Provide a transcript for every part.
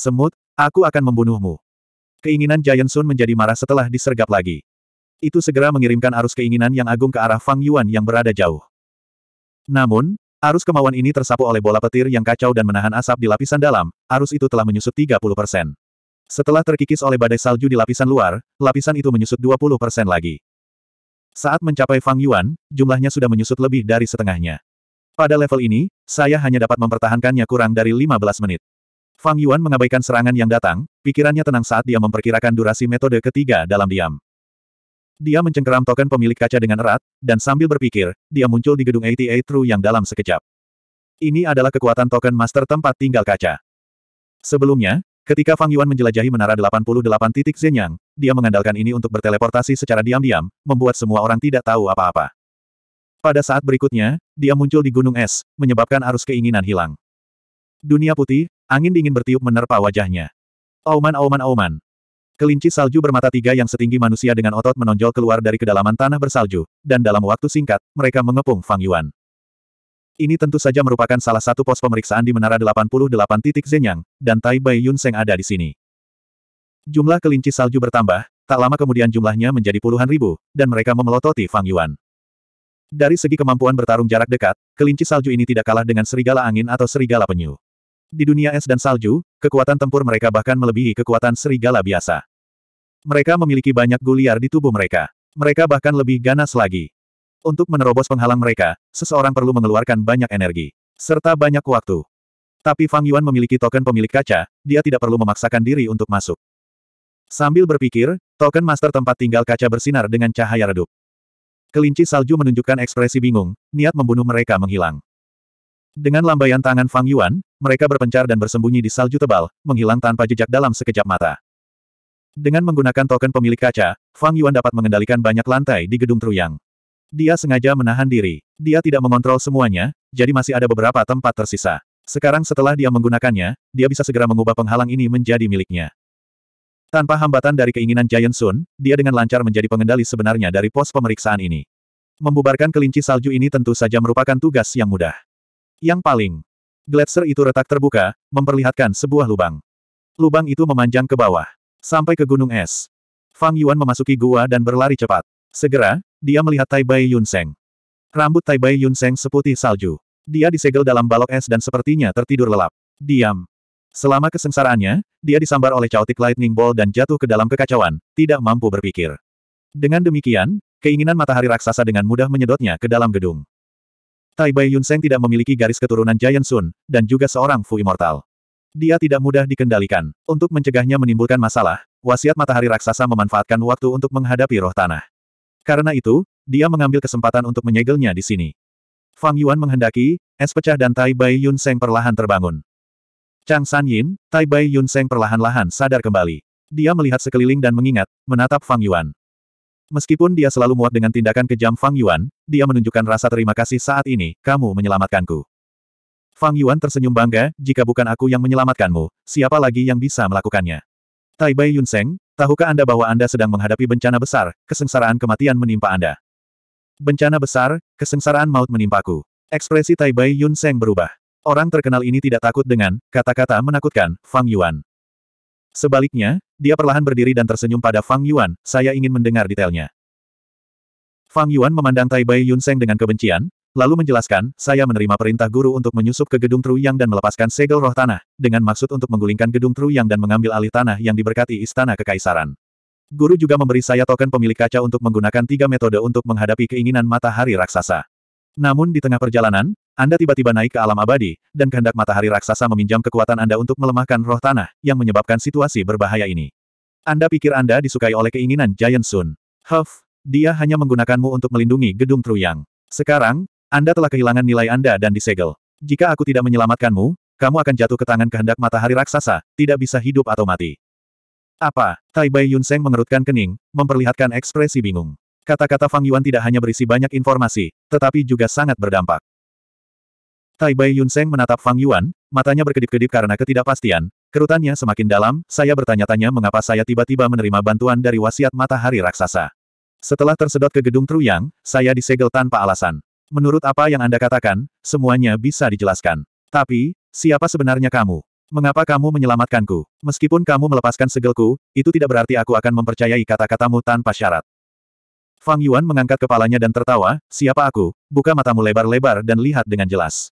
Semut, aku akan membunuhmu. Keinginan Giant Sun menjadi marah setelah disergap lagi. Itu segera mengirimkan arus keinginan yang agung ke arah Fang Yuan yang berada jauh. Namun, arus kemauan ini tersapu oleh bola petir yang kacau dan menahan asap di lapisan dalam, arus itu telah menyusut 30 persen. Setelah terkikis oleh badai salju di lapisan luar, lapisan itu menyusut 20 persen lagi. Saat mencapai Fang Yuan, jumlahnya sudah menyusut lebih dari setengahnya. Pada level ini, saya hanya dapat mempertahankannya kurang dari 15 menit. Fang Yuan mengabaikan serangan yang datang, pikirannya tenang saat dia memperkirakan durasi metode ketiga dalam diam. Dia mencengkeram token pemilik kaca dengan erat, dan sambil berpikir, dia muncul di gedung ATA True yang dalam sekejap. Ini adalah kekuatan token master tempat tinggal kaca. Sebelumnya, ketika Fang Yuan menjelajahi Menara 88 titik Zenyang, dia mengandalkan ini untuk berteleportasi secara diam-diam, membuat semua orang tidak tahu apa-apa. Pada saat berikutnya, dia muncul di gunung es, menyebabkan arus keinginan hilang. Dunia putih, Angin dingin bertiup menerpa wajahnya. Auman auman auman. Kelinci salju bermata tiga yang setinggi manusia dengan otot menonjol keluar dari kedalaman tanah bersalju, dan dalam waktu singkat, mereka mengepung Fang Yuan. Ini tentu saja merupakan salah satu pos pemeriksaan di Menara 88 titik Zenyang, dan Tai Bai Yun Seng ada di sini. Jumlah kelinci salju bertambah, tak lama kemudian jumlahnya menjadi puluhan ribu, dan mereka memelototi Fang Yuan. Dari segi kemampuan bertarung jarak dekat, kelinci salju ini tidak kalah dengan serigala angin atau serigala penyu. Di dunia es dan salju, kekuatan tempur mereka bahkan melebihi kekuatan serigala biasa. Mereka memiliki banyak guliar di tubuh mereka. Mereka bahkan lebih ganas lagi. Untuk menerobos penghalang mereka, seseorang perlu mengeluarkan banyak energi. Serta banyak waktu. Tapi Fang Yuan memiliki token pemilik kaca, dia tidak perlu memaksakan diri untuk masuk. Sambil berpikir, token master tempat tinggal kaca bersinar dengan cahaya redup. Kelinci salju menunjukkan ekspresi bingung, niat membunuh mereka menghilang. Dengan lambaian tangan Fang Yuan, mereka berpencar dan bersembunyi di salju tebal, menghilang tanpa jejak dalam sekejap mata. Dengan menggunakan token pemilik kaca, Fang Yuan dapat mengendalikan banyak lantai di gedung Truyang. Dia sengaja menahan diri. Dia tidak mengontrol semuanya, jadi masih ada beberapa tempat tersisa. Sekarang setelah dia menggunakannya, dia bisa segera mengubah penghalang ini menjadi miliknya. Tanpa hambatan dari keinginan Giant Sun, dia dengan lancar menjadi pengendali sebenarnya dari pos pemeriksaan ini. Membubarkan kelinci salju ini tentu saja merupakan tugas yang mudah. Yang paling gletser itu retak terbuka, memperlihatkan sebuah lubang. Lubang itu memanjang ke bawah. Sampai ke gunung es. Fang Yuan memasuki gua dan berlari cepat. Segera, dia melihat Tai Bai Yun Seng. Rambut Tai Bai Yun Seng seputih salju. Dia disegel dalam balok es dan sepertinya tertidur lelap. Diam. Selama kesengsaraannya, dia disambar oleh Chaotic Lightning Ball dan jatuh ke dalam kekacauan, tidak mampu berpikir. Dengan demikian, keinginan matahari raksasa dengan mudah menyedotnya ke dalam gedung. Tai Bai Yunseng tidak memiliki garis keturunan Giant Sun, dan juga seorang Fu Immortal. Dia tidak mudah dikendalikan. Untuk mencegahnya menimbulkan masalah, wasiat matahari raksasa memanfaatkan waktu untuk menghadapi roh tanah. Karena itu, dia mengambil kesempatan untuk menyegelnya di sini. Fang Yuan menghendaki, es pecah dan Tai Bai Yunseng perlahan terbangun. Chang San Yin, Tai Bai Yunseng perlahan-lahan sadar kembali. Dia melihat sekeliling dan mengingat, menatap Fang Yuan. Meskipun dia selalu muak dengan tindakan kejam Fang Yuan, dia menunjukkan rasa terima kasih saat ini, kamu menyelamatkanku. Fang Yuan tersenyum bangga, jika bukan aku yang menyelamatkanmu, siapa lagi yang bisa melakukannya? Tai Bai Yun Seng, tahukah Anda bahwa Anda sedang menghadapi bencana besar, kesengsaraan kematian menimpa Anda? Bencana besar, kesengsaraan maut menimpaku. Ekspresi Tai Bai Yun Seng berubah. Orang terkenal ini tidak takut dengan kata-kata menakutkan Fang Yuan. Sebaliknya, dia perlahan berdiri dan tersenyum pada Fang Yuan, saya ingin mendengar detailnya. Fang Yuan memandang Tai Bai Yun Seng dengan kebencian, lalu menjelaskan, saya menerima perintah guru untuk menyusup ke gedung Tru Yang dan melepaskan segel roh tanah, dengan maksud untuk menggulingkan gedung Tru Yang dan mengambil alih tanah yang diberkati istana kekaisaran. Guru juga memberi saya token pemilik kaca untuk menggunakan tiga metode untuk menghadapi keinginan matahari raksasa. Namun di tengah perjalanan, anda tiba-tiba naik ke alam abadi, dan kehendak matahari raksasa meminjam kekuatan Anda untuk melemahkan roh tanah, yang menyebabkan situasi berbahaya ini. Anda pikir Anda disukai oleh keinginan Giant Sun. Huff, dia hanya menggunakanmu untuk melindungi gedung Truyang. Sekarang, Anda telah kehilangan nilai Anda dan disegel. Jika aku tidak menyelamatkanmu, kamu akan jatuh ke tangan kehendak matahari raksasa, tidak bisa hidup atau mati. Apa? Tai Bai Yunseng mengerutkan kening, memperlihatkan ekspresi bingung. Kata-kata Fang Yuan tidak hanya berisi banyak informasi, tetapi juga sangat berdampak. Tai Bai Yunseng menatap Fang Yuan, matanya berkedip-kedip karena ketidakpastian, Kerutannya semakin dalam, saya bertanya-tanya mengapa saya tiba-tiba menerima bantuan dari wasiat matahari raksasa. Setelah tersedot ke gedung Truyang, saya disegel tanpa alasan. Menurut apa yang Anda katakan, semuanya bisa dijelaskan. Tapi, siapa sebenarnya kamu? Mengapa kamu menyelamatkanku? Meskipun kamu melepaskan segelku, itu tidak berarti aku akan mempercayai kata-katamu tanpa syarat. Fang Yuan mengangkat kepalanya dan tertawa, siapa aku, buka matamu lebar-lebar dan lihat dengan jelas.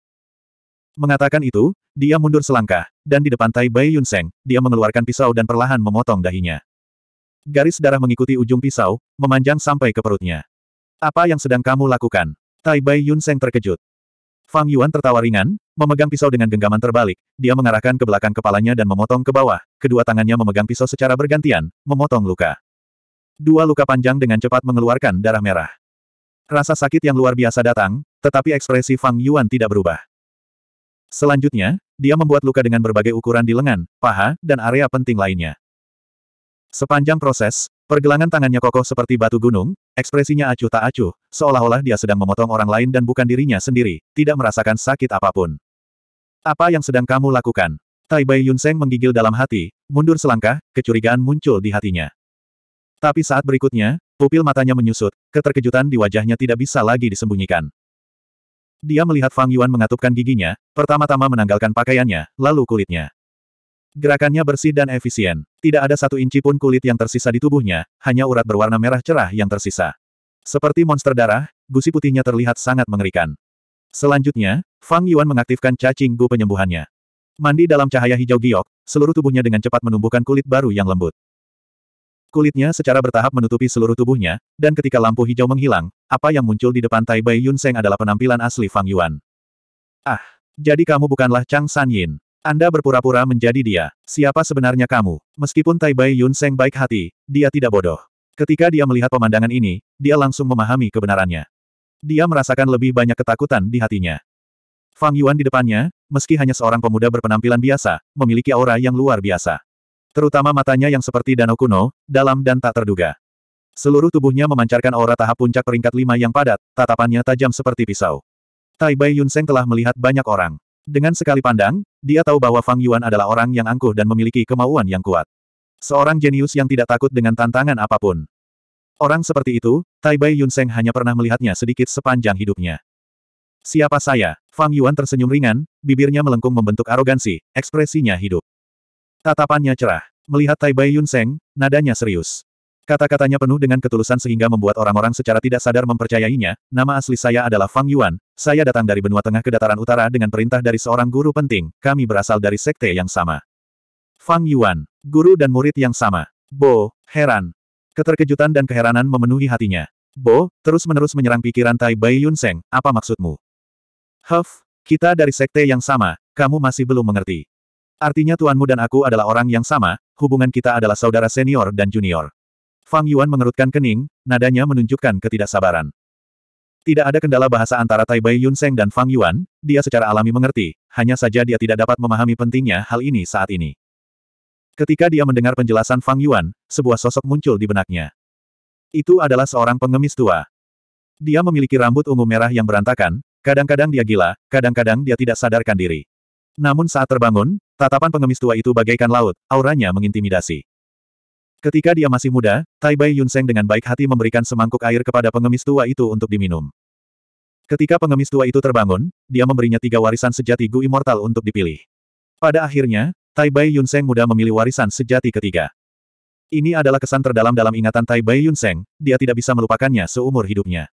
Mengatakan itu, dia mundur selangkah dan di depan Tai Bai Yunseng, dia mengeluarkan pisau dan perlahan memotong dahinya. Garis darah mengikuti ujung pisau, memanjang sampai ke perutnya. Apa yang sedang kamu lakukan? Tai Bai Yunseng terkejut. Fang Yuan tertawa ringan, memegang pisau dengan genggaman terbalik, dia mengarahkan ke belakang kepalanya dan memotong ke bawah, kedua tangannya memegang pisau secara bergantian, memotong luka. Dua luka panjang dengan cepat mengeluarkan darah merah. Rasa sakit yang luar biasa datang, tetapi ekspresi Fang Yuan tidak berubah. Selanjutnya, dia membuat luka dengan berbagai ukuran di lengan, paha, dan area penting lainnya. Sepanjang proses, pergelangan tangannya kokoh seperti batu gunung, ekspresinya acuh tak acuh, seolah-olah dia sedang memotong orang lain dan bukan dirinya sendiri, tidak merasakan sakit apapun. Apa yang sedang kamu lakukan? Tai Bai Yunseng menggigil dalam hati, mundur selangkah, kecurigaan muncul di hatinya. Tapi saat berikutnya, pupil matanya menyusut, keterkejutan di wajahnya tidak bisa lagi disembunyikan. Dia melihat Fang Yuan mengatupkan giginya, pertama-tama menanggalkan pakaiannya, lalu kulitnya. Gerakannya bersih dan efisien. Tidak ada satu inci pun kulit yang tersisa di tubuhnya, hanya urat berwarna merah cerah yang tersisa. Seperti monster darah, gusi putihnya terlihat sangat mengerikan. Selanjutnya, Fang Yuan mengaktifkan cacing gu penyembuhannya. Mandi dalam cahaya hijau giok, seluruh tubuhnya dengan cepat menumbuhkan kulit baru yang lembut. Kulitnya secara bertahap menutupi seluruh tubuhnya, dan ketika lampu hijau menghilang, apa yang muncul di depan Tai Bai Yun adalah penampilan asli Fang Yuan. Ah, jadi kamu bukanlah Chang San Yin. Anda berpura-pura menjadi dia. Siapa sebenarnya kamu? Meskipun Tai Bai Yun baik hati, dia tidak bodoh. Ketika dia melihat pemandangan ini, dia langsung memahami kebenarannya. Dia merasakan lebih banyak ketakutan di hatinya. Fang Yuan di depannya, meski hanya seorang pemuda berpenampilan biasa, memiliki aura yang luar biasa. Terutama matanya yang seperti danau kuno, dalam dan tak terduga. Seluruh tubuhnya memancarkan aura tahap puncak peringkat lima yang padat, tatapannya tajam seperti pisau. Tai Bai Yunseng telah melihat banyak orang. Dengan sekali pandang, dia tahu bahwa Fang Yuan adalah orang yang angkuh dan memiliki kemauan yang kuat. Seorang jenius yang tidak takut dengan tantangan apapun. Orang seperti itu, Tai Bai Yunseng hanya pernah melihatnya sedikit sepanjang hidupnya. Siapa saya? Fang Yuan tersenyum ringan, bibirnya melengkung membentuk arogansi, ekspresinya hidup. Tatapannya cerah. Melihat Tai Bai Yun Seng, nadanya serius. Kata-katanya penuh dengan ketulusan sehingga membuat orang-orang secara tidak sadar mempercayainya, nama asli saya adalah Fang Yuan, saya datang dari benua tengah ke dataran utara dengan perintah dari seorang guru penting, kami berasal dari sekte yang sama. Fang Yuan, guru dan murid yang sama. Bo, heran. Keterkejutan dan keheranan memenuhi hatinya. Bo, terus-menerus menyerang pikiran Tai Bai Yun Seng, apa maksudmu? Huff, kita dari sekte yang sama, kamu masih belum mengerti. Artinya tuanmu dan aku adalah orang yang sama, hubungan kita adalah saudara senior dan junior. Fang Yuan mengerutkan kening, nadanya menunjukkan ketidaksabaran. Tidak ada kendala bahasa antara Tai Bai Yun Seng dan Fang Yuan, dia secara alami mengerti, hanya saja dia tidak dapat memahami pentingnya hal ini saat ini. Ketika dia mendengar penjelasan Fang Yuan, sebuah sosok muncul di benaknya. Itu adalah seorang pengemis tua. Dia memiliki rambut ungu merah yang berantakan, kadang-kadang dia gila, kadang-kadang dia tidak sadarkan diri. Namun saat terbangun, Tatapan pengemis tua itu bagaikan laut, auranya mengintimidasi. Ketika dia masih muda, Tai Bai Yun Yunseng dengan baik hati memberikan semangkuk air kepada pengemis tua itu untuk diminum. Ketika pengemis tua itu terbangun, dia memberinya tiga warisan sejati Gu Immortal untuk dipilih. Pada akhirnya, Tai Bai Yun Yunseng muda memilih warisan sejati ketiga. Ini adalah kesan terdalam dalam ingatan Tai Bai Yun Yunseng, dia tidak bisa melupakannya seumur hidupnya.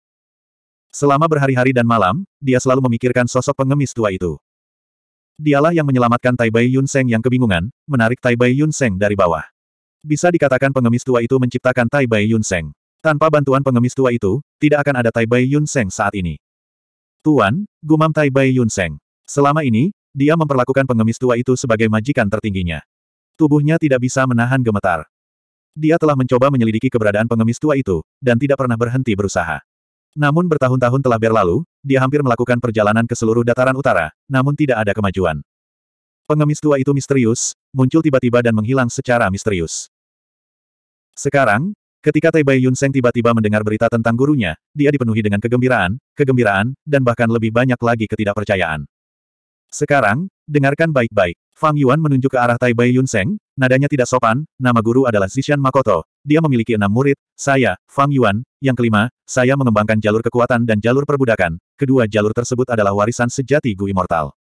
Selama berhari-hari dan malam, dia selalu memikirkan sosok pengemis tua itu. Dialah yang menyelamatkan Tai Bai Yun Seng yang kebingungan, menarik Tai Bai Yun Seng dari bawah. Bisa dikatakan pengemis tua itu menciptakan Tai Bai Yun Seng. Tanpa bantuan pengemis tua itu, tidak akan ada Tai Bai Yun Seng saat ini. Tuan, gumam Tai Bai Yun Seng. Selama ini, dia memperlakukan pengemis tua itu sebagai majikan tertingginya. Tubuhnya tidak bisa menahan gemetar. Dia telah mencoba menyelidiki keberadaan pengemis tua itu, dan tidak pernah berhenti berusaha. Namun bertahun-tahun telah berlalu, dia hampir melakukan perjalanan ke seluruh dataran utara, namun tidak ada kemajuan. Pengemis tua itu misterius, muncul tiba-tiba dan menghilang secara misterius. Sekarang, ketika Tai Yun Yunseng tiba-tiba mendengar berita tentang gurunya, dia dipenuhi dengan kegembiraan, kegembiraan, dan bahkan lebih banyak lagi ketidakpercayaan. Sekarang, dengarkan baik-baik. Fang Yuan menunjuk ke arah Tai Yun Yunseng, Nadanya tidak sopan, nama guru adalah Zishan Makoto. Dia memiliki enam murid, saya, Fang Yuan. Yang kelima, saya mengembangkan jalur kekuatan dan jalur perbudakan. Kedua jalur tersebut adalah warisan sejati Gu Immortal.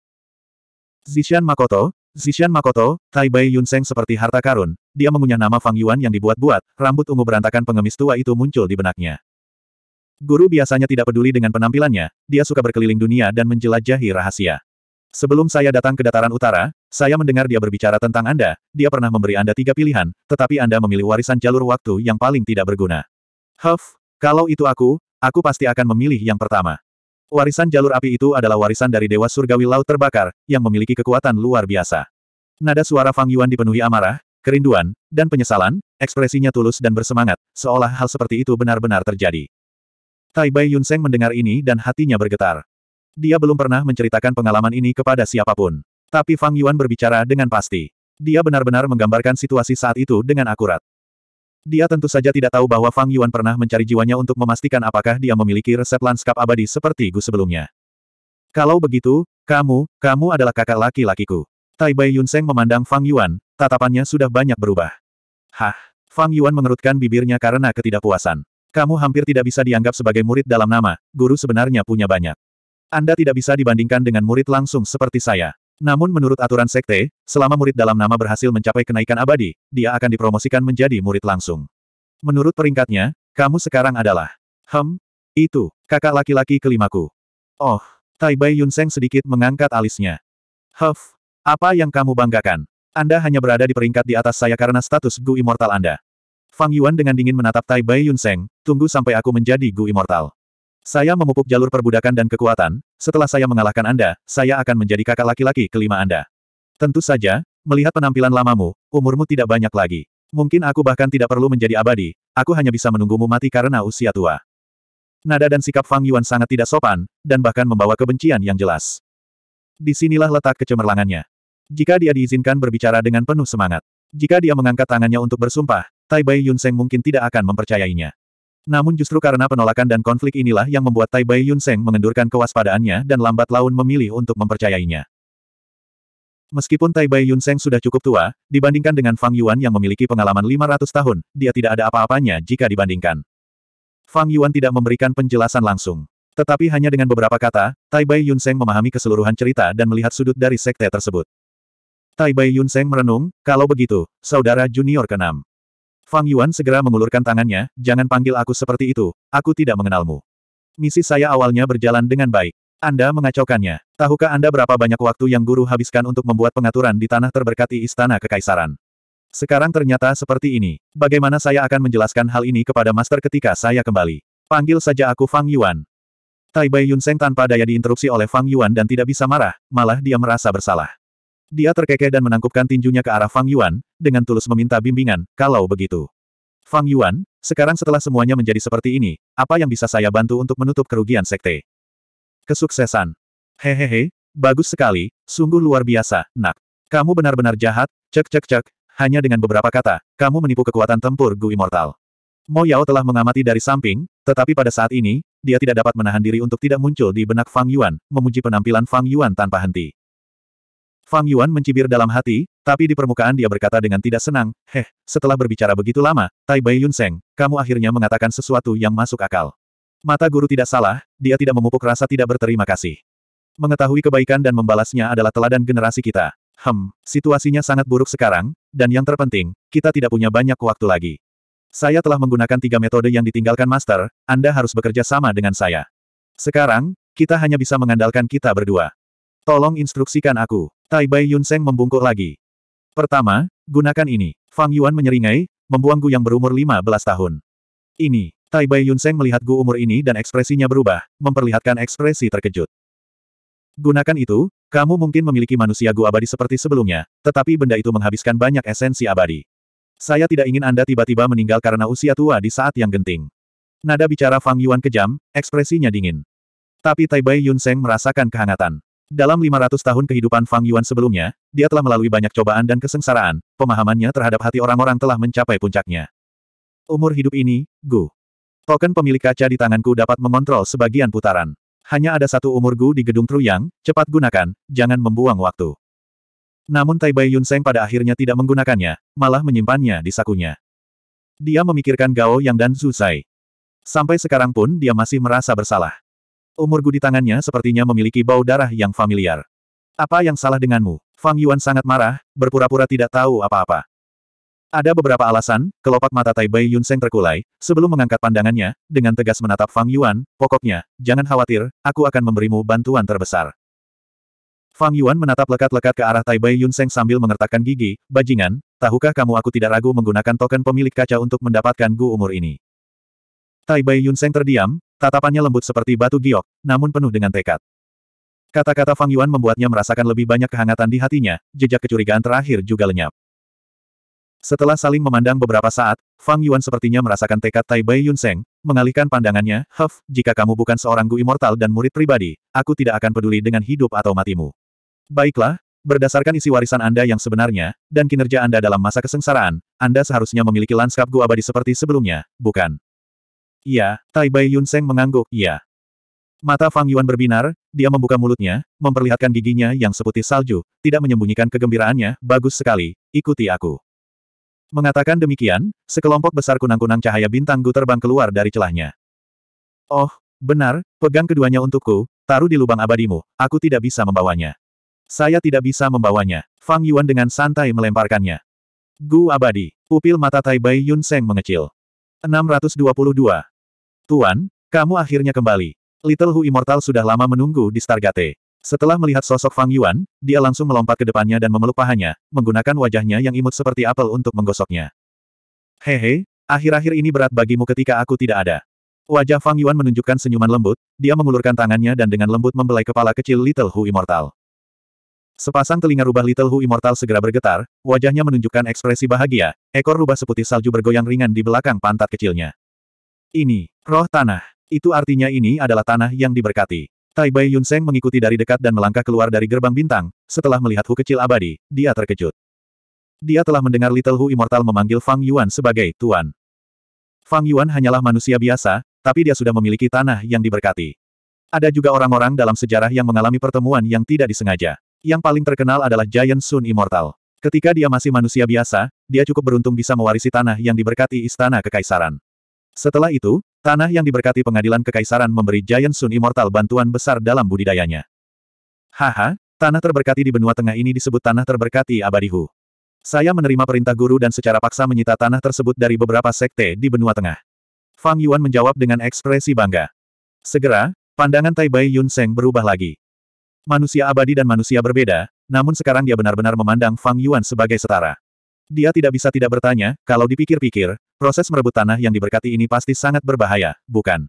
Zishan Makoto, Zishan Makoto, Tai Bai Yunseng seperti harta karun. Dia mengunyah nama Fang Yuan yang dibuat-buat, rambut ungu berantakan pengemis tua itu muncul di benaknya. Guru biasanya tidak peduli dengan penampilannya, dia suka berkeliling dunia dan menjelajahi rahasia. Sebelum saya datang ke dataran utara, saya mendengar dia berbicara tentang Anda, dia pernah memberi Anda tiga pilihan, tetapi Anda memilih warisan jalur waktu yang paling tidak berguna. Huff, kalau itu aku, aku pasti akan memilih yang pertama. Warisan jalur api itu adalah warisan dari Dewa Surgawi Laut Terbakar, yang memiliki kekuatan luar biasa. Nada suara Fang Yuan dipenuhi amarah, kerinduan, dan penyesalan, ekspresinya tulus dan bersemangat, seolah hal seperti itu benar-benar terjadi. Tai Bai Yunseng mendengar ini dan hatinya bergetar. Dia belum pernah menceritakan pengalaman ini kepada siapapun. Tapi Fang Yuan berbicara dengan pasti. Dia benar-benar menggambarkan situasi saat itu dengan akurat. Dia tentu saja tidak tahu bahwa Fang Yuan pernah mencari jiwanya untuk memastikan apakah dia memiliki resep lanskap abadi seperti Gu sebelumnya. Kalau begitu, kamu, kamu adalah kakak laki-lakiku. Tai Bai Yunseng memandang Fang Yuan, tatapannya sudah banyak berubah. Hah, Fang Yuan mengerutkan bibirnya karena ketidakpuasan. Kamu hampir tidak bisa dianggap sebagai murid dalam nama, guru sebenarnya punya banyak. Anda tidak bisa dibandingkan dengan murid langsung seperti saya. Namun menurut aturan sekte, selama murid dalam nama berhasil mencapai kenaikan abadi, dia akan dipromosikan menjadi murid langsung. Menurut peringkatnya, kamu sekarang adalah Hem, itu, kakak laki-laki kelimaku. Oh, Tai Bai Yunseng sedikit mengangkat alisnya. Huff, apa yang kamu banggakan? Anda hanya berada di peringkat di atas saya karena status Gu Immortal Anda. Fang Yuan dengan dingin menatap Tai Bai Yunseng, tunggu sampai aku menjadi Gu Immortal. Saya memupuk jalur perbudakan dan kekuatan, setelah saya mengalahkan Anda, saya akan menjadi kakak laki-laki kelima Anda. Tentu saja, melihat penampilan lamamu, umurmu tidak banyak lagi. Mungkin aku bahkan tidak perlu menjadi abadi, aku hanya bisa menunggumu mati karena usia tua. Nada dan sikap Fang Yuan sangat tidak sopan, dan bahkan membawa kebencian yang jelas. Disinilah letak kecemerlangannya. Jika dia diizinkan berbicara dengan penuh semangat. Jika dia mengangkat tangannya untuk bersumpah, Tai Bai Yunseng mungkin tidak akan mempercayainya. Namun justru karena penolakan dan konflik inilah yang membuat Tai Bai Yun Seng mengendurkan kewaspadaannya dan lambat laun memilih untuk mempercayainya. Meskipun Tai Bai Yun Seng sudah cukup tua, dibandingkan dengan Fang Yuan yang memiliki pengalaman 500 tahun, dia tidak ada apa-apanya jika dibandingkan. Fang Yuan tidak memberikan penjelasan langsung. Tetapi hanya dengan beberapa kata, Tai Bai Yun Seng memahami keseluruhan cerita dan melihat sudut dari sekte tersebut. Tai Bai Yun Seng merenung, kalau begitu, saudara junior keenam. Fang Yuan segera mengulurkan tangannya, jangan panggil aku seperti itu, aku tidak mengenalmu. Misi saya awalnya berjalan dengan baik. Anda mengacaukannya. Tahukah Anda berapa banyak waktu yang guru habiskan untuk membuat pengaturan di tanah terberkati Istana Kekaisaran? Sekarang ternyata seperti ini. Bagaimana saya akan menjelaskan hal ini kepada Master ketika saya kembali? Panggil saja aku Fang Yuan. Tai Bai Yun Seng tanpa daya diinterupsi oleh Fang Yuan dan tidak bisa marah, malah dia merasa bersalah. Dia terkekeh dan menangkupkan tinjunya ke arah Fang Yuan, dengan tulus meminta bimbingan, kalau begitu. Fang Yuan, sekarang setelah semuanya menjadi seperti ini, apa yang bisa saya bantu untuk menutup kerugian sekte? Kesuksesan. Hehehe, bagus sekali, sungguh luar biasa, nak. Kamu benar-benar jahat, cek cek cek, hanya dengan beberapa kata, kamu menipu kekuatan tempur Gu Immortal. Mo Yao telah mengamati dari samping, tetapi pada saat ini, dia tidak dapat menahan diri untuk tidak muncul di benak Fang Yuan, memuji penampilan Fang Yuan tanpa henti. Fang Yuan mencibir dalam hati, tapi di permukaan dia berkata dengan tidak senang, Heh, setelah berbicara begitu lama, Tai Bai Yun Seng, kamu akhirnya mengatakan sesuatu yang masuk akal. Mata guru tidak salah, dia tidak memupuk rasa tidak berterima kasih. Mengetahui kebaikan dan membalasnya adalah teladan generasi kita. Hem, situasinya sangat buruk sekarang, dan yang terpenting, kita tidak punya banyak waktu lagi. Saya telah menggunakan tiga metode yang ditinggalkan Master, Anda harus bekerja sama dengan saya. Sekarang, kita hanya bisa mengandalkan kita berdua. Tolong instruksikan aku. Tai Bai Yunseng membungkuk lagi. Pertama, gunakan ini. Fang Yuan menyeringai, membuang Gu yang berumur 15 tahun. Ini, Tai Bai Yunseng melihat Gu umur ini dan ekspresinya berubah, memperlihatkan ekspresi terkejut. Gunakan itu, kamu mungkin memiliki manusia Gu abadi seperti sebelumnya, tetapi benda itu menghabiskan banyak esensi abadi. Saya tidak ingin Anda tiba-tiba meninggal karena usia tua di saat yang genting. Nada bicara Fang Yuan kejam, ekspresinya dingin. Tapi Tai Bai Yunseng merasakan kehangatan. Dalam 500 tahun kehidupan Fang Yuan sebelumnya, dia telah melalui banyak cobaan dan kesengsaraan, pemahamannya terhadap hati orang-orang telah mencapai puncaknya. Umur hidup ini, Gu. Token pemilik kaca di tanganku dapat mengontrol sebagian putaran. Hanya ada satu umur Gu di gedung Truyang, cepat gunakan, jangan membuang waktu. Namun Tai Bai Yun Seng pada akhirnya tidak menggunakannya, malah menyimpannya di sakunya. Dia memikirkan Gao Yang dan Zhu Sai. Sampai sekarang pun dia masih merasa bersalah gu di tangannya sepertinya memiliki bau darah yang familiar. Apa yang salah denganmu? Fang Yuan sangat marah, berpura-pura tidak tahu apa-apa. Ada beberapa alasan, kelopak mata Tai Bai Yun Seng terkulai, sebelum mengangkat pandangannya, dengan tegas menatap Fang Yuan, pokoknya, jangan khawatir, aku akan memberimu bantuan terbesar. Fang Yuan menatap lekat-lekat ke arah Tai Bai Yun Seng sambil mengertakkan gigi, bajingan, tahukah kamu aku tidak ragu menggunakan token pemilik kaca untuk mendapatkan gu umur ini. Tai Bai Yun Seng terdiam, Tatapannya lembut seperti batu giok, namun penuh dengan tekad. Kata-kata Fang Yuan membuatnya merasakan lebih banyak kehangatan di hatinya, jejak kecurigaan terakhir juga lenyap. Setelah saling memandang beberapa saat, Fang Yuan sepertinya merasakan tekad Tai Bai Yun Seng, mengalihkan pandangannya, Huff, jika kamu bukan seorang Gu Immortal dan murid pribadi, aku tidak akan peduli dengan hidup atau matimu. Baiklah, berdasarkan isi warisan Anda yang sebenarnya, dan kinerja Anda dalam masa kesengsaraan, Anda seharusnya memiliki lanskap Gu abadi seperti sebelumnya, bukan? Iya, Tai Bai Yun Yunseng mengangguk, iya. Mata Fang Yuan berbinar, dia membuka mulutnya, memperlihatkan giginya yang seputih salju, tidak menyembunyikan kegembiraannya, bagus sekali, ikuti aku. Mengatakan demikian, sekelompok besar kunang-kunang cahaya bintang gu terbang keluar dari celahnya. Oh, benar, pegang keduanya untukku, taruh di lubang abadimu, aku tidak bisa membawanya. Saya tidak bisa membawanya. Fang Yuan dengan santai melemparkannya. Gu abadi, pupil mata Tai Bai Yun Seng mengecil. 622. Tuan, kamu akhirnya kembali. Little Hu Immortal sudah lama menunggu di Stargate. Setelah melihat sosok Fang Yuan, dia langsung melompat ke depannya dan memeluk pahanya, menggunakan wajahnya yang imut seperti apel untuk menggosoknya. Hehe, akhir-akhir ini berat bagimu ketika aku tidak ada. Wajah Fang Yuan menunjukkan senyuman lembut, dia mengulurkan tangannya dan dengan lembut membelai kepala kecil Little Hu Immortal. Sepasang telinga rubah Little Hu Immortal segera bergetar, wajahnya menunjukkan ekspresi bahagia, ekor rubah seputih salju bergoyang ringan di belakang pantat kecilnya. Ini, roh tanah. Itu artinya ini adalah tanah yang diberkati. Tai Bai Yunseng mengikuti dari dekat dan melangkah keluar dari gerbang bintang, setelah melihat Hu kecil abadi, dia terkejut. Dia telah mendengar Little Hu Immortal memanggil Fang Yuan sebagai Tuan. Fang Yuan hanyalah manusia biasa, tapi dia sudah memiliki tanah yang diberkati. Ada juga orang-orang dalam sejarah yang mengalami pertemuan yang tidak disengaja. Yang paling terkenal adalah Giant Sun Immortal. Ketika dia masih manusia biasa, dia cukup beruntung bisa mewarisi tanah yang diberkati istana kekaisaran. Setelah itu, tanah yang diberkati pengadilan kekaisaran memberi Giant Sun Immortal bantuan besar dalam budidayanya. Haha, tanah terberkati di benua tengah ini disebut tanah terberkati abadihu. Saya menerima perintah guru dan secara paksa menyita tanah tersebut dari beberapa sekte di benua tengah. Fang Yuan menjawab dengan ekspresi bangga. Segera, pandangan Tai Bai Yun Seng berubah lagi. Manusia abadi dan manusia berbeda, namun sekarang dia benar-benar memandang Fang Yuan sebagai setara. Dia tidak bisa tidak bertanya, kalau dipikir-pikir, proses merebut tanah yang diberkati ini pasti sangat berbahaya, bukan?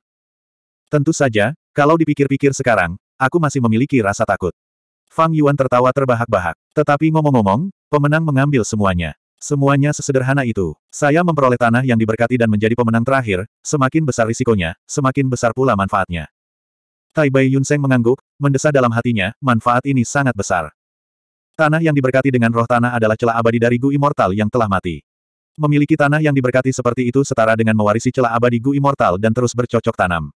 Tentu saja, kalau dipikir-pikir sekarang, aku masih memiliki rasa takut. Fang Yuan tertawa terbahak-bahak. Tetapi ngomong-ngomong, pemenang mengambil semuanya. Semuanya sesederhana itu. Saya memperoleh tanah yang diberkati dan menjadi pemenang terakhir, semakin besar risikonya, semakin besar pula manfaatnya. Tai Bai Yunseng mengangguk, mendesah dalam hatinya, manfaat ini sangat besar. Tanah yang diberkati dengan roh tanah adalah celah abadi dari Gu Immortal yang telah mati. Memiliki tanah yang diberkati seperti itu setara dengan mewarisi celah abadi Gu Immortal dan terus bercocok tanam.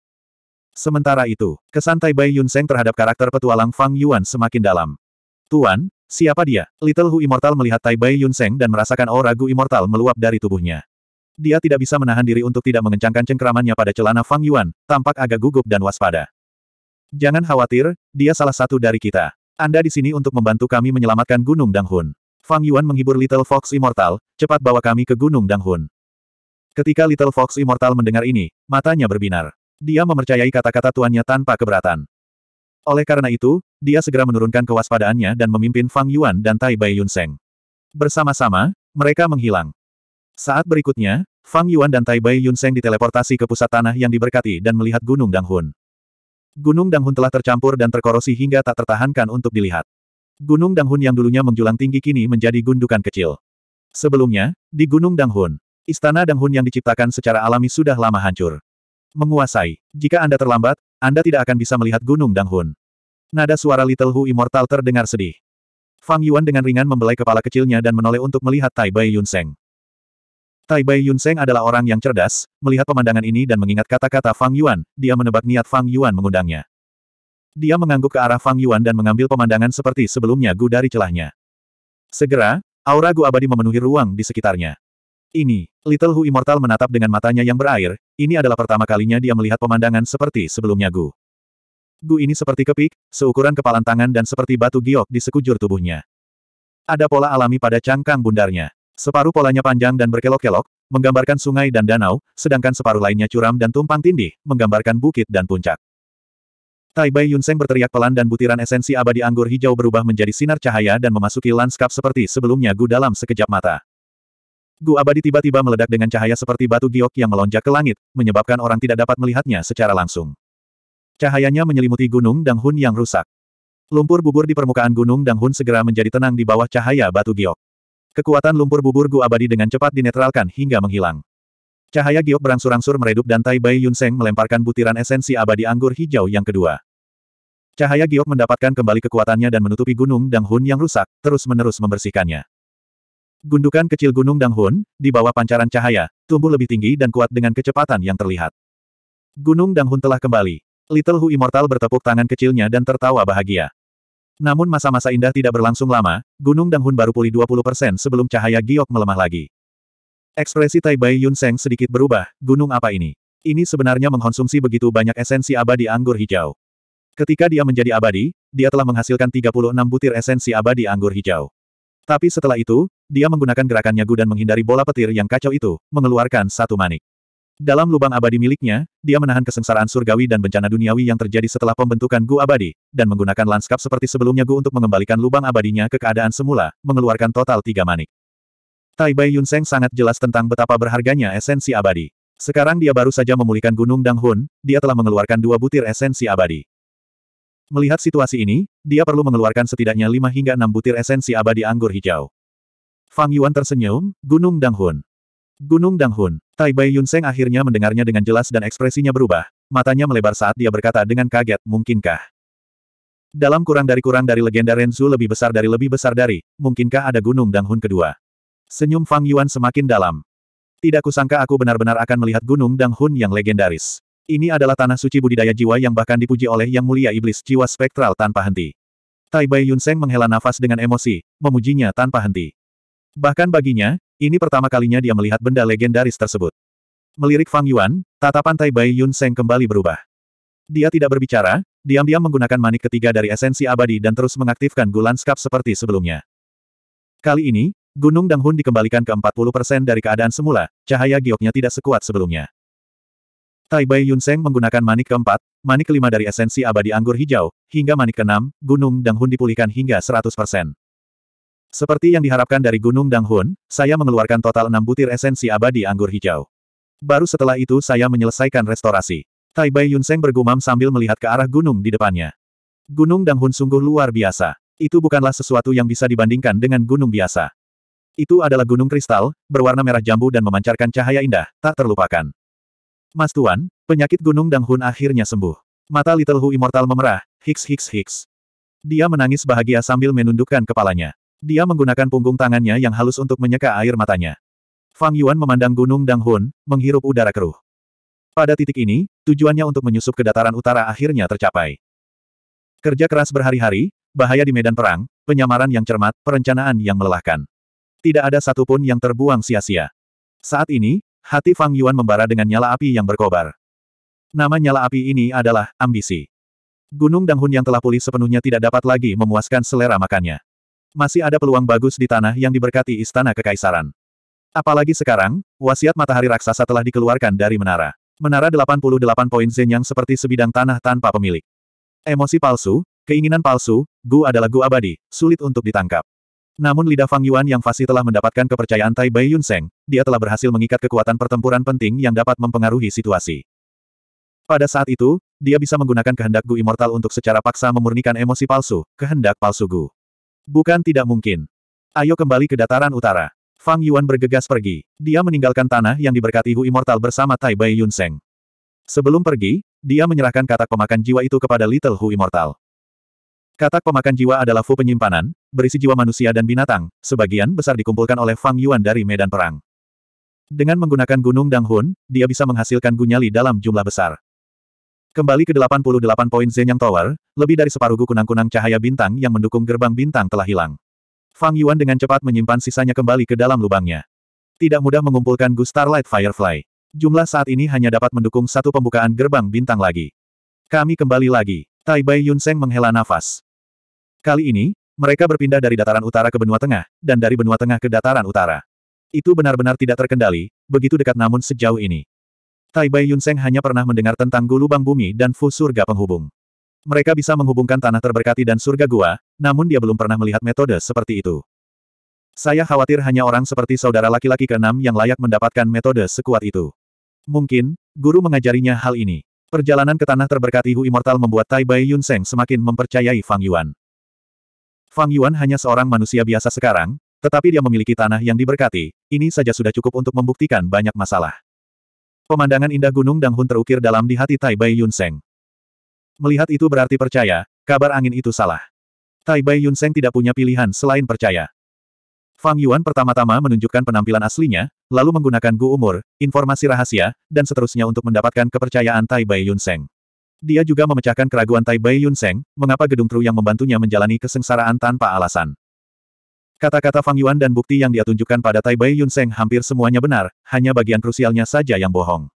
Sementara itu, kesan Tai Bai Yunseng terhadap karakter petualang Fang Yuan semakin dalam. Tuan, siapa dia? Little Hu Immortal melihat Tai Bai Yunseng dan merasakan aura Gu Immortal meluap dari tubuhnya. Dia tidak bisa menahan diri untuk tidak mengencangkan cengkeramannya pada celana Fang Yuan, tampak agak gugup dan waspada. Jangan khawatir, dia salah satu dari kita. Anda di sini untuk membantu kami menyelamatkan Gunung Danghun. Fang Yuan menghibur Little Fox Immortal, cepat bawa kami ke Gunung Danghun. Ketika Little Fox Immortal mendengar ini, matanya berbinar. Dia memercayai kata-kata tuannya tanpa keberatan. Oleh karena itu, dia segera menurunkan kewaspadaannya dan memimpin Fang Yuan dan Tai Bai Yun Seng. Bersama-sama, mereka menghilang. Saat berikutnya, Fang Yuan dan Tai Bai Yun Seng diteleportasi ke pusat tanah yang diberkati dan melihat Gunung Danghun. Gunung Danghun telah tercampur dan terkorosi hingga tak tertahankan untuk dilihat. Gunung Danghun yang dulunya menjulang tinggi kini menjadi gundukan kecil. Sebelumnya, di Gunung Danghun, istana Danghun yang diciptakan secara alami sudah lama hancur. Menguasai. Jika Anda terlambat, Anda tidak akan bisa melihat Gunung Danghun. Nada suara Little Hu Immortal terdengar sedih. Fang Yuan dengan ringan membelai kepala kecilnya dan menoleh untuk melihat Tai Bai Yun Sheng. Tai Bai Yun Seng adalah orang yang cerdas, melihat pemandangan ini dan mengingat kata-kata Fang Yuan, dia menebak niat Fang Yuan mengundangnya. Dia mengangguk ke arah Fang Yuan dan mengambil pemandangan seperti sebelumnya Gu dari celahnya. Segera, aura Gu abadi memenuhi ruang di sekitarnya. Ini, Little Hu Immortal menatap dengan matanya yang berair, ini adalah pertama kalinya dia melihat pemandangan seperti sebelumnya Gu. Gu ini seperti kepik, seukuran kepalan tangan dan seperti batu giok di sekujur tubuhnya. Ada pola alami pada cangkang bundarnya. Separuh polanya panjang dan berkelok-kelok, menggambarkan sungai dan danau, sedangkan separuh lainnya curam dan tumpang tindih, menggambarkan bukit dan puncak. Tai Bai Yunseng berteriak pelan dan butiran esensi abadi anggur hijau berubah menjadi sinar cahaya dan memasuki lanskap seperti sebelumnya Gu dalam sekejap mata. Gu abadi tiba-tiba meledak dengan cahaya seperti batu giok yang melonjak ke langit, menyebabkan orang tidak dapat melihatnya secara langsung. Cahayanya menyelimuti gunung dan hun yang rusak. Lumpur bubur di permukaan gunung dan hun segera menjadi tenang di bawah cahaya batu giok. Kekuatan lumpur bubur gua abadi dengan cepat dinetralkan hingga menghilang. Cahaya giok berangsur-angsur meredup dan Tai Bai Yunseng melemparkan butiran esensi abadi anggur hijau yang kedua. Cahaya giok mendapatkan kembali kekuatannya dan menutupi gunung dang hun yang rusak, terus-menerus membersihkannya. Gundukan kecil gunung dang hun di bawah pancaran cahaya, tumbuh lebih tinggi dan kuat dengan kecepatan yang terlihat. Gunung dang hun telah kembali. Little Hu Immortal bertepuk tangan kecilnya dan tertawa bahagia. Namun masa-masa indah tidak berlangsung lama, Gunung Danghun baru pulih 20% sebelum cahaya giok melemah lagi. Ekspresi Tai Bai Yun Seng sedikit berubah, gunung apa ini? Ini sebenarnya mengkonsumsi begitu banyak esensi abadi anggur hijau. Ketika dia menjadi abadi, dia telah menghasilkan 36 butir esensi abadi anggur hijau. Tapi setelah itu, dia menggunakan gerakannya nyagu dan menghindari bola petir yang kacau itu, mengeluarkan satu manik. Dalam lubang abadi miliknya, dia menahan kesengsaraan surgawi dan bencana duniawi yang terjadi setelah pembentukan Gu Abadi, dan menggunakan lanskap seperti sebelumnya Gu untuk mengembalikan lubang abadinya ke keadaan semula, mengeluarkan total tiga manik. Tai Bai Yunseng sangat jelas tentang betapa berharganya esensi abadi. Sekarang dia baru saja memulihkan Gunung Dang Hun, dia telah mengeluarkan dua butir esensi abadi. Melihat situasi ini, dia perlu mengeluarkan setidaknya lima hingga enam butir esensi abadi anggur hijau. Fang Yuan tersenyum, Gunung Dang Hun. Gunung Danghun. Tai Bai Yunseng akhirnya mendengarnya dengan jelas dan ekspresinya berubah. Matanya melebar saat dia berkata dengan kaget, mungkinkah? Dalam kurang dari kurang dari legenda Renzu lebih besar dari lebih besar dari, mungkinkah ada Gunung Danghun kedua? Senyum Fang Yuan semakin dalam. Tidak kusangka aku benar-benar akan melihat Gunung Danghun yang legendaris. Ini adalah tanah suci budidaya jiwa yang bahkan dipuji oleh Yang Mulia Iblis Jiwa Spektral tanpa henti. Tai Bai Yunseng menghela nafas dengan emosi, memujinya tanpa henti. Bahkan baginya, ini pertama kalinya dia melihat benda legendaris tersebut. Melirik Fang Yuan, tatapan Tai Bai Yun Seng kembali berubah. Dia tidak berbicara, diam-diam menggunakan manik ketiga dari esensi abadi dan terus mengaktifkan Gulanskap seperti sebelumnya. Kali ini, Gunung Danghun dikembalikan ke 40% dari keadaan semula, cahaya gioknya tidak sekuat sebelumnya. Tai Bai Yun Seng menggunakan manik keempat, manik kelima dari esensi abadi anggur hijau, hingga manik keenam, Gunung Danghun dipulihkan hingga 100%. Seperti yang diharapkan dari Gunung Danghun, saya mengeluarkan total enam butir esensi abadi anggur hijau. Baru setelah itu saya menyelesaikan restorasi. Tai Bai Yunseng bergumam sambil melihat ke arah gunung di depannya. Gunung Danghun sungguh luar biasa. Itu bukanlah sesuatu yang bisa dibandingkan dengan gunung biasa. Itu adalah gunung kristal, berwarna merah jambu dan memancarkan cahaya indah, tak terlupakan. Mas Tuan, penyakit Gunung Danghun akhirnya sembuh. Mata Little Hu Immortal memerah, hiks hiks hiks. Dia menangis bahagia sambil menundukkan kepalanya. Dia menggunakan punggung tangannya yang halus untuk menyeka air matanya. Fang Yuan memandang Gunung Dang Hun, menghirup udara keruh. Pada titik ini, tujuannya untuk menyusup ke dataran utara akhirnya tercapai. Kerja keras berhari-hari, bahaya di medan perang, penyamaran yang cermat, perencanaan yang melelahkan. Tidak ada satupun yang terbuang sia-sia. Saat ini, hati Fang Yuan membara dengan nyala api yang berkobar. Nama nyala api ini adalah ambisi. Gunung Danghun yang telah pulih sepenuhnya tidak dapat lagi memuaskan selera makannya. Masih ada peluang bagus di tanah yang diberkati Istana Kekaisaran. Apalagi sekarang, wasiat matahari raksasa telah dikeluarkan dari menara. Menara 88 poin zen yang seperti sebidang tanah tanpa pemilik. Emosi palsu, keinginan palsu, Gu adalah Gu abadi, sulit untuk ditangkap. Namun lidah Fang Yuan yang fasih telah mendapatkan kepercayaan Tai Bai Yunseng, dia telah berhasil mengikat kekuatan pertempuran penting yang dapat mempengaruhi situasi. Pada saat itu, dia bisa menggunakan kehendak Gu Immortal untuk secara paksa memurnikan emosi palsu, kehendak palsu Gu. Bukan tidak mungkin. Ayo kembali ke dataran utara. Fang Yuan bergegas pergi. Dia meninggalkan tanah yang diberkati Hu Immortal bersama Tai Bai Yun Seng. Sebelum pergi, dia menyerahkan katak pemakan jiwa itu kepada Little Hu Immortal. Katak pemakan jiwa adalah Fu penyimpanan, berisi jiwa manusia dan binatang, sebagian besar dikumpulkan oleh Fang Yuan dari medan perang. Dengan menggunakan Gunung Dang Hun, dia bisa menghasilkan gunyali dalam jumlah besar. Kembali ke 88 poin Zenyang Tower, lebih dari separuh kunang-kunang cahaya bintang yang mendukung gerbang bintang telah hilang. Fang Yuan dengan cepat menyimpan sisanya kembali ke dalam lubangnya. Tidak mudah mengumpulkan Gustar Starlight Firefly. Jumlah saat ini hanya dapat mendukung satu pembukaan gerbang bintang lagi. Kami kembali lagi. Tai Bai Yun Seng menghela nafas. Kali ini, mereka berpindah dari dataran utara ke benua tengah, dan dari benua tengah ke dataran utara. Itu benar-benar tidak terkendali, begitu dekat namun sejauh ini. Tai Bai Yunseng hanya pernah mendengar tentang gulubang Lubang Bumi dan Fu Surga Penghubung. Mereka bisa menghubungkan tanah terberkati dan surga gua, namun dia belum pernah melihat metode seperti itu. Saya khawatir hanya orang seperti saudara laki-laki keenam yang layak mendapatkan metode sekuat itu. Mungkin, guru mengajarinya hal ini. Perjalanan ke tanah terberkati Hu Immortal membuat Tai Bai Yunseng semakin mempercayai Fang Yuan. Fang Yuan hanya seorang manusia biasa sekarang, tetapi dia memiliki tanah yang diberkati, ini saja sudah cukup untuk membuktikan banyak masalah. Pemandangan indah Gunung Danghun terukir dalam di hati Tai Bai Yunseng. Melihat itu berarti percaya, kabar angin itu salah. Tai Bai Yunseng tidak punya pilihan selain percaya. Fang Yuan pertama-tama menunjukkan penampilan aslinya, lalu menggunakan Gu Umur, informasi rahasia, dan seterusnya untuk mendapatkan kepercayaan Tai Bai Yunseng. Dia juga memecahkan keraguan Tai Bai Yunseng, mengapa gedung Tru yang membantunya menjalani kesengsaraan tanpa alasan. Kata-kata Fang Yuan dan bukti yang dia tunjukkan pada Tai Bai Yun Seng hampir semuanya benar, hanya bagian krusialnya saja yang bohong.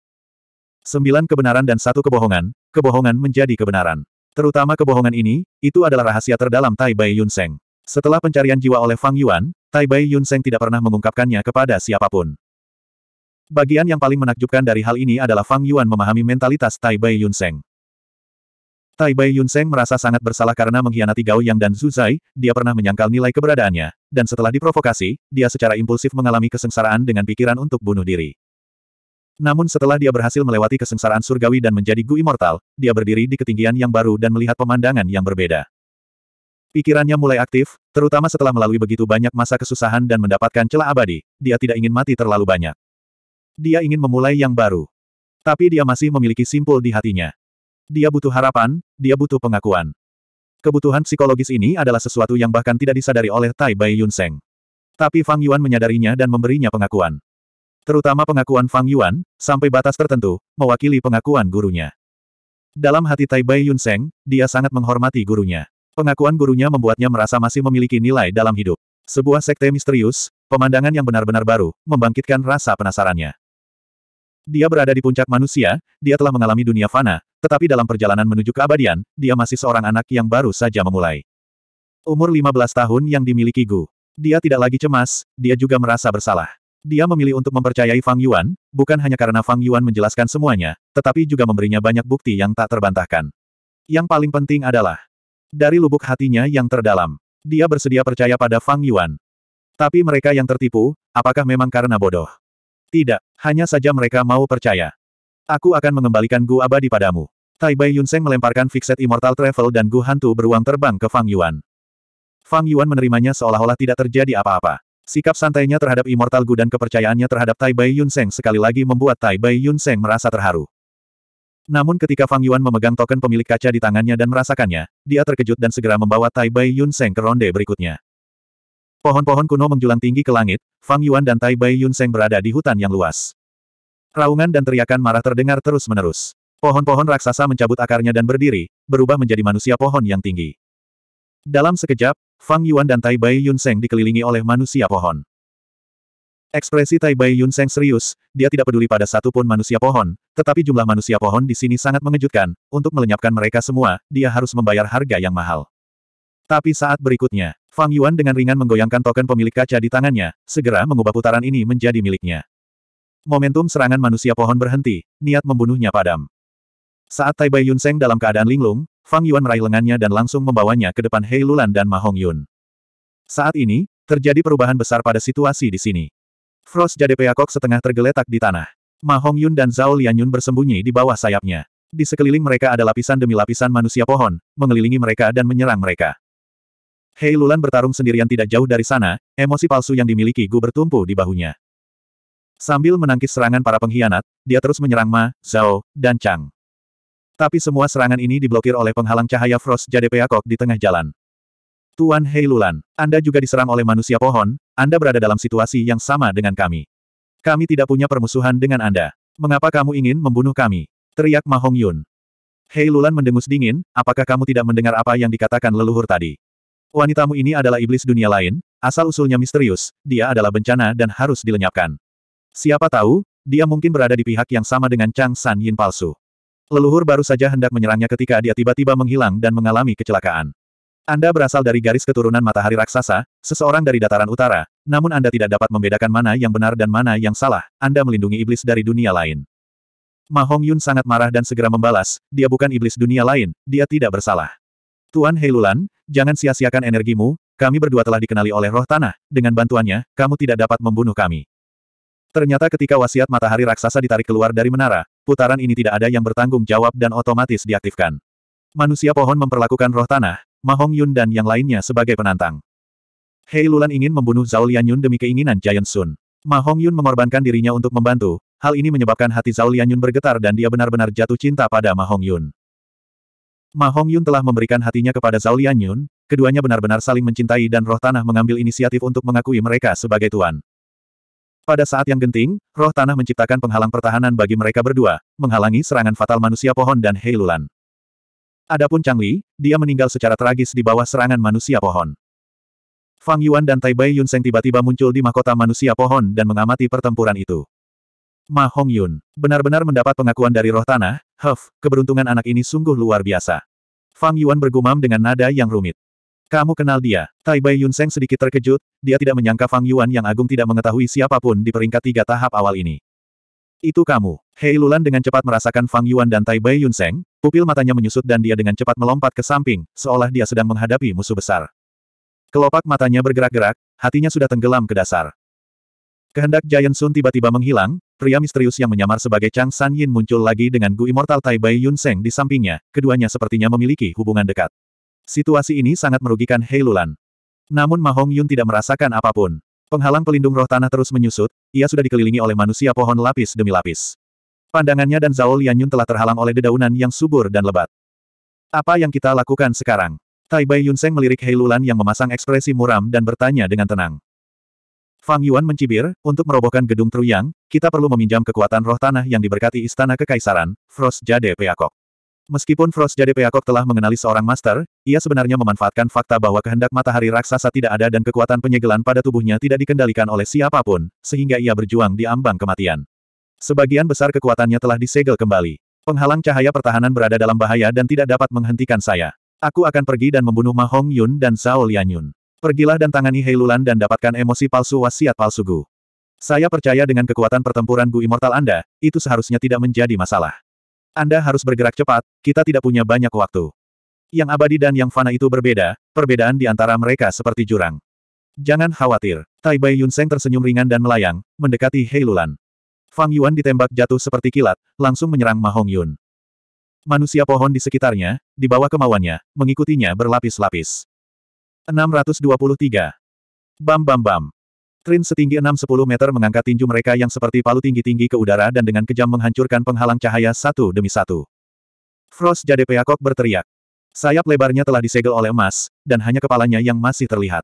Sembilan kebenaran dan satu kebohongan, kebohongan menjadi kebenaran. Terutama kebohongan ini, itu adalah rahasia terdalam Tai Bai Yun Seng. Setelah pencarian jiwa oleh Fang Yuan, Tai Bai Yun Seng tidak pernah mengungkapkannya kepada siapapun. Bagian yang paling menakjubkan dari hal ini adalah Fang Yuan memahami mentalitas Tai Bai Yun Seng. Tai Bai Yunseng merasa sangat bersalah karena mengkhianati Gao Yang dan Zhu Zai, dia pernah menyangkal nilai keberadaannya, dan setelah diprovokasi, dia secara impulsif mengalami kesengsaraan dengan pikiran untuk bunuh diri. Namun setelah dia berhasil melewati kesengsaraan surgawi dan menjadi Gu Immortal, dia berdiri di ketinggian yang baru dan melihat pemandangan yang berbeda. Pikirannya mulai aktif, terutama setelah melalui begitu banyak masa kesusahan dan mendapatkan celah abadi, dia tidak ingin mati terlalu banyak. Dia ingin memulai yang baru. Tapi dia masih memiliki simpul di hatinya. Dia butuh harapan, dia butuh pengakuan. Kebutuhan psikologis ini adalah sesuatu yang bahkan tidak disadari oleh Tai Bai Yunseng. Tapi Fang Yuan menyadarinya dan memberinya pengakuan. Terutama pengakuan Fang Yuan, sampai batas tertentu, mewakili pengakuan gurunya. Dalam hati Tai Bai Yunseng, dia sangat menghormati gurunya. Pengakuan gurunya membuatnya merasa masih memiliki nilai dalam hidup. Sebuah sekte misterius, pemandangan yang benar-benar baru, membangkitkan rasa penasarannya. Dia berada di puncak manusia, dia telah mengalami dunia fana, tetapi dalam perjalanan menuju keabadian, dia masih seorang anak yang baru saja memulai. Umur 15 tahun yang dimiliki Gu. Dia tidak lagi cemas, dia juga merasa bersalah. Dia memilih untuk mempercayai Fang Yuan, bukan hanya karena Fang Yuan menjelaskan semuanya, tetapi juga memberinya banyak bukti yang tak terbantahkan. Yang paling penting adalah, dari lubuk hatinya yang terdalam, dia bersedia percaya pada Fang Yuan. Tapi mereka yang tertipu, apakah memang karena bodoh? Tidak, hanya saja mereka mau percaya. Aku akan mengembalikan Gu Abadi padamu. Tai Bai Yunseng melemparkan Fixed Immortal Travel dan Gu Hantu beruang terbang ke Fang Yuan. Fang Yuan menerimanya seolah-olah tidak terjadi apa-apa. Sikap santainya terhadap Immortal Gu dan kepercayaannya terhadap Tai Bai Yunseng sekali lagi membuat Tai Bai Yunseng merasa terharu. Namun ketika Fang Yuan memegang token pemilik kaca di tangannya dan merasakannya, dia terkejut dan segera membawa Tai Bai Yunseng ke ronde berikutnya. Pohon-pohon kuno menjulang tinggi ke langit, Fang Yuan dan Tai Bai Yun Seng berada di hutan yang luas. Raungan dan teriakan marah terdengar terus-menerus. Pohon-pohon raksasa mencabut akarnya dan berdiri, berubah menjadi manusia pohon yang tinggi. Dalam sekejap, Fang Yuan dan Tai Bai Yun Seng dikelilingi oleh manusia pohon. Ekspresi Tai Bai Yun Seng serius, dia tidak peduli pada satu pun manusia pohon, tetapi jumlah manusia pohon di sini sangat mengejutkan, untuk melenyapkan mereka semua, dia harus membayar harga yang mahal. Tapi saat berikutnya, Fang Yuan dengan ringan menggoyangkan token pemilik kaca di tangannya, segera mengubah putaran ini menjadi miliknya. Momentum serangan manusia pohon berhenti, niat membunuhnya padam. Saat Tai Bai Yunseng dalam keadaan linglung, Fang Yuan meraih lengannya dan langsung membawanya ke depan Hei Lulan dan Ma Hong Yun. Saat ini, terjadi perubahan besar pada situasi di sini. Frost Jade Peacock setengah tergeletak di tanah. Ma Hong Yun dan Zhao Lianyun bersembunyi di bawah sayapnya. Di sekeliling mereka ada lapisan demi lapisan manusia pohon, mengelilingi mereka dan menyerang mereka. Hei Lulan bertarung sendirian tidak jauh dari sana, emosi palsu yang dimiliki Gu bertumpu di bahunya. Sambil menangkis serangan para pengkhianat, dia terus menyerang Ma, Zhao, dan Chang. Tapi semua serangan ini diblokir oleh penghalang cahaya Frost Jade Peacock di tengah jalan. Tuan Hei Lulan, Anda juga diserang oleh manusia pohon, Anda berada dalam situasi yang sama dengan kami. Kami tidak punya permusuhan dengan Anda. Mengapa kamu ingin membunuh kami? Teriak Ma Hong Yun. Hei Lulan mendengus dingin, apakah kamu tidak mendengar apa yang dikatakan leluhur tadi? Wanitamu ini adalah iblis dunia lain, asal-usulnya misterius, dia adalah bencana dan harus dilenyapkan. Siapa tahu, dia mungkin berada di pihak yang sama dengan Chang San Yin palsu. Leluhur baru saja hendak menyerangnya ketika dia tiba-tiba menghilang dan mengalami kecelakaan. Anda berasal dari garis keturunan matahari raksasa, seseorang dari dataran utara, namun Anda tidak dapat membedakan mana yang benar dan mana yang salah, Anda melindungi iblis dari dunia lain. Ma Hong Yun sangat marah dan segera membalas, dia bukan iblis dunia lain, dia tidak bersalah. Tuan Heilulan, jangan sia-siakan energimu, kami berdua telah dikenali oleh roh tanah, dengan bantuannya, kamu tidak dapat membunuh kami. Ternyata ketika wasiat matahari raksasa ditarik keluar dari menara, putaran ini tidak ada yang bertanggung jawab dan otomatis diaktifkan. Manusia pohon memperlakukan roh tanah, Mahong Yun dan yang lainnya sebagai penantang. Hei Lulan ingin membunuh Zhao Lianyun demi keinginan Giant Sun. Mahong Yun mengorbankan dirinya untuk membantu, hal ini menyebabkan hati Zhao Lianyun bergetar dan dia benar-benar jatuh cinta pada Mahong Yun. Ma Hong Yun telah memberikan hatinya kepada Zhao Lianyun, keduanya benar-benar saling mencintai dan roh tanah mengambil inisiatif untuk mengakui mereka sebagai tuan. Pada saat yang genting, roh tanah menciptakan penghalang pertahanan bagi mereka berdua, menghalangi serangan fatal manusia pohon dan Heilulan. Adapun Chang Li, dia meninggal secara tragis di bawah serangan manusia pohon. Fang Yuan dan Tai Bai Yunseng tiba-tiba muncul di mahkota manusia pohon dan mengamati pertempuran itu. Ma Hong Yun benar-benar mendapat pengakuan dari roh tanah, Huff, keberuntungan anak ini sungguh luar biasa. Fang Yuan bergumam dengan nada yang rumit. Kamu kenal dia. Tai Bai Yun Seng sedikit terkejut, dia tidak menyangka Fang Yuan yang agung tidak mengetahui siapapun di peringkat tiga tahap awal ini. Itu kamu. Hei Lulan dengan cepat merasakan Fang Yuan dan Tai Bai Yun Seng, pupil matanya menyusut dan dia dengan cepat melompat ke samping, seolah dia sedang menghadapi musuh besar. Kelopak matanya bergerak-gerak, hatinya sudah tenggelam ke dasar. Kehendak Giant Sun tiba-tiba menghilang, Pria misterius yang menyamar sebagai Chang San Yin muncul lagi dengan Gu Immortal Tai Bai Yun Seng di sampingnya, keduanya sepertinya memiliki hubungan dekat. Situasi ini sangat merugikan Hei Lulan. Namun Ma Hong Yun tidak merasakan apapun. Penghalang pelindung roh tanah terus menyusut, ia sudah dikelilingi oleh manusia pohon lapis demi lapis. Pandangannya dan Zhao Lian Yun telah terhalang oleh dedaunan yang subur dan lebat. Apa yang kita lakukan sekarang? Tai Bai Yun Sheng melirik Hei Lulan yang memasang ekspresi muram dan bertanya dengan tenang. Fang Yuan mencibir, untuk merobohkan gedung Truyang, kita perlu meminjam kekuatan roh tanah yang diberkati Istana Kekaisaran, Frost Jade Peacock. Meskipun Frost Jade Peacock telah mengenali seorang master, ia sebenarnya memanfaatkan fakta bahwa kehendak matahari raksasa tidak ada dan kekuatan penyegelan pada tubuhnya tidak dikendalikan oleh siapapun, sehingga ia berjuang di ambang kematian. Sebagian besar kekuatannya telah disegel kembali. Penghalang cahaya pertahanan berada dalam bahaya dan tidak dapat menghentikan saya. Aku akan pergi dan membunuh Ma Hong Yun dan Zhao Lianyun. Pergilah dan tangani Heilulan dan dapatkan emosi palsu wasiat palsu Gu. Saya percaya dengan kekuatan pertempuran Gu Immortal Anda, itu seharusnya tidak menjadi masalah. Anda harus bergerak cepat, kita tidak punya banyak waktu. Yang abadi dan yang fana itu berbeda, perbedaan di antara mereka seperti jurang. Jangan khawatir, Tai Bai Yunseng tersenyum ringan dan melayang, mendekati Heilulan. Fang Yuan ditembak jatuh seperti kilat, langsung menyerang Ma Hong Yun. Manusia pohon di sekitarnya, di bawah kemauannya, mengikutinya berlapis-lapis. 623. Bam bam bam. Trin setinggi 6-10 meter mengangkat tinju mereka yang seperti palu tinggi-tinggi ke udara dan dengan kejam menghancurkan penghalang cahaya satu demi satu. Frost Jade Peacock berteriak. Sayap lebarnya telah disegel oleh emas, dan hanya kepalanya yang masih terlihat.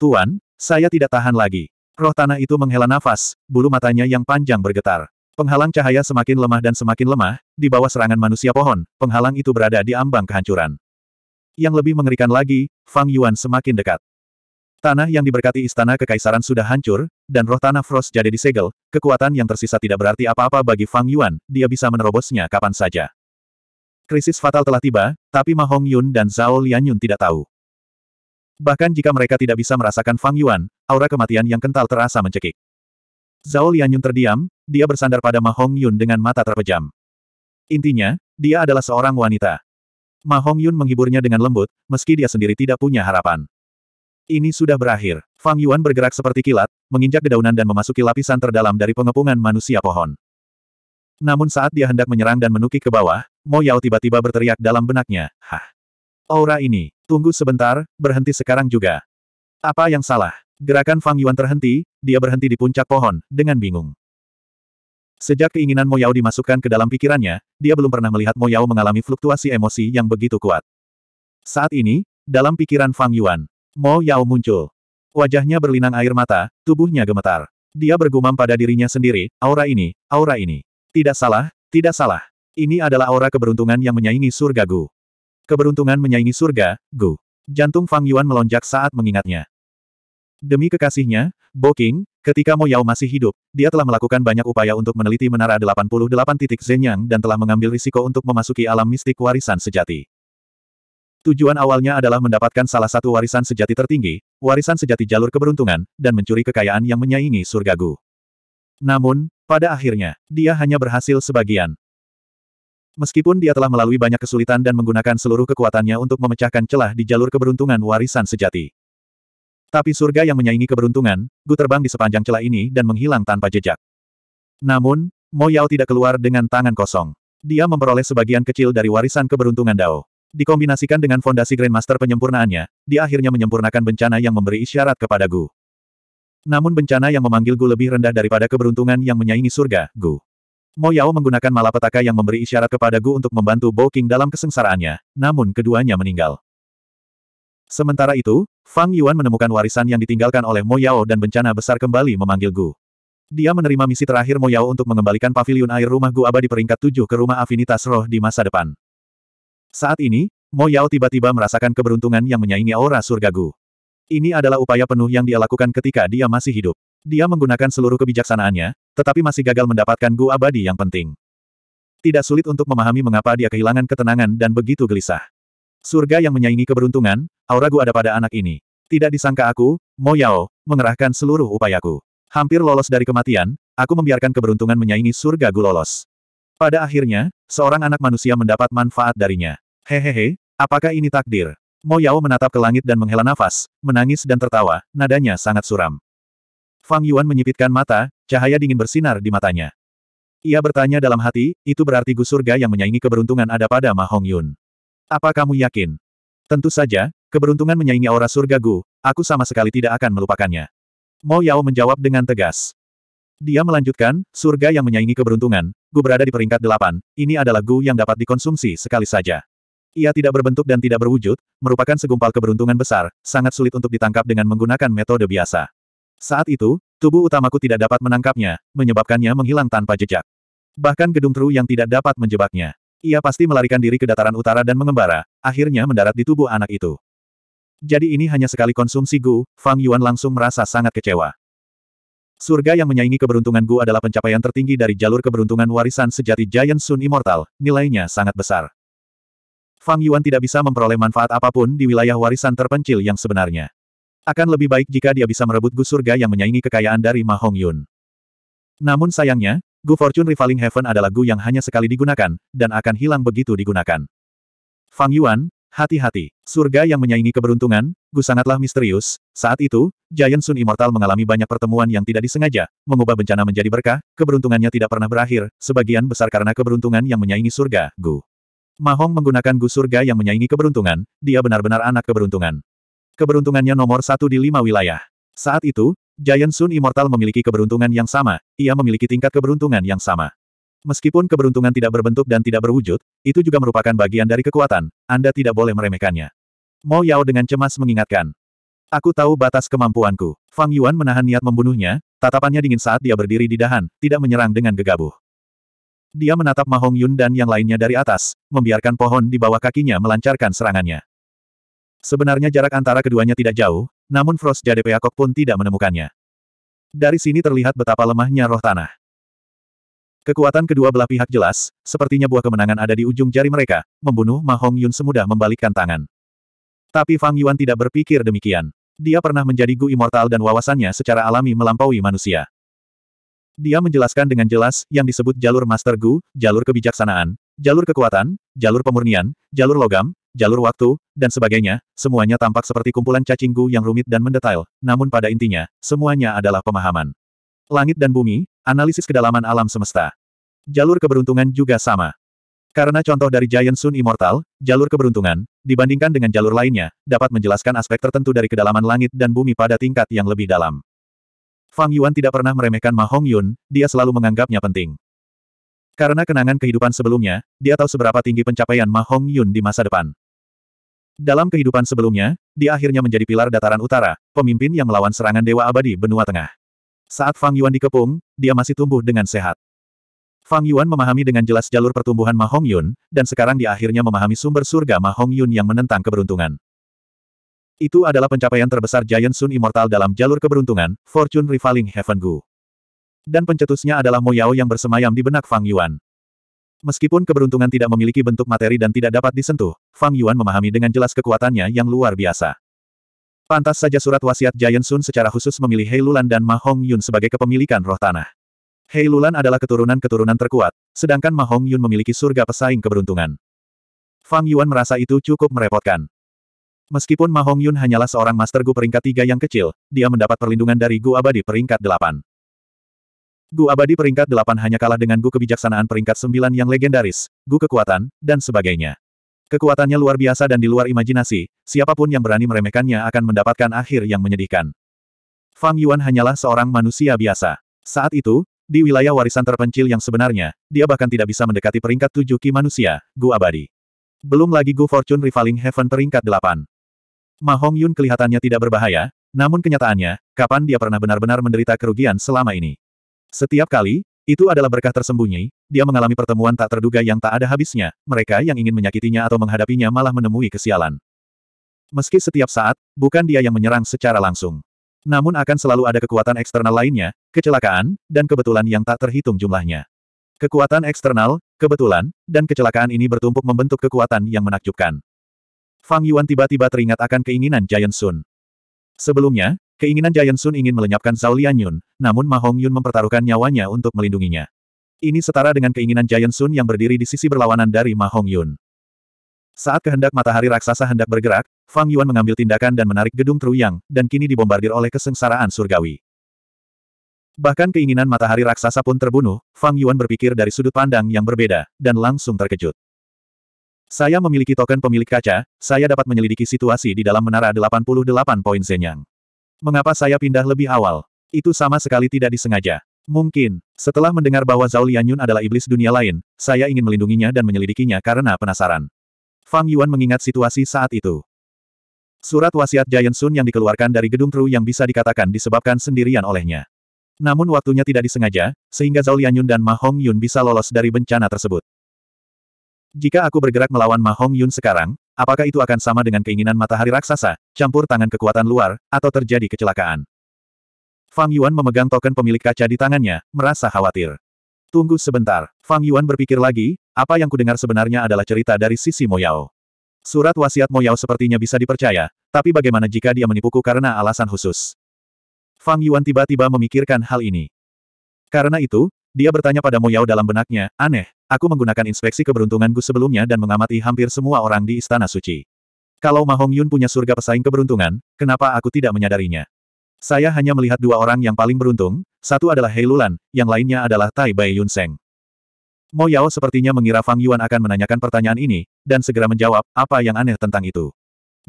Tuan, saya tidak tahan lagi. Roh tanah itu menghela nafas, bulu matanya yang panjang bergetar. Penghalang cahaya semakin lemah dan semakin lemah, di bawah serangan manusia pohon, penghalang itu berada di ambang kehancuran. Yang lebih mengerikan lagi, Fang Yuan semakin dekat. Tanah yang diberkati istana kekaisaran sudah hancur, dan roh tanah Frost jadi disegel, kekuatan yang tersisa tidak berarti apa-apa bagi Fang Yuan, dia bisa menerobosnya kapan saja. Krisis fatal telah tiba, tapi Ma Hong Yun dan Zhao Lianyun tidak tahu. Bahkan jika mereka tidak bisa merasakan Fang Yuan, aura kematian yang kental terasa mencekik. Zhao Lianyun terdiam, dia bersandar pada Ma Hong Yun dengan mata terpejam. Intinya, dia adalah seorang wanita. Ma Hong Yun menghiburnya dengan lembut, meski dia sendiri tidak punya harapan. Ini sudah berakhir. Fang Yuan bergerak seperti kilat, menginjak dedaunan dan memasuki lapisan terdalam dari pengepungan manusia pohon. Namun saat dia hendak menyerang dan menukik ke bawah, Mo Yao tiba-tiba berteriak dalam benaknya, Hah! Aura ini, tunggu sebentar, berhenti sekarang juga. Apa yang salah? Gerakan Fang Yuan terhenti, dia berhenti di puncak pohon, dengan bingung. Sejak keinginan Mo Yao dimasukkan ke dalam pikirannya, dia belum pernah melihat Mo mengalami fluktuasi emosi yang begitu kuat. Saat ini, dalam pikiran Fang Yuan, Mo Yao muncul. Wajahnya berlinang air mata, tubuhnya gemetar. Dia bergumam pada dirinya sendiri, aura ini, aura ini. Tidak salah, tidak salah. Ini adalah aura keberuntungan yang menyaingi surga Gu. Keberuntungan menyaingi surga, Gu. Jantung Fang Yuan melonjak saat mengingatnya. Demi kekasihnya, Bo King, Ketika Mo Yao masih hidup, dia telah melakukan banyak upaya untuk meneliti Menara 88 titik Zenyang dan telah mengambil risiko untuk memasuki alam mistik warisan sejati. Tujuan awalnya adalah mendapatkan salah satu warisan sejati tertinggi, warisan sejati jalur keberuntungan, dan mencuri kekayaan yang menyaingi surgagu. Namun, pada akhirnya, dia hanya berhasil sebagian. Meskipun dia telah melalui banyak kesulitan dan menggunakan seluruh kekuatannya untuk memecahkan celah di jalur keberuntungan warisan sejati. Tapi surga yang menyaingi keberuntungan, Gu terbang di sepanjang celah ini dan menghilang tanpa jejak. Namun, Mo Yao tidak keluar dengan tangan kosong. Dia memperoleh sebagian kecil dari warisan keberuntungan Dao. Dikombinasikan dengan fondasi Grandmaster penyempurnaannya, dia akhirnya menyempurnakan bencana yang memberi isyarat kepada Gu. Namun bencana yang memanggil Gu lebih rendah daripada keberuntungan yang menyaingi surga, Gu. Mo Yao menggunakan malapetaka yang memberi isyarat kepada Gu untuk membantu Bo King dalam kesengsaraannya, namun keduanya meninggal. Sementara itu, Fang Yuan menemukan warisan yang ditinggalkan oleh Mo Yao dan bencana besar kembali memanggil Gu. Dia menerima misi terakhir Mo Yao untuk mengembalikan pavilion air rumah Gu Abadi peringkat tujuh ke rumah afinitas roh di masa depan. Saat ini, Mo Yao tiba-tiba merasakan keberuntungan yang menyaingi aura surga Gu. Ini adalah upaya penuh yang dia lakukan ketika dia masih hidup. Dia menggunakan seluruh kebijaksanaannya, tetapi masih gagal mendapatkan Gu abadi yang penting. Tidak sulit untuk memahami mengapa dia kehilangan ketenangan dan begitu gelisah. Surga yang menyaingi keberuntungan, aura gua ada pada anak ini. Tidak disangka aku, Mo Yao, mengerahkan seluruh upayaku. Hampir lolos dari kematian, aku membiarkan keberuntungan menyaingi surga gua lolos. Pada akhirnya, seorang anak manusia mendapat manfaat darinya. Hehehe, apakah ini takdir? Mo Yao menatap ke langit dan menghela nafas, menangis dan tertawa, nadanya sangat suram. Fang Yuan menyipitkan mata, cahaya dingin bersinar di matanya. Ia bertanya dalam hati, itu berarti gu surga yang menyaingi keberuntungan ada pada Ma Hong Yun. Apa kamu yakin? Tentu saja, keberuntungan menyaingi aura surga Gu, aku sama sekali tidak akan melupakannya. Mo Yao menjawab dengan tegas. Dia melanjutkan, surga yang menyaingi keberuntungan, Gu berada di peringkat delapan, ini adalah Gu yang dapat dikonsumsi sekali saja. Ia tidak berbentuk dan tidak berwujud, merupakan segumpal keberuntungan besar, sangat sulit untuk ditangkap dengan menggunakan metode biasa. Saat itu, tubuh utamaku tidak dapat menangkapnya, menyebabkannya menghilang tanpa jejak. Bahkan gedung Tru yang tidak dapat menjebaknya. Ia pasti melarikan diri ke dataran utara dan mengembara, akhirnya mendarat di tubuh anak itu. Jadi ini hanya sekali konsumsi Gu, Fang Yuan langsung merasa sangat kecewa. Surga yang menyaingi keberuntungan Gu adalah pencapaian tertinggi dari jalur keberuntungan warisan sejati Giant Sun Immortal, nilainya sangat besar. Fang Yuan tidak bisa memperoleh manfaat apapun di wilayah warisan terpencil yang sebenarnya. Akan lebih baik jika dia bisa merebut Gu surga yang menyaingi kekayaan dari Ma Hong Yun. Namun sayangnya, Gu Fortune Revaling Heaven adalah Gu yang hanya sekali digunakan, dan akan hilang begitu digunakan. Fang Yuan, hati-hati. Surga yang menyaingi keberuntungan, Gu sangatlah misterius. Saat itu, Giant Sun Immortal mengalami banyak pertemuan yang tidak disengaja, mengubah bencana menjadi berkah, keberuntungannya tidak pernah berakhir, sebagian besar karena keberuntungan yang menyaingi surga, Gu. Mahong menggunakan Gu surga yang menyaingi keberuntungan, dia benar-benar anak keberuntungan. Keberuntungannya nomor satu di lima wilayah. Saat itu, Giant Sun Immortal memiliki keberuntungan yang sama, ia memiliki tingkat keberuntungan yang sama. Meskipun keberuntungan tidak berbentuk dan tidak berwujud, itu juga merupakan bagian dari kekuatan, Anda tidak boleh meremehkannya. Mo Yao dengan cemas mengingatkan. Aku tahu batas kemampuanku. Fang Yuan menahan niat membunuhnya, tatapannya dingin saat dia berdiri di dahan, tidak menyerang dengan gegabah. Dia menatap Ma Hong Yun dan yang lainnya dari atas, membiarkan pohon di bawah kakinya melancarkan serangannya. Sebenarnya jarak antara keduanya tidak jauh, namun Frost Jade Peacock pun tidak menemukannya. Dari sini terlihat betapa lemahnya roh tanah. Kekuatan kedua belah pihak jelas, sepertinya buah kemenangan ada di ujung jari mereka, membunuh Ma Hong Yun semudah membalikkan tangan. Tapi Fang Yuan tidak berpikir demikian. Dia pernah menjadi Gu Immortal dan wawasannya secara alami melampaui manusia. Dia menjelaskan dengan jelas yang disebut jalur Master Gu, jalur kebijaksanaan, jalur kekuatan, jalur pemurnian, jalur logam, jalur waktu, dan sebagainya, semuanya tampak seperti kumpulan cacinggu yang rumit dan mendetail, namun pada intinya, semuanya adalah pemahaman. Langit dan bumi, analisis kedalaman alam semesta. Jalur keberuntungan juga sama. Karena contoh dari Giant Sun Immortal, jalur keberuntungan, dibandingkan dengan jalur lainnya, dapat menjelaskan aspek tertentu dari kedalaman langit dan bumi pada tingkat yang lebih dalam. Fang Yuan tidak pernah meremehkan Ma Hong Yun, dia selalu menganggapnya penting. Karena kenangan kehidupan sebelumnya, dia tahu seberapa tinggi pencapaian Ma Hong Yun di masa depan. Dalam kehidupan sebelumnya, dia akhirnya menjadi pilar dataran utara, pemimpin yang melawan serangan Dewa Abadi Benua Tengah. Saat Fang Yuan dikepung, dia masih tumbuh dengan sehat. Fang Yuan memahami dengan jelas jalur pertumbuhan Mahong Yun, dan sekarang dia akhirnya memahami sumber surga Mahong Yun yang menentang keberuntungan. Itu adalah pencapaian terbesar Giant Sun Immortal dalam jalur keberuntungan, Fortune Revaling Heaven Gu. Dan pencetusnya adalah Mo Yao yang bersemayam di benak Fang Yuan. Meskipun keberuntungan tidak memiliki bentuk materi dan tidak dapat disentuh, Fang Yuan memahami dengan jelas kekuatannya yang luar biasa. Pantas saja surat wasiat Giant Sun secara khusus memilih Hei Lulan dan Ma Hong Yun sebagai kepemilikan roh tanah. Hei Lulan adalah keturunan-keturunan terkuat, sedangkan Ma Hong Yun memiliki surga pesaing keberuntungan. Fang Yuan merasa itu cukup merepotkan. Meskipun Ma Hong Yun hanyalah seorang master Gu peringkat tiga yang kecil, dia mendapat perlindungan dari Gu abadi peringkat delapan. Gu abadi peringkat 8 hanya kalah dengan Gu kebijaksanaan peringkat 9 yang legendaris, Gu kekuatan, dan sebagainya. Kekuatannya luar biasa dan di luar imajinasi, siapapun yang berani meremehkannya akan mendapatkan akhir yang menyedihkan. Fang Yuan hanyalah seorang manusia biasa. Saat itu, di wilayah warisan terpencil yang sebenarnya, dia bahkan tidak bisa mendekati peringkat tujuh ki manusia, Gu abadi. Belum lagi Gu Fortune Rivaling Heaven peringkat delapan. Ma Hong Yun kelihatannya tidak berbahaya, namun kenyataannya, kapan dia pernah benar-benar menderita kerugian selama ini? Setiap kali, itu adalah berkah tersembunyi, dia mengalami pertemuan tak terduga yang tak ada habisnya, mereka yang ingin menyakitinya atau menghadapinya malah menemui kesialan. Meski setiap saat, bukan dia yang menyerang secara langsung. Namun akan selalu ada kekuatan eksternal lainnya, kecelakaan, dan kebetulan yang tak terhitung jumlahnya. Kekuatan eksternal, kebetulan, dan kecelakaan ini bertumpuk membentuk kekuatan yang menakjubkan. Fang Yuan tiba-tiba teringat akan keinginan Giant Sun. Sebelumnya, Keinginan Giant Sun ingin melenyapkan Zhao Lianyun, namun Ma Hong Yun mempertaruhkan nyawanya untuk melindunginya. Ini setara dengan keinginan Giant Sun yang berdiri di sisi berlawanan dari Ma Hong Yun. Saat kehendak matahari raksasa hendak bergerak, Fang Yuan mengambil tindakan dan menarik gedung Truyang, dan kini dibombardir oleh kesengsaraan surgawi. Bahkan keinginan matahari raksasa pun terbunuh, Fang Yuan berpikir dari sudut pandang yang berbeda, dan langsung terkejut. Saya memiliki token pemilik kaca, saya dapat menyelidiki situasi di dalam menara 88 Poin Zenyang. Mengapa saya pindah lebih awal? Itu sama sekali tidak disengaja. Mungkin, setelah mendengar bahwa Zhao Lianyun adalah iblis dunia lain, saya ingin melindunginya dan menyelidikinya karena penasaran. Fang Yuan mengingat situasi saat itu. Surat wasiat Giant Sun yang dikeluarkan dari gedung Tru yang bisa dikatakan disebabkan sendirian olehnya. Namun waktunya tidak disengaja, sehingga Zhao Lianyun dan Ma Hong Yun bisa lolos dari bencana tersebut. Jika aku bergerak melawan Ma Hong Yun sekarang, Apakah itu akan sama dengan keinginan matahari raksasa, campur tangan kekuatan luar, atau terjadi kecelakaan? Fang Yuan memegang token pemilik kaca di tangannya, merasa khawatir. Tunggu sebentar, Fang Yuan berpikir lagi, apa yang kudengar sebenarnya adalah cerita dari sisi Moyao. Surat wasiat Moyao sepertinya bisa dipercaya, tapi bagaimana jika dia menipuku karena alasan khusus? Fang Yuan tiba-tiba memikirkan hal ini. Karena itu, dia bertanya pada Moyao dalam benaknya, aneh, Aku menggunakan inspeksi keberuntungan Gu sebelumnya dan mengamati hampir semua orang di Istana Suci. Kalau Mahong Yun punya surga pesaing keberuntungan, kenapa aku tidak menyadarinya? Saya hanya melihat dua orang yang paling beruntung, satu adalah Hei Lulan, yang lainnya adalah Tai Bai Yun Seng. Mo Yao sepertinya mengira Fang Yuan akan menanyakan pertanyaan ini, dan segera menjawab, apa yang aneh tentang itu.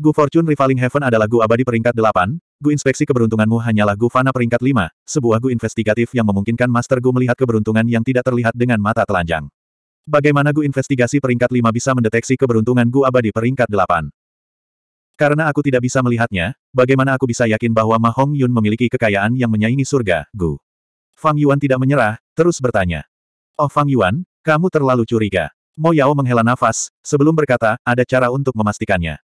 Gu Fortune Rivaling Heaven adalah Gu Abadi peringkat 8, Gu inspeksi keberuntunganmu hanyalah Gu Fana peringkat 5, sebuah Gu investigatif yang memungkinkan Master Gu melihat keberuntungan yang tidak terlihat dengan mata telanjang. Bagaimana Gu investigasi peringkat 5 bisa mendeteksi keberuntungan Gu abadi peringkat 8? Karena aku tidak bisa melihatnya, bagaimana aku bisa yakin bahwa Ma Hong Yun memiliki kekayaan yang menyaingi surga, Gu? Fang Yuan tidak menyerah, terus bertanya. Oh Fang Yuan, kamu terlalu curiga. Mo Yao menghela nafas, sebelum berkata, ada cara untuk memastikannya.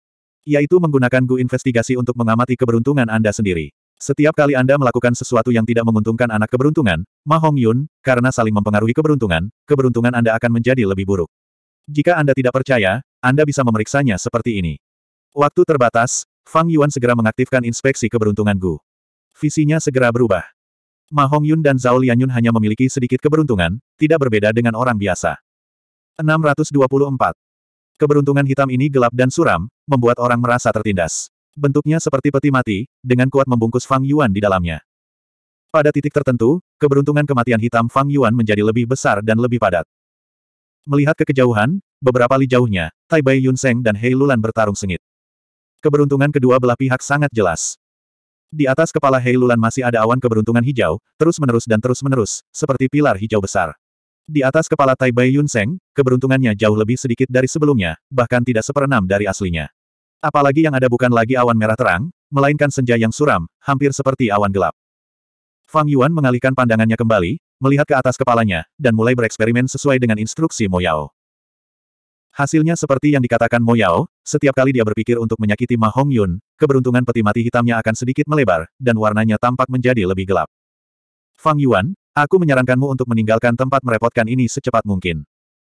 Yaitu menggunakan Gu investigasi untuk mengamati keberuntungan Anda sendiri. Setiap kali Anda melakukan sesuatu yang tidak menguntungkan anak keberuntungan, Ma Hong Yun, karena saling mempengaruhi keberuntungan, keberuntungan Anda akan menjadi lebih buruk. Jika Anda tidak percaya, Anda bisa memeriksanya seperti ini. Waktu terbatas, Fang Yuan segera mengaktifkan inspeksi keberuntungan Gu. Visinya segera berubah. Ma Hong Yun dan Zhao Lianyun hanya memiliki sedikit keberuntungan, tidak berbeda dengan orang biasa. 624. Keberuntungan hitam ini gelap dan suram, membuat orang merasa tertindas. Bentuknya seperti peti mati, dengan kuat membungkus Fang Yuan di dalamnya. Pada titik tertentu, keberuntungan kematian hitam Fang Yuan menjadi lebih besar dan lebih padat. Melihat ke kejauhan, beberapa li jauhnya, Tai Bai Yun Seng dan Hei Lulan bertarung sengit. Keberuntungan kedua belah pihak sangat jelas. Di atas kepala Hei Lulan masih ada awan keberuntungan hijau, terus-menerus dan terus-menerus, seperti pilar hijau besar. Di atas kepala Tai Bai Yun Seng, keberuntungannya jauh lebih sedikit dari sebelumnya, bahkan tidak seperenam dari aslinya. Apalagi yang ada bukan lagi awan merah terang, melainkan senja yang suram, hampir seperti awan gelap. Fang Yuan mengalihkan pandangannya kembali, melihat ke atas kepalanya, dan mulai bereksperimen sesuai dengan instruksi Mo Yao. Hasilnya seperti yang dikatakan Mo Yao, setiap kali dia berpikir untuk menyakiti Ma Hong Yun, keberuntungan peti mati hitamnya akan sedikit melebar, dan warnanya tampak menjadi lebih gelap. Fang Yuan, aku menyarankanmu untuk meninggalkan tempat merepotkan ini secepat mungkin.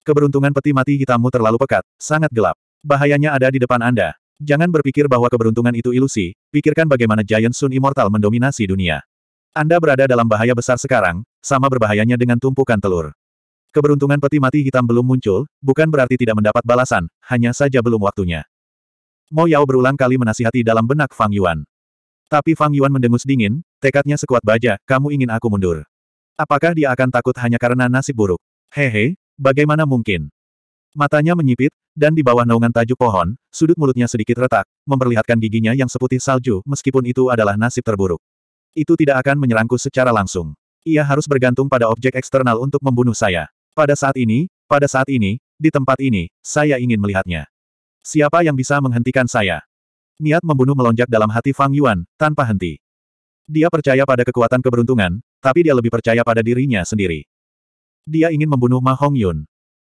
Keberuntungan peti mati hitammu terlalu pekat, sangat gelap. Bahayanya ada di depan Anda, Jangan berpikir bahwa keberuntungan itu ilusi, pikirkan bagaimana Giant Sun Immortal mendominasi dunia. Anda berada dalam bahaya besar sekarang, sama berbahayanya dengan tumpukan telur. Keberuntungan peti mati hitam belum muncul, bukan berarti tidak mendapat balasan, hanya saja belum waktunya. Mo Yao berulang kali menasihati dalam benak Fang Yuan. Tapi Fang Yuan mendengus dingin, tekadnya sekuat baja, kamu ingin aku mundur. Apakah dia akan takut hanya karena nasib buruk? Hehe, bagaimana mungkin? Matanya menyipit, dan di bawah naungan tajuk pohon, sudut mulutnya sedikit retak, memperlihatkan giginya yang seputih salju meskipun itu adalah nasib terburuk. Itu tidak akan menyerangku secara langsung. Ia harus bergantung pada objek eksternal untuk membunuh saya. Pada saat ini, pada saat ini, di tempat ini, saya ingin melihatnya. Siapa yang bisa menghentikan saya? Niat membunuh melonjak dalam hati Fang Yuan, tanpa henti. Dia percaya pada kekuatan keberuntungan, tapi dia lebih percaya pada dirinya sendiri. Dia ingin membunuh Ma Hong Yun.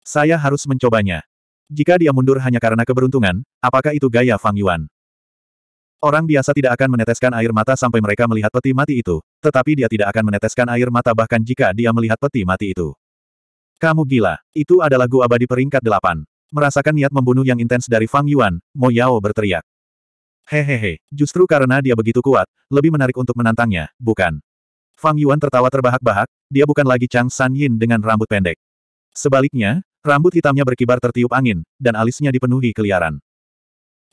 Saya harus mencobanya. Jika dia mundur hanya karena keberuntungan, apakah itu gaya Fang Yuan? Orang biasa tidak akan meneteskan air mata sampai mereka melihat peti mati itu, tetapi dia tidak akan meneteskan air mata bahkan jika dia melihat peti mati itu. Kamu gila, itu adalah gua abadi peringkat delapan. Merasakan niat membunuh yang intens dari Fang Yuan, Mo Yao berteriak. Hehehe, justru karena dia begitu kuat, lebih menarik untuk menantangnya, bukan? Fang Yuan tertawa terbahak-bahak, dia bukan lagi Chang San Yin dengan rambut pendek. Sebaliknya, Rambut hitamnya berkibar tertiup angin, dan alisnya dipenuhi keliaran.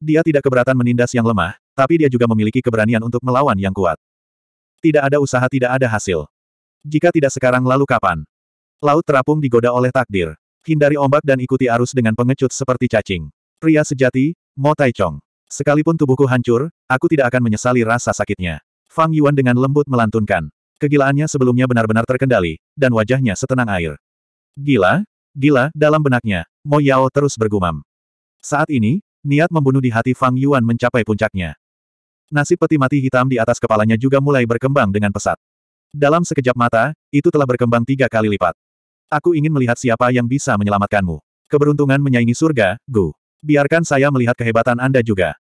Dia tidak keberatan menindas yang lemah, tapi dia juga memiliki keberanian untuk melawan yang kuat. Tidak ada usaha tidak ada hasil. Jika tidak sekarang lalu kapan? Laut terapung digoda oleh takdir. Hindari ombak dan ikuti arus dengan pengecut seperti cacing. Pria sejati, Mo Taichong. Sekalipun tubuhku hancur, aku tidak akan menyesali rasa sakitnya. Fang Yuan dengan lembut melantunkan. Kegilaannya sebelumnya benar-benar terkendali, dan wajahnya setenang air. Gila, Gila, dalam benaknya, Mo Yao terus bergumam. Saat ini, niat membunuh di hati Fang Yuan mencapai puncaknya. Nasib peti mati hitam di atas kepalanya juga mulai berkembang dengan pesat. Dalam sekejap mata, itu telah berkembang tiga kali lipat. Aku ingin melihat siapa yang bisa menyelamatkanmu. Keberuntungan menyaingi surga, Gu. Biarkan saya melihat kehebatan Anda juga.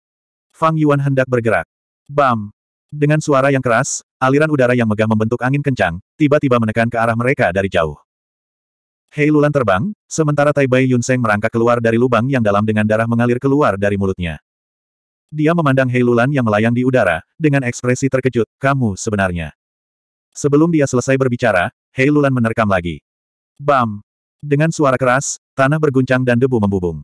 Fang Yuan hendak bergerak. Bam! Dengan suara yang keras, aliran udara yang megah membentuk angin kencang, tiba-tiba menekan ke arah mereka dari jauh. Hei Lulan terbang, sementara Tai Bai Yunseng merangkak keluar dari lubang yang dalam dengan darah mengalir keluar dari mulutnya. Dia memandang Hei Lulan yang melayang di udara, dengan ekspresi terkejut, kamu sebenarnya. Sebelum dia selesai berbicara, Hei Lulan menerkam lagi. Bam! Dengan suara keras, tanah berguncang dan debu membubung.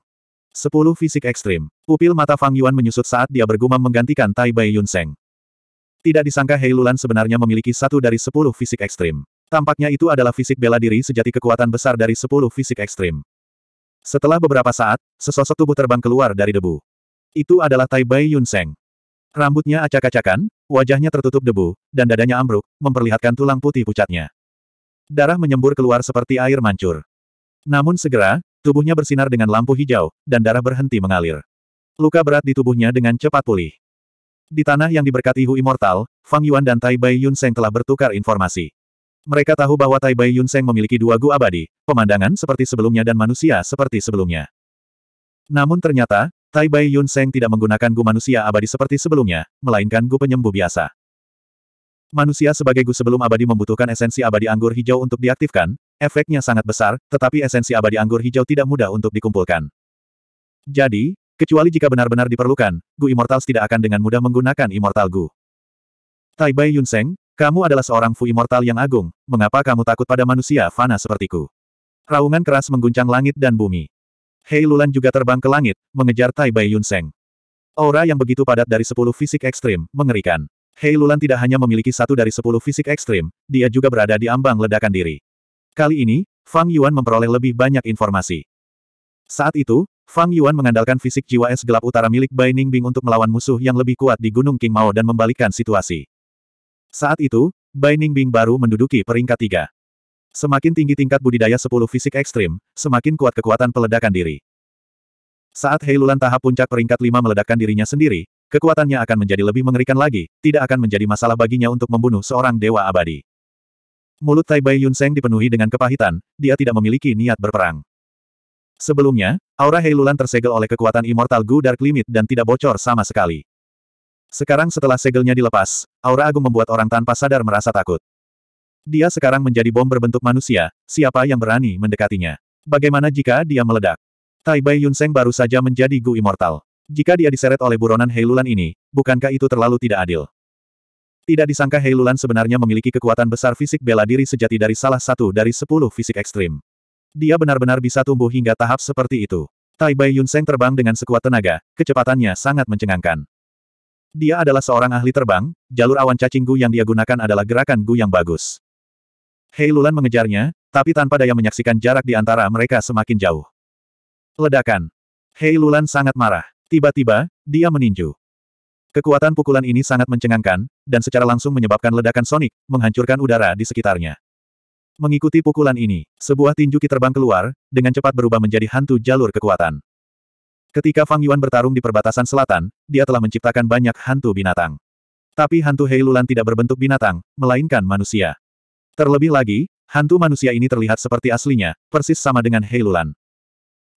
Sepuluh fisik ekstrim. Pupil mata Fang Yuan menyusut saat dia bergumam menggantikan Tai Bai Yunseng. Tidak disangka Hei Lulan sebenarnya memiliki satu dari sepuluh fisik ekstrim. Tampaknya itu adalah fisik bela diri sejati kekuatan besar dari sepuluh fisik ekstrim. Setelah beberapa saat, sesosok tubuh terbang keluar dari debu. Itu adalah Tai Bai Yun Seng. Rambutnya acak-acakan, wajahnya tertutup debu, dan dadanya ambruk, memperlihatkan tulang putih pucatnya. Darah menyembur keluar seperti air mancur. Namun segera, tubuhnya bersinar dengan lampu hijau, dan darah berhenti mengalir. Luka berat di tubuhnya dengan cepat pulih. Di tanah yang diberkati Hu Immortal, Fang Yuan dan Tai Bai Yun Seng telah bertukar informasi. Mereka tahu bahwa Tai Bai Yun Sheng memiliki dua Gu abadi, pemandangan seperti sebelumnya dan manusia seperti sebelumnya. Namun ternyata, Tai Bai Yun Sheng tidak menggunakan Gu manusia abadi seperti sebelumnya, melainkan Gu penyembuh biasa. Manusia sebagai Gu sebelum abadi membutuhkan esensi abadi anggur hijau untuk diaktifkan, efeknya sangat besar, tetapi esensi abadi anggur hijau tidak mudah untuk dikumpulkan. Jadi, kecuali jika benar-benar diperlukan, Gu Immortals tidak akan dengan mudah menggunakan Immortal Gu. Tai Bai Yun Sheng. Kamu adalah seorang Fu Immortal yang agung, mengapa kamu takut pada manusia fana sepertiku? Raungan keras mengguncang langit dan bumi. Hei Lulan juga terbang ke langit, mengejar Tai Bai Yun Seng. Aura yang begitu padat dari sepuluh fisik ekstrim, mengerikan. Hei Lulan tidak hanya memiliki satu dari sepuluh fisik ekstrim, dia juga berada di ambang ledakan diri. Kali ini, Fang Yuan memperoleh lebih banyak informasi. Saat itu, Fang Yuan mengandalkan fisik jiwa es gelap utara milik Bai Ningbing untuk melawan musuh yang lebih kuat di Gunung King Mao dan membalikkan situasi. Saat itu, Bai Ningbing baru menduduki peringkat tiga. Semakin tinggi tingkat budidaya sepuluh fisik ekstrim, semakin kuat kekuatan peledakan diri. Saat Heilulan tahap puncak peringkat lima meledakkan dirinya sendiri, kekuatannya akan menjadi lebih mengerikan lagi, tidak akan menjadi masalah baginya untuk membunuh seorang dewa abadi. Mulut Tai Bai Yun Seng dipenuhi dengan kepahitan, dia tidak memiliki niat berperang. Sebelumnya, aura Heilulan tersegel oleh kekuatan Immortal Gu Dark Limit dan tidak bocor sama sekali. Sekarang setelah segelnya dilepas, aura agung membuat orang tanpa sadar merasa takut. Dia sekarang menjadi bom berbentuk manusia, siapa yang berani mendekatinya? Bagaimana jika dia meledak? Tai Bai Yunseng baru saja menjadi Gu Immortal. Jika dia diseret oleh buronan Heilulan ini, bukankah itu terlalu tidak adil? Tidak disangka Heilulan sebenarnya memiliki kekuatan besar fisik bela diri sejati dari salah satu dari sepuluh fisik ekstrim. Dia benar-benar bisa tumbuh hingga tahap seperti itu. Tai Bai Yunseng terbang dengan sekuat tenaga, kecepatannya sangat mencengangkan. Dia adalah seorang ahli terbang, jalur awan cacing Gu yang dia gunakan adalah gerakan Gu yang bagus. Hei Lulan mengejarnya, tapi tanpa daya menyaksikan jarak di antara mereka semakin jauh. Ledakan. Hei Lulan sangat marah. Tiba-tiba, dia meninju. Kekuatan pukulan ini sangat mencengangkan, dan secara langsung menyebabkan ledakan sonik, menghancurkan udara di sekitarnya. Mengikuti pukulan ini, sebuah tinju terbang keluar, dengan cepat berubah menjadi hantu jalur kekuatan. Ketika Fang Yuan bertarung di perbatasan selatan, dia telah menciptakan banyak hantu binatang. Tapi hantu Heilulan tidak berbentuk binatang, melainkan manusia. Terlebih lagi, hantu manusia ini terlihat seperti aslinya, persis sama dengan Heilulan.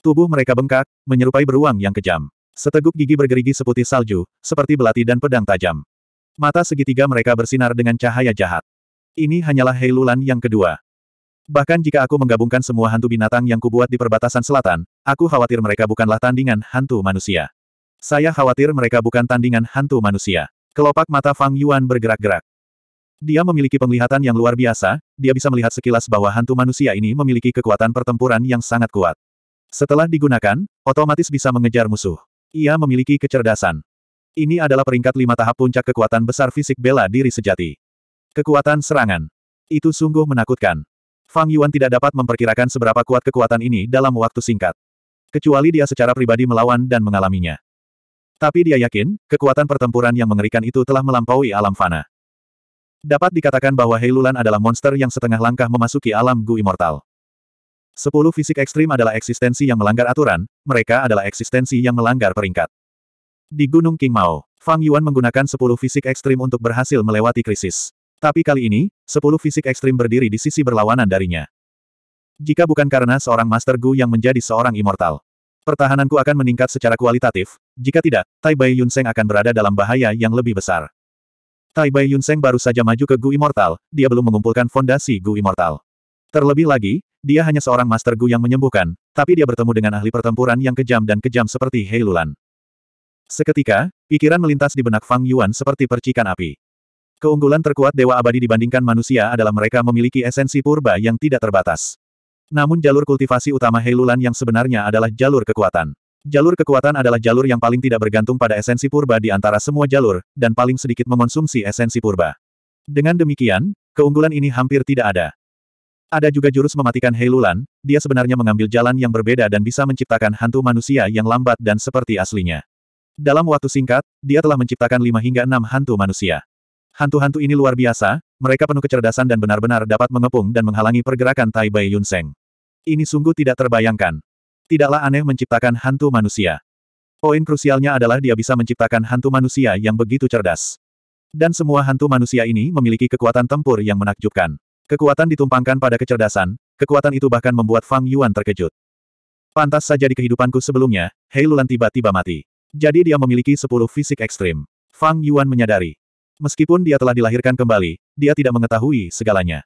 Tubuh mereka bengkak, menyerupai beruang yang kejam. Seteguk gigi bergerigi seputih salju, seperti belati dan pedang tajam. Mata segitiga mereka bersinar dengan cahaya jahat. Ini hanyalah Heilulan yang kedua. Bahkan jika aku menggabungkan semua hantu binatang yang kubuat di perbatasan selatan, aku khawatir mereka bukanlah tandingan hantu manusia. Saya khawatir mereka bukan tandingan hantu manusia. Kelopak mata Fang Yuan bergerak-gerak. Dia memiliki penglihatan yang luar biasa, dia bisa melihat sekilas bahwa hantu manusia ini memiliki kekuatan pertempuran yang sangat kuat. Setelah digunakan, otomatis bisa mengejar musuh. Ia memiliki kecerdasan. Ini adalah peringkat lima tahap puncak kekuatan besar fisik bela diri sejati. Kekuatan serangan. Itu sungguh menakutkan. Fang Yuan tidak dapat memperkirakan seberapa kuat kekuatan ini dalam waktu singkat. Kecuali dia secara pribadi melawan dan mengalaminya. Tapi dia yakin, kekuatan pertempuran yang mengerikan itu telah melampaui alam fana. Dapat dikatakan bahwa Heilulan adalah monster yang setengah langkah memasuki alam Gu Immortal. Sepuluh fisik ekstrim adalah eksistensi yang melanggar aturan, mereka adalah eksistensi yang melanggar peringkat. Di Gunung King Mao, Fang Yuan menggunakan sepuluh fisik ekstrim untuk berhasil melewati krisis. Tapi kali ini, sepuluh fisik ekstrim berdiri di sisi berlawanan darinya. Jika bukan karena seorang Master Gu yang menjadi seorang immortal, pertahananku akan meningkat secara kualitatif, jika tidak, Tai Bai Yunseng akan berada dalam bahaya yang lebih besar. Tai Bai Yunseng baru saja maju ke Gu Immortal, dia belum mengumpulkan fondasi Gu Immortal. Terlebih lagi, dia hanya seorang Master Gu yang menyembuhkan, tapi dia bertemu dengan ahli pertempuran yang kejam dan kejam seperti Heilulan. Seketika, pikiran melintas di benak Fang Yuan seperti percikan api. Keunggulan terkuat Dewa Abadi dibandingkan manusia adalah mereka memiliki esensi purba yang tidak terbatas. Namun jalur kultivasi utama Heilulan yang sebenarnya adalah jalur kekuatan. Jalur kekuatan adalah jalur yang paling tidak bergantung pada esensi purba di antara semua jalur, dan paling sedikit mengonsumsi esensi purba. Dengan demikian, keunggulan ini hampir tidak ada. Ada juga jurus mematikan Heilulan, dia sebenarnya mengambil jalan yang berbeda dan bisa menciptakan hantu manusia yang lambat dan seperti aslinya. Dalam waktu singkat, dia telah menciptakan lima hingga enam hantu manusia. Hantu-hantu ini luar biasa, mereka penuh kecerdasan dan benar-benar dapat mengepung dan menghalangi pergerakan Tai Bai Yun Seng. Ini sungguh tidak terbayangkan. Tidaklah aneh menciptakan hantu manusia. Poin krusialnya adalah dia bisa menciptakan hantu manusia yang begitu cerdas. Dan semua hantu manusia ini memiliki kekuatan tempur yang menakjubkan. Kekuatan ditumpangkan pada kecerdasan, kekuatan itu bahkan membuat Fang Yuan terkejut. Pantas saja di kehidupanku sebelumnya, Hei Lulan tiba-tiba mati. Jadi dia memiliki sepuluh fisik ekstrim. Fang Yuan menyadari, Meskipun dia telah dilahirkan kembali, dia tidak mengetahui segalanya.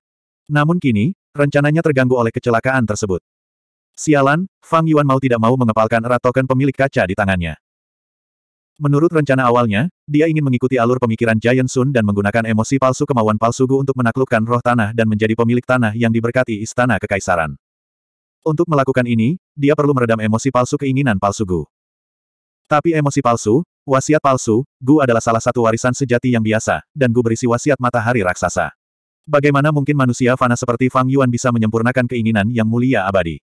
Namun kini, rencananya terganggu oleh kecelakaan tersebut. Sialan, Fang Yuan mau tidak mau mengepalkan erat token pemilik kaca di tangannya. Menurut rencana awalnya, dia ingin mengikuti alur pemikiran Giant Sun dan menggunakan emosi palsu kemauan palsu Gu untuk menaklukkan roh tanah dan menjadi pemilik tanah yang diberkati istana kekaisaran. Untuk melakukan ini, dia perlu meredam emosi palsu keinginan palsu Gu. Tapi emosi palsu, wasiat palsu, Gu adalah salah satu warisan sejati yang biasa, dan Gu berisi wasiat matahari raksasa. Bagaimana mungkin manusia fana seperti Fang Yuan bisa menyempurnakan keinginan yang mulia abadi?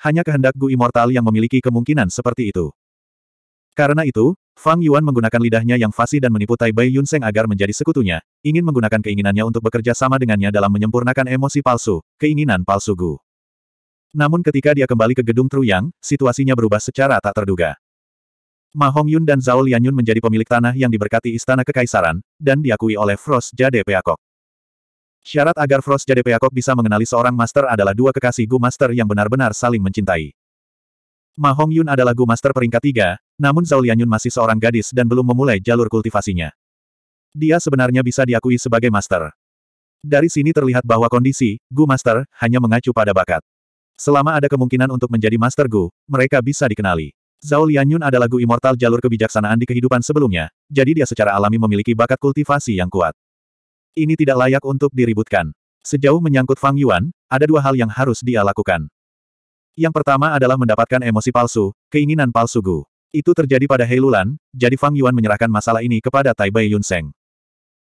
Hanya kehendak Gu Immortal yang memiliki kemungkinan seperti itu. Karena itu, Fang Yuan menggunakan lidahnya yang fasih dan menipu Tai Bai Yun Seng agar menjadi sekutunya, ingin menggunakan keinginannya untuk bekerja sama dengannya dalam menyempurnakan emosi palsu, keinginan palsu Gu. Namun ketika dia kembali ke gedung Truyang, situasinya berubah secara tak terduga. Ma Hongyun dan Zhao Lianyun menjadi pemilik tanah yang diberkati Istana Kekaisaran, dan diakui oleh Frost Jade Peacock. Syarat agar Frost Jade Peacock bisa mengenali seorang master adalah dua kekasih Gu Master yang benar-benar saling mencintai. Ma Hongyun adalah Gu Master peringkat tiga, namun Zhao Lianyun masih seorang gadis dan belum memulai jalur kultivasinya. Dia sebenarnya bisa diakui sebagai master. Dari sini terlihat bahwa kondisi, Gu Master, hanya mengacu pada bakat. Selama ada kemungkinan untuk menjadi Master Gu, mereka bisa dikenali. Zhao Lianyun adalah Gu Immortal jalur kebijaksanaan di kehidupan sebelumnya, jadi dia secara alami memiliki bakat kultivasi yang kuat. Ini tidak layak untuk diributkan. Sejauh menyangkut Fang Yuan, ada dua hal yang harus dia lakukan. Yang pertama adalah mendapatkan emosi palsu, keinginan palsu Gu. Itu terjadi pada Heilulan, jadi Fang Yuan menyerahkan masalah ini kepada Tai Bai Seng.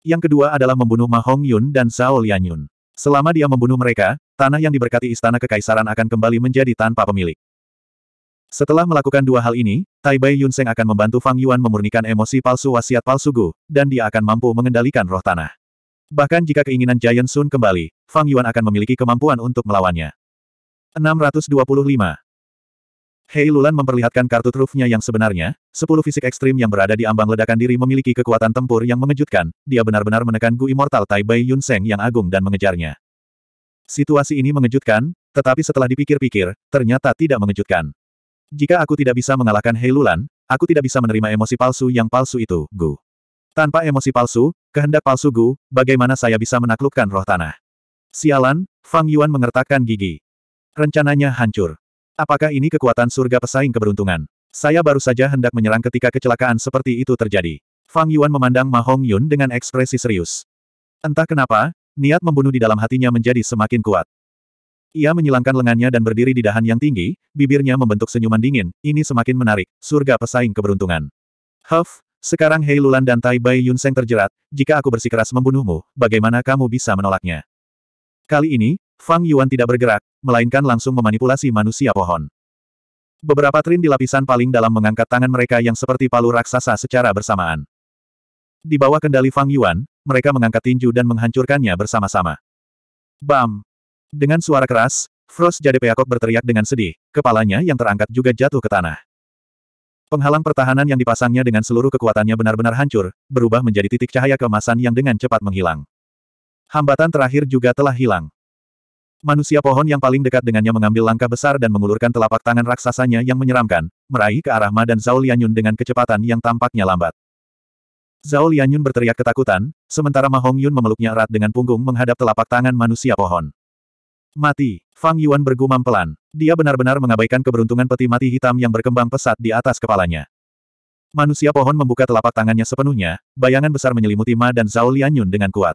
Yang kedua adalah membunuh Ma Hong Yun dan Zhao Lianyun. Selama dia membunuh mereka, tanah yang diberkati istana kekaisaran akan kembali menjadi tanpa pemilik. Setelah melakukan dua hal ini, Tai Bai Yun Yunseng akan membantu Fang Yuan memurnikan emosi palsu wasiat palsu Gu, dan dia akan mampu mengendalikan roh tanah. Bahkan jika keinginan Giant Sun kembali, Fang Yuan akan memiliki kemampuan untuk melawannya. 625. Hei Lulan memperlihatkan kartu trufnya yang sebenarnya, 10 fisik ekstrim yang berada di ambang ledakan diri memiliki kekuatan tempur yang mengejutkan, dia benar-benar menekan Gu Immortal Tai Bai Yun Yunseng yang agung dan mengejarnya. Situasi ini mengejutkan, tetapi setelah dipikir-pikir, ternyata tidak mengejutkan. Jika aku tidak bisa mengalahkan Heilulan, aku tidak bisa menerima emosi palsu yang palsu itu, Gu. Tanpa emosi palsu, kehendak palsu Gu, bagaimana saya bisa menaklukkan roh tanah? Sialan, Fang Yuan mengertakkan gigi. Rencananya hancur. Apakah ini kekuatan surga pesaing keberuntungan? Saya baru saja hendak menyerang ketika kecelakaan seperti itu terjadi. Fang Yuan memandang Ma Hong Yun dengan ekspresi serius. Entah kenapa, niat membunuh di dalam hatinya menjadi semakin kuat. Ia menyilangkan lengannya dan berdiri di dahan yang tinggi, bibirnya membentuk senyuman dingin, ini semakin menarik, surga pesaing keberuntungan. Huff, sekarang Hei Lulan dan Tai Bai Yun Seng terjerat, jika aku bersikeras membunuhmu, bagaimana kamu bisa menolaknya? Kali ini, Fang Yuan tidak bergerak, melainkan langsung memanipulasi manusia pohon. Beberapa trin di lapisan paling dalam mengangkat tangan mereka yang seperti palu raksasa secara bersamaan. Di bawah kendali Fang Yuan, mereka mengangkat tinju dan menghancurkannya bersama-sama. Bam! Dengan suara keras, Frost Jade Peacock berteriak dengan sedih, kepalanya yang terangkat juga jatuh ke tanah. Penghalang pertahanan yang dipasangnya dengan seluruh kekuatannya benar-benar hancur, berubah menjadi titik cahaya kemasan yang dengan cepat menghilang. Hambatan terakhir juga telah hilang. Manusia pohon yang paling dekat dengannya mengambil langkah besar dan mengulurkan telapak tangan raksasanya yang menyeramkan, meraih ke arah Ma dan Zhao Lianyun dengan kecepatan yang tampaknya lambat. Zhao Lianyun berteriak ketakutan, sementara Ma Hongyun memeluknya erat dengan punggung menghadap telapak tangan manusia pohon. Mati. Fang Yuan bergumam pelan. Dia benar-benar mengabaikan keberuntungan peti mati hitam yang berkembang pesat di atas kepalanya. Manusia pohon membuka telapak tangannya sepenuhnya, bayangan besar menyelimuti Ma dan Zhao Lianyun dengan kuat.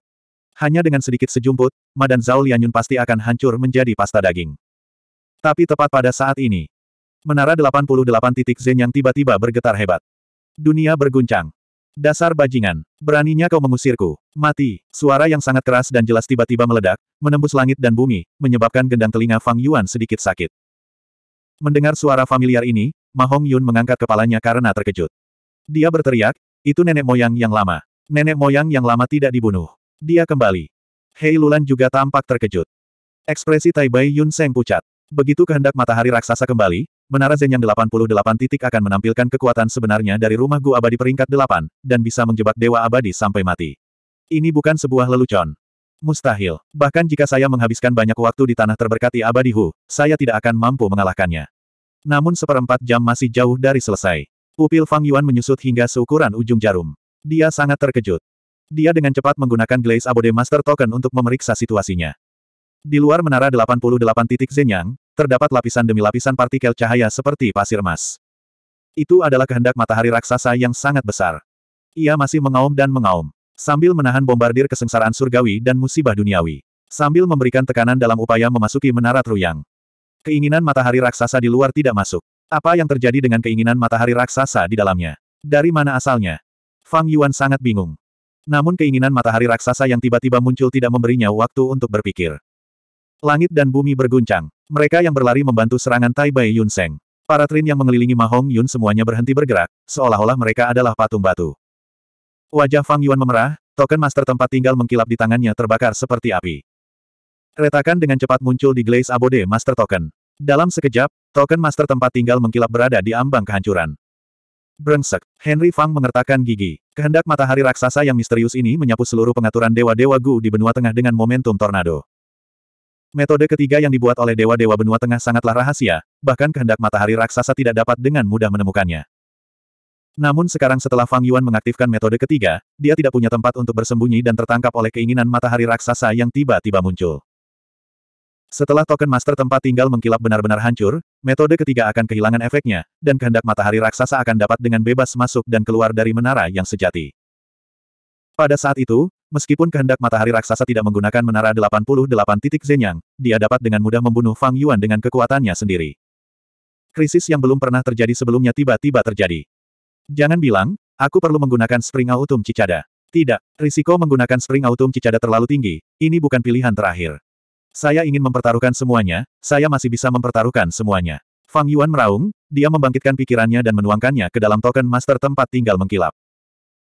Hanya dengan sedikit sejumput, Ma dan Zhao Lianyun pasti akan hancur menjadi pasta daging. Tapi tepat pada saat ini, menara 88 titik Zen yang tiba-tiba bergetar hebat. Dunia berguncang. Dasar bajingan. Beraninya kau mengusirku. Mati. Suara yang sangat keras dan jelas tiba-tiba meledak, menembus langit dan bumi, menyebabkan gendang telinga Fang Yuan sedikit sakit. Mendengar suara familiar ini, Ma Hong Yun mengangkat kepalanya karena terkejut. Dia berteriak, itu nenek moyang yang lama. Nenek moyang yang lama tidak dibunuh. Dia kembali. Hei Lulan juga tampak terkejut. Ekspresi Tai Bai Yun Seng pucat. Begitu kehendak matahari raksasa kembali, Menara Zen yang 88 titik akan menampilkan kekuatan sebenarnya dari rumah Gu abadi peringkat 8, dan bisa menjebak dewa abadi sampai mati. Ini bukan sebuah lelucon. Mustahil. Bahkan jika saya menghabiskan banyak waktu di tanah terberkati abadi Hu, saya tidak akan mampu mengalahkannya. Namun seperempat jam masih jauh dari selesai. Pupil Fang Yuan menyusut hingga seukuran ujung jarum. Dia sangat terkejut. Dia dengan cepat menggunakan Glaze Abode Master Token untuk memeriksa situasinya. Di luar menara 88 titik Zenyang, terdapat lapisan demi lapisan partikel cahaya seperti pasir emas. Itu adalah kehendak matahari raksasa yang sangat besar. Ia masih mengaum dan mengaum, sambil menahan bombardir kesengsaraan surgawi dan musibah duniawi, sambil memberikan tekanan dalam upaya memasuki menara Truyang. Keinginan matahari raksasa di luar tidak masuk. Apa yang terjadi dengan keinginan matahari raksasa di dalamnya? Dari mana asalnya? Fang Yuan sangat bingung. Namun keinginan matahari raksasa yang tiba-tiba muncul tidak memberinya waktu untuk berpikir. Langit dan bumi berguncang. Mereka yang berlari membantu serangan Tai Bai Yun Seng. Para trin yang mengelilingi Mahong Yun semuanya berhenti bergerak, seolah-olah mereka adalah patung batu. Wajah Fang Yuan memerah, token master tempat tinggal mengkilap di tangannya terbakar seperti api. Retakan dengan cepat muncul di Glaze Abode Master Token. Dalam sekejap, token master tempat tinggal mengkilap berada di ambang kehancuran. Brengsek, Henry Fang mengertakkan gigi. Kehendak matahari raksasa yang misterius ini menyapu seluruh pengaturan dewa-dewa Gu di benua tengah dengan momentum tornado. Metode ketiga yang dibuat oleh dewa-dewa benua tengah sangatlah rahasia, bahkan kehendak matahari raksasa tidak dapat dengan mudah menemukannya. Namun sekarang setelah Fang Yuan mengaktifkan metode ketiga, dia tidak punya tempat untuk bersembunyi dan tertangkap oleh keinginan matahari raksasa yang tiba-tiba muncul. Setelah token master tempat tinggal mengkilap benar-benar hancur, metode ketiga akan kehilangan efeknya, dan kehendak matahari raksasa akan dapat dengan bebas masuk dan keluar dari menara yang sejati. Pada saat itu, Meskipun kehendak matahari raksasa tidak menggunakan menara 88 titik Zenyang, dia dapat dengan mudah membunuh Fang Yuan dengan kekuatannya sendiri. Krisis yang belum pernah terjadi sebelumnya tiba-tiba terjadi. Jangan bilang, aku perlu menggunakan Spring Autumn Cicada. Tidak, risiko menggunakan Spring Autumn Cicada terlalu tinggi, ini bukan pilihan terakhir. Saya ingin mempertaruhkan semuanya, saya masih bisa mempertaruhkan semuanya. Fang Yuan meraung, dia membangkitkan pikirannya dan menuangkannya ke dalam token master tempat tinggal mengkilap.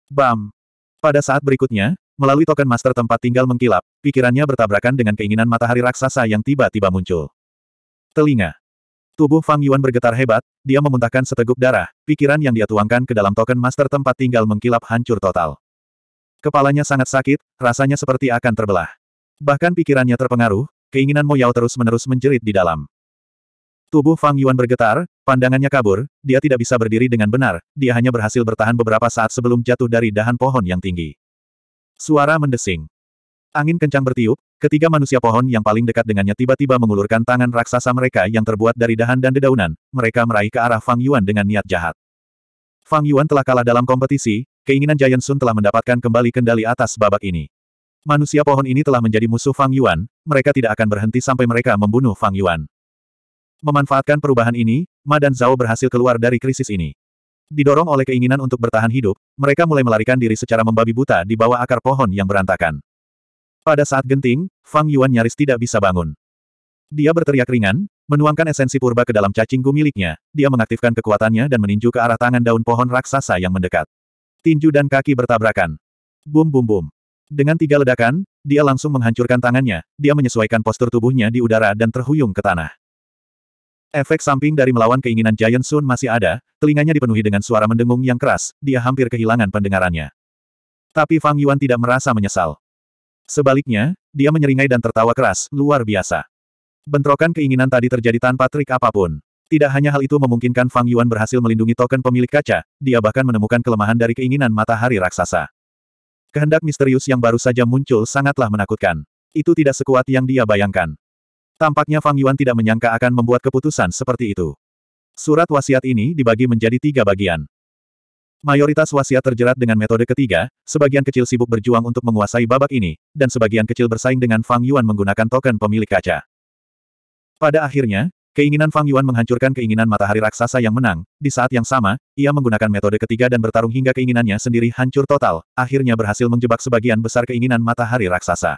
Bam! Pada saat berikutnya, Melalui token master tempat tinggal mengkilap, pikirannya bertabrakan dengan keinginan matahari raksasa yang tiba-tiba muncul. Telinga. Tubuh Fang Yuan bergetar hebat, dia memuntahkan seteguk darah, pikiran yang dia tuangkan ke dalam token master tempat tinggal mengkilap hancur total. Kepalanya sangat sakit, rasanya seperti akan terbelah. Bahkan pikirannya terpengaruh, keinginan Mo Yao terus-menerus menjerit di dalam. Tubuh Fang Yuan bergetar, pandangannya kabur, dia tidak bisa berdiri dengan benar, dia hanya berhasil bertahan beberapa saat sebelum jatuh dari dahan pohon yang tinggi. Suara mendesing. Angin kencang bertiup, ketiga manusia pohon yang paling dekat dengannya tiba-tiba mengulurkan tangan raksasa mereka yang terbuat dari dahan dan dedaunan, mereka meraih ke arah Fang Yuan dengan niat jahat. Fang Yuan telah kalah dalam kompetisi, keinginan Giant Sun telah mendapatkan kembali kendali atas babak ini. Manusia pohon ini telah menjadi musuh Fang Yuan, mereka tidak akan berhenti sampai mereka membunuh Fang Yuan. Memanfaatkan perubahan ini, Ma dan Zhao berhasil keluar dari krisis ini. Didorong oleh keinginan untuk bertahan hidup, mereka mulai melarikan diri secara membabi buta di bawah akar pohon yang berantakan. Pada saat genting, Fang Yuan nyaris tidak bisa bangun. Dia berteriak ringan, menuangkan esensi purba ke dalam cacing miliknya, dia mengaktifkan kekuatannya dan meninju ke arah tangan daun pohon raksasa yang mendekat. Tinju dan kaki bertabrakan. Bum bum bum. Dengan tiga ledakan, dia langsung menghancurkan tangannya, dia menyesuaikan postur tubuhnya di udara dan terhuyung ke tanah. Efek samping dari melawan keinginan Giant Sun masih ada, telinganya dipenuhi dengan suara mendengung yang keras, dia hampir kehilangan pendengarannya. Tapi Fang Yuan tidak merasa menyesal. Sebaliknya, dia menyeringai dan tertawa keras, luar biasa. Bentrokan keinginan tadi terjadi tanpa trik apapun. Tidak hanya hal itu memungkinkan Fang Yuan berhasil melindungi token pemilik kaca, dia bahkan menemukan kelemahan dari keinginan matahari raksasa. Kehendak misterius yang baru saja muncul sangatlah menakutkan. Itu tidak sekuat yang dia bayangkan. Tampaknya Fang Yuan tidak menyangka akan membuat keputusan seperti itu. Surat wasiat ini dibagi menjadi tiga bagian. Mayoritas wasiat terjerat dengan metode ketiga, sebagian kecil sibuk berjuang untuk menguasai babak ini, dan sebagian kecil bersaing dengan Fang Yuan menggunakan token pemilik kaca. Pada akhirnya, Keinginan Fang Yuan menghancurkan keinginan matahari raksasa yang menang, di saat yang sama, ia menggunakan metode ketiga dan bertarung hingga keinginannya sendiri hancur total, akhirnya berhasil menjebak sebagian besar keinginan matahari raksasa.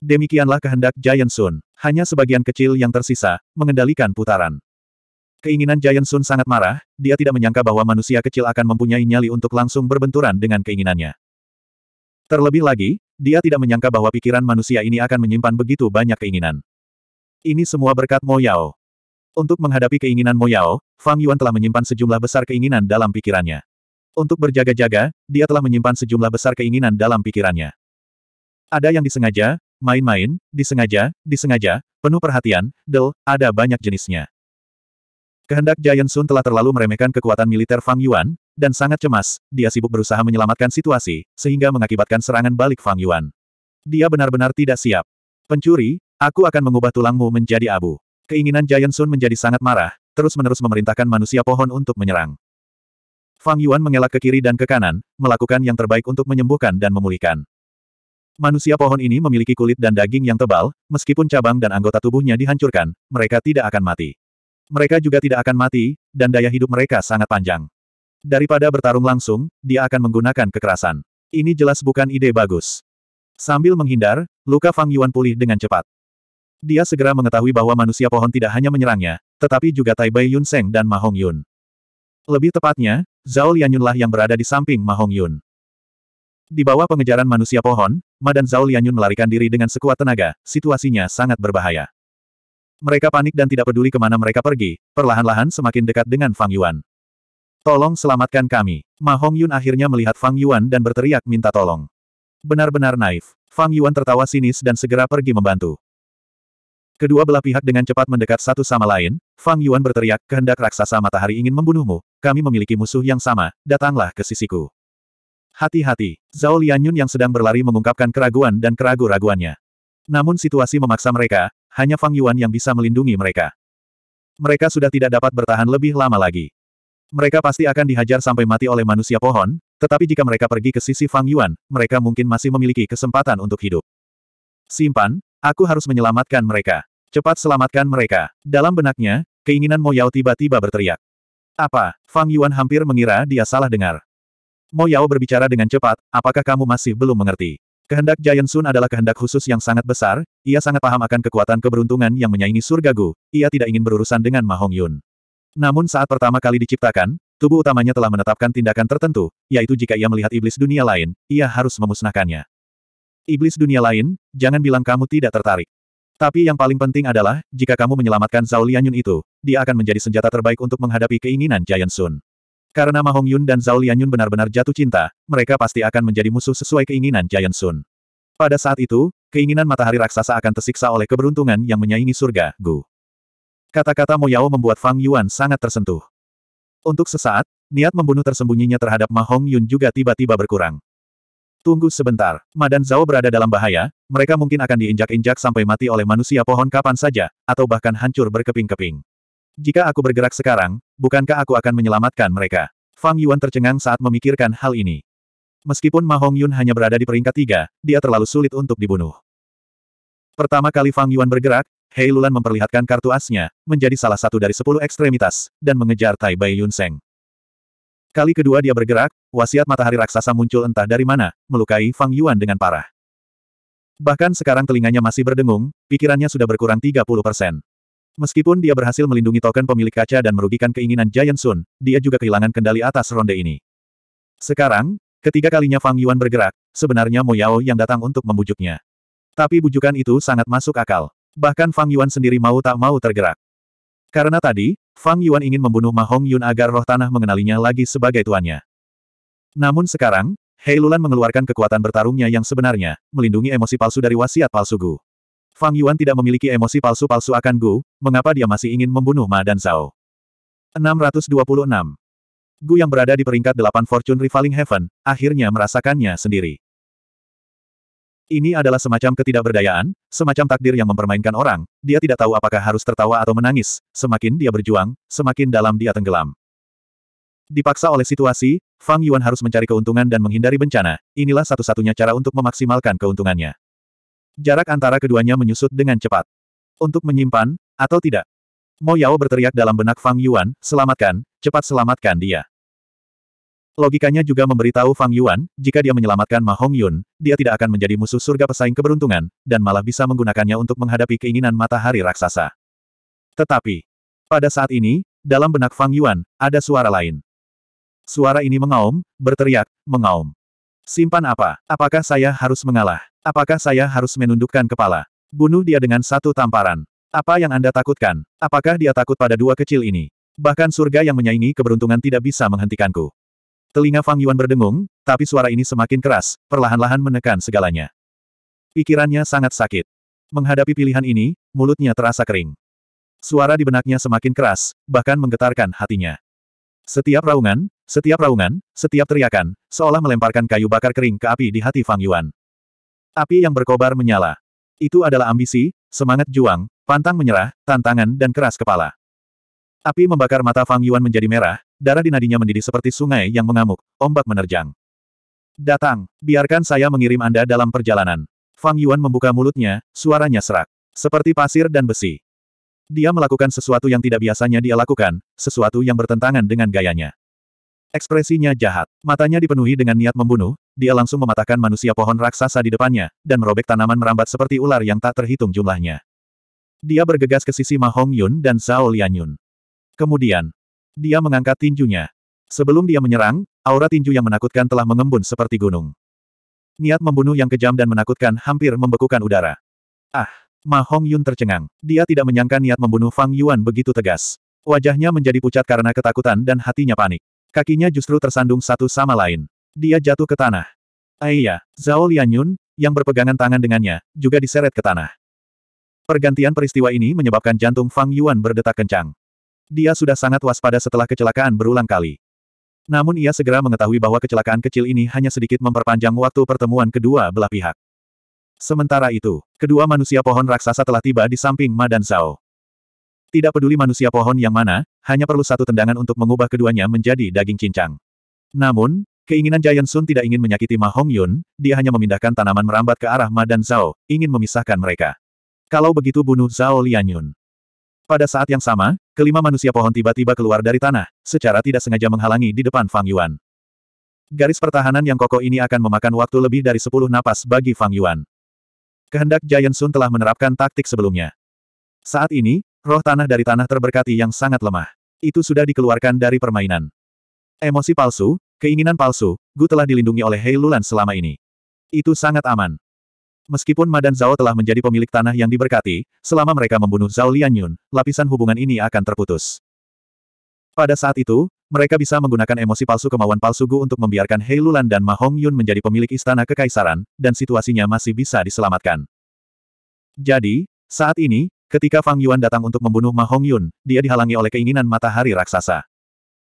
Demikianlah kehendak Giant Sun. Hanya sebagian kecil yang tersisa, mengendalikan putaran. Keinginan Giant Sun sangat marah, dia tidak menyangka bahwa manusia kecil akan mempunyai nyali untuk langsung berbenturan dengan keinginannya. Terlebih lagi, dia tidak menyangka bahwa pikiran manusia ini akan menyimpan begitu banyak keinginan. Ini semua berkat Mo Yao. Untuk menghadapi keinginan Mo Yao, Fang Yuan telah menyimpan sejumlah besar keinginan dalam pikirannya. Untuk berjaga-jaga, dia telah menyimpan sejumlah besar keinginan dalam pikirannya. Ada yang disengaja, Main-main, disengaja, disengaja, penuh perhatian, del, ada banyak jenisnya. Kehendak Giant Sun telah terlalu meremehkan kekuatan militer Fang Yuan, dan sangat cemas, dia sibuk berusaha menyelamatkan situasi, sehingga mengakibatkan serangan balik Fang Yuan. Dia benar-benar tidak siap. Pencuri, aku akan mengubah tulangmu menjadi abu. Keinginan Giant Sun menjadi sangat marah, terus-menerus memerintahkan manusia pohon untuk menyerang. Fang Yuan mengelak ke kiri dan ke kanan, melakukan yang terbaik untuk menyembuhkan dan memulihkan. Manusia pohon ini memiliki kulit dan daging yang tebal, meskipun cabang dan anggota tubuhnya dihancurkan, mereka tidak akan mati. Mereka juga tidak akan mati, dan daya hidup mereka sangat panjang. Daripada bertarung langsung, dia akan menggunakan kekerasan. Ini jelas bukan ide bagus. Sambil menghindar, luka Fang Yuan pulih dengan cepat. Dia segera mengetahui bahwa manusia pohon tidak hanya menyerangnya, tetapi juga Tai Bai Yun Seng dan Ma Hong Yun. Lebih tepatnya, Zhao Yunlah yang berada di samping Ma Hong Yun. Di bawah pengejaran manusia pohon, Madan Zhao Lianyun melarikan diri dengan sekuat tenaga, situasinya sangat berbahaya. Mereka panik dan tidak peduli kemana mereka pergi, perlahan-lahan semakin dekat dengan Fang Yuan. Tolong selamatkan kami. Ma Hong Yun akhirnya melihat Fang Yuan dan berteriak minta tolong. Benar-benar naif. Fang Yuan tertawa sinis dan segera pergi membantu. Kedua belah pihak dengan cepat mendekat satu sama lain, Fang Yuan berteriak, kehendak raksasa matahari ingin membunuhmu, kami memiliki musuh yang sama, datanglah ke sisiku. Hati-hati, Zhao Lianyun yang sedang berlari mengungkapkan keraguan dan keragu-raguannya. Namun situasi memaksa mereka, hanya Fang Yuan yang bisa melindungi mereka. Mereka sudah tidak dapat bertahan lebih lama lagi. Mereka pasti akan dihajar sampai mati oleh manusia pohon, tetapi jika mereka pergi ke sisi Fang Yuan, mereka mungkin masih memiliki kesempatan untuk hidup. Simpan, aku harus menyelamatkan mereka. Cepat selamatkan mereka. Dalam benaknya, keinginan Mo Yao tiba-tiba berteriak. Apa, Fang Yuan hampir mengira dia salah dengar. Mo Yao berbicara dengan cepat, apakah kamu masih belum mengerti? Kehendak Giant Sun adalah kehendak khusus yang sangat besar, ia sangat paham akan kekuatan keberuntungan yang menyaingi surga Gu, ia tidak ingin berurusan dengan Ma Hong Yun. Namun saat pertama kali diciptakan, tubuh utamanya telah menetapkan tindakan tertentu, yaitu jika ia melihat iblis dunia lain, ia harus memusnahkannya. Iblis dunia lain, jangan bilang kamu tidak tertarik. Tapi yang paling penting adalah, jika kamu menyelamatkan Zhao Lianyun itu, dia akan menjadi senjata terbaik untuk menghadapi keinginan Giant Sun. Karena Mahong Yun dan Zhao Lianyun benar-benar jatuh cinta, mereka pasti akan menjadi musuh sesuai keinginan Giant Sun. Pada saat itu, keinginan matahari raksasa akan tersiksa oleh keberuntungan yang menyaingi surga, Gu. Kata-kata Mo Yao membuat Fang Yuan sangat tersentuh. Untuk sesaat, niat membunuh tersembunyinya terhadap Mahong Yun juga tiba-tiba berkurang. Tunggu sebentar, Ma dan Zhao berada dalam bahaya, mereka mungkin akan diinjak-injak sampai mati oleh manusia pohon kapan saja, atau bahkan hancur berkeping-keping. Jika aku bergerak sekarang, bukankah aku akan menyelamatkan mereka? Fang Yuan tercengang saat memikirkan hal ini. Meskipun Ma Hong Yun hanya berada di peringkat tiga, dia terlalu sulit untuk dibunuh. Pertama kali Fang Yuan bergerak, Hei Lulan memperlihatkan kartu asnya, menjadi salah satu dari sepuluh ekstremitas, dan mengejar Tai Bai Yun Seng. Kali kedua dia bergerak, wasiat matahari raksasa muncul entah dari mana, melukai Fang Yuan dengan parah. Bahkan sekarang telinganya masih berdengung, pikirannya sudah berkurang 30 persen. Meskipun dia berhasil melindungi token pemilik kaca dan merugikan keinginan Giant Sun, dia juga kehilangan kendali atas ronde ini. Sekarang, ketiga kalinya Fang Yuan bergerak, sebenarnya Mo Yao yang datang untuk membujuknya. Tapi bujukan itu sangat masuk akal. Bahkan Fang Yuan sendiri mau tak mau tergerak. Karena tadi, Fang Yuan ingin membunuh Ma Hong Yun agar roh tanah mengenalinya lagi sebagai tuannya. Namun sekarang, Hei mengeluarkan kekuatan bertarungnya yang sebenarnya, melindungi emosi palsu dari wasiat palsu Gu. Fang Yuan tidak memiliki emosi palsu-palsu akan Gu, mengapa dia masih ingin membunuh Ma dan Zhao. 626. Gu yang berada di peringkat 8 Fortune Revaling Heaven, akhirnya merasakannya sendiri. Ini adalah semacam ketidakberdayaan, semacam takdir yang mempermainkan orang, dia tidak tahu apakah harus tertawa atau menangis, semakin dia berjuang, semakin dalam dia tenggelam. Dipaksa oleh situasi, Fang Yuan harus mencari keuntungan dan menghindari bencana, inilah satu-satunya cara untuk memaksimalkan keuntungannya. Jarak antara keduanya menyusut dengan cepat. Untuk menyimpan, atau tidak? Mo Yao berteriak dalam benak Fang Yuan, selamatkan, cepat selamatkan dia. Logikanya juga memberitahu Fang Yuan, jika dia menyelamatkan Ma Hong Yun, dia tidak akan menjadi musuh surga pesaing keberuntungan, dan malah bisa menggunakannya untuk menghadapi keinginan matahari raksasa. Tetapi, pada saat ini, dalam benak Fang Yuan, ada suara lain. Suara ini mengaum, berteriak, mengaum. Simpan apa? Apakah saya harus mengalah? Apakah saya harus menundukkan kepala? Bunuh dia dengan satu tamparan. Apa yang Anda takutkan? Apakah dia takut pada dua kecil ini? Bahkan surga yang menyaingi keberuntungan tidak bisa menghentikanku. Telinga Fang Yuan berdengung, tapi suara ini semakin keras, perlahan-lahan menekan segalanya. Pikirannya sangat sakit. Menghadapi pilihan ini, mulutnya terasa kering. Suara di benaknya semakin keras, bahkan menggetarkan hatinya. Setiap raungan, setiap raungan, setiap teriakan, seolah melemparkan kayu bakar kering ke api di hati Fang Yuan. Api yang berkobar menyala. Itu adalah ambisi, semangat juang, pantang menyerah, tantangan dan keras kepala. Api membakar mata Fang Yuan menjadi merah, darah di nadinya mendidih seperti sungai yang mengamuk, ombak menerjang. Datang, biarkan saya mengirim Anda dalam perjalanan. Fang Yuan membuka mulutnya, suaranya serak. Seperti pasir dan besi. Dia melakukan sesuatu yang tidak biasanya dia lakukan, sesuatu yang bertentangan dengan gayanya. Ekspresinya jahat, matanya dipenuhi dengan niat membunuh, dia langsung mematahkan manusia pohon raksasa di depannya, dan merobek tanaman merambat seperti ular yang tak terhitung jumlahnya. Dia bergegas ke sisi Ma Hong Yun dan Zhao Lianyun. Kemudian, dia mengangkat tinjunya. Sebelum dia menyerang, aura tinju yang menakutkan telah mengembun seperti gunung. Niat membunuh yang kejam dan menakutkan hampir membekukan udara. Ah, Ma Hong Yun tercengang. Dia tidak menyangka niat membunuh Fang Yuan begitu tegas. Wajahnya menjadi pucat karena ketakutan dan hatinya panik. Kakinya justru tersandung satu sama lain. Dia jatuh ke tanah. Aiya, ah Zhao Lianyun, yang berpegangan tangan dengannya, juga diseret ke tanah. Pergantian peristiwa ini menyebabkan jantung Fang Yuan berdetak kencang. Dia sudah sangat waspada setelah kecelakaan berulang kali. Namun ia segera mengetahui bahwa kecelakaan kecil ini hanya sedikit memperpanjang waktu pertemuan kedua belah pihak. Sementara itu, kedua manusia pohon raksasa telah tiba di samping Ma dan Zhao. Tidak peduli manusia pohon yang mana, hanya perlu satu tendangan untuk mengubah keduanya menjadi daging cincang. Namun, Keinginan Jayan Sun tidak ingin menyakiti Ma Hong Yun, dia hanya memindahkan tanaman merambat ke arah Ma dan Zhao, ingin memisahkan mereka. Kalau begitu bunuh Zhao Lianyun. Pada saat yang sama, kelima manusia pohon tiba-tiba keluar dari tanah, secara tidak sengaja menghalangi di depan Fang Yuan. Garis pertahanan yang kokoh ini akan memakan waktu lebih dari sepuluh napas bagi Fang Yuan. Kehendak Jayan Sun telah menerapkan taktik sebelumnya. Saat ini, roh tanah dari tanah terberkati yang sangat lemah. Itu sudah dikeluarkan dari permainan. Emosi palsu, Keinginan palsu, Gu telah dilindungi oleh Hei Lulan selama ini. Itu sangat aman. Meskipun Madan Zhao telah menjadi pemilik tanah yang diberkati, selama mereka membunuh Zhao Lianyun, lapisan hubungan ini akan terputus. Pada saat itu, mereka bisa menggunakan emosi palsu kemauan palsu Gu untuk membiarkan Hei Lulan dan Ma Hong Yun menjadi pemilik istana kekaisaran, dan situasinya masih bisa diselamatkan. Jadi, saat ini, ketika Fang Yuan datang untuk membunuh Ma Hong Yun, dia dihalangi oleh keinginan matahari raksasa.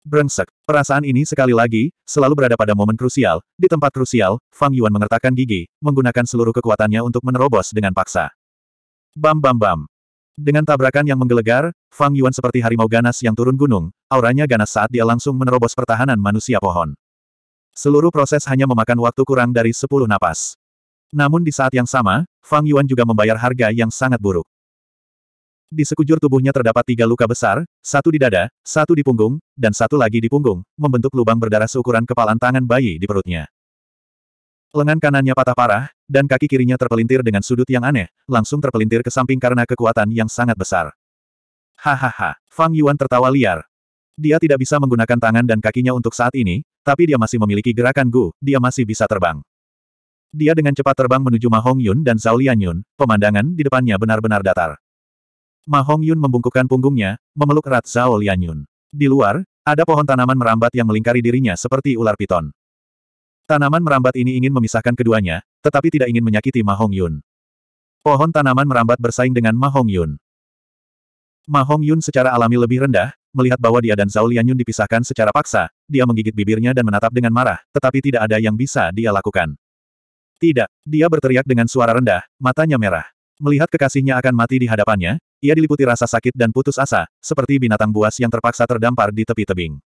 Brengsek, perasaan ini sekali lagi, selalu berada pada momen krusial. Di tempat krusial, Fang Yuan mengertakkan gigi, menggunakan seluruh kekuatannya untuk menerobos dengan paksa. Bam bam bam. Dengan tabrakan yang menggelegar, Fang Yuan seperti harimau ganas yang turun gunung, auranya ganas saat dia langsung menerobos pertahanan manusia pohon. Seluruh proses hanya memakan waktu kurang dari 10 napas. Namun di saat yang sama, Fang Yuan juga membayar harga yang sangat buruk. Di sekujur tubuhnya terdapat tiga luka besar, satu di dada, satu di punggung, dan satu lagi di punggung, membentuk lubang berdarah seukuran kepalan tangan bayi di perutnya. Lengan kanannya patah parah, dan kaki kirinya terpelintir dengan sudut yang aneh, langsung terpelintir ke samping karena kekuatan yang sangat besar. Hahaha, Fang Yuan tertawa liar. Dia tidak bisa menggunakan tangan dan kakinya untuk saat ini, tapi dia masih memiliki gerakan Gu, dia masih bisa terbang. Dia dengan cepat terbang menuju Mahong Yun dan Zhao Lian Yun, pemandangan di depannya benar-benar datar. Ma Hong Yun membungkukkan punggungnya, memeluk erat Zhao Lianyun. Di luar, ada pohon tanaman merambat yang melingkari dirinya seperti ular piton. Tanaman merambat ini ingin memisahkan keduanya, tetapi tidak ingin menyakiti Ma Hong Yun. Pohon tanaman merambat bersaing dengan Ma Hong Yun. Ma Hong Yun secara alami lebih rendah, melihat bahwa dia dan Zhao Lianyun dipisahkan secara paksa, dia menggigit bibirnya dan menatap dengan marah, tetapi tidak ada yang bisa dia lakukan. Tidak, dia berteriak dengan suara rendah, matanya merah. Melihat kekasihnya akan mati di hadapannya, ia diliputi rasa sakit dan putus asa, seperti binatang buas yang terpaksa terdampar di tepi tebing.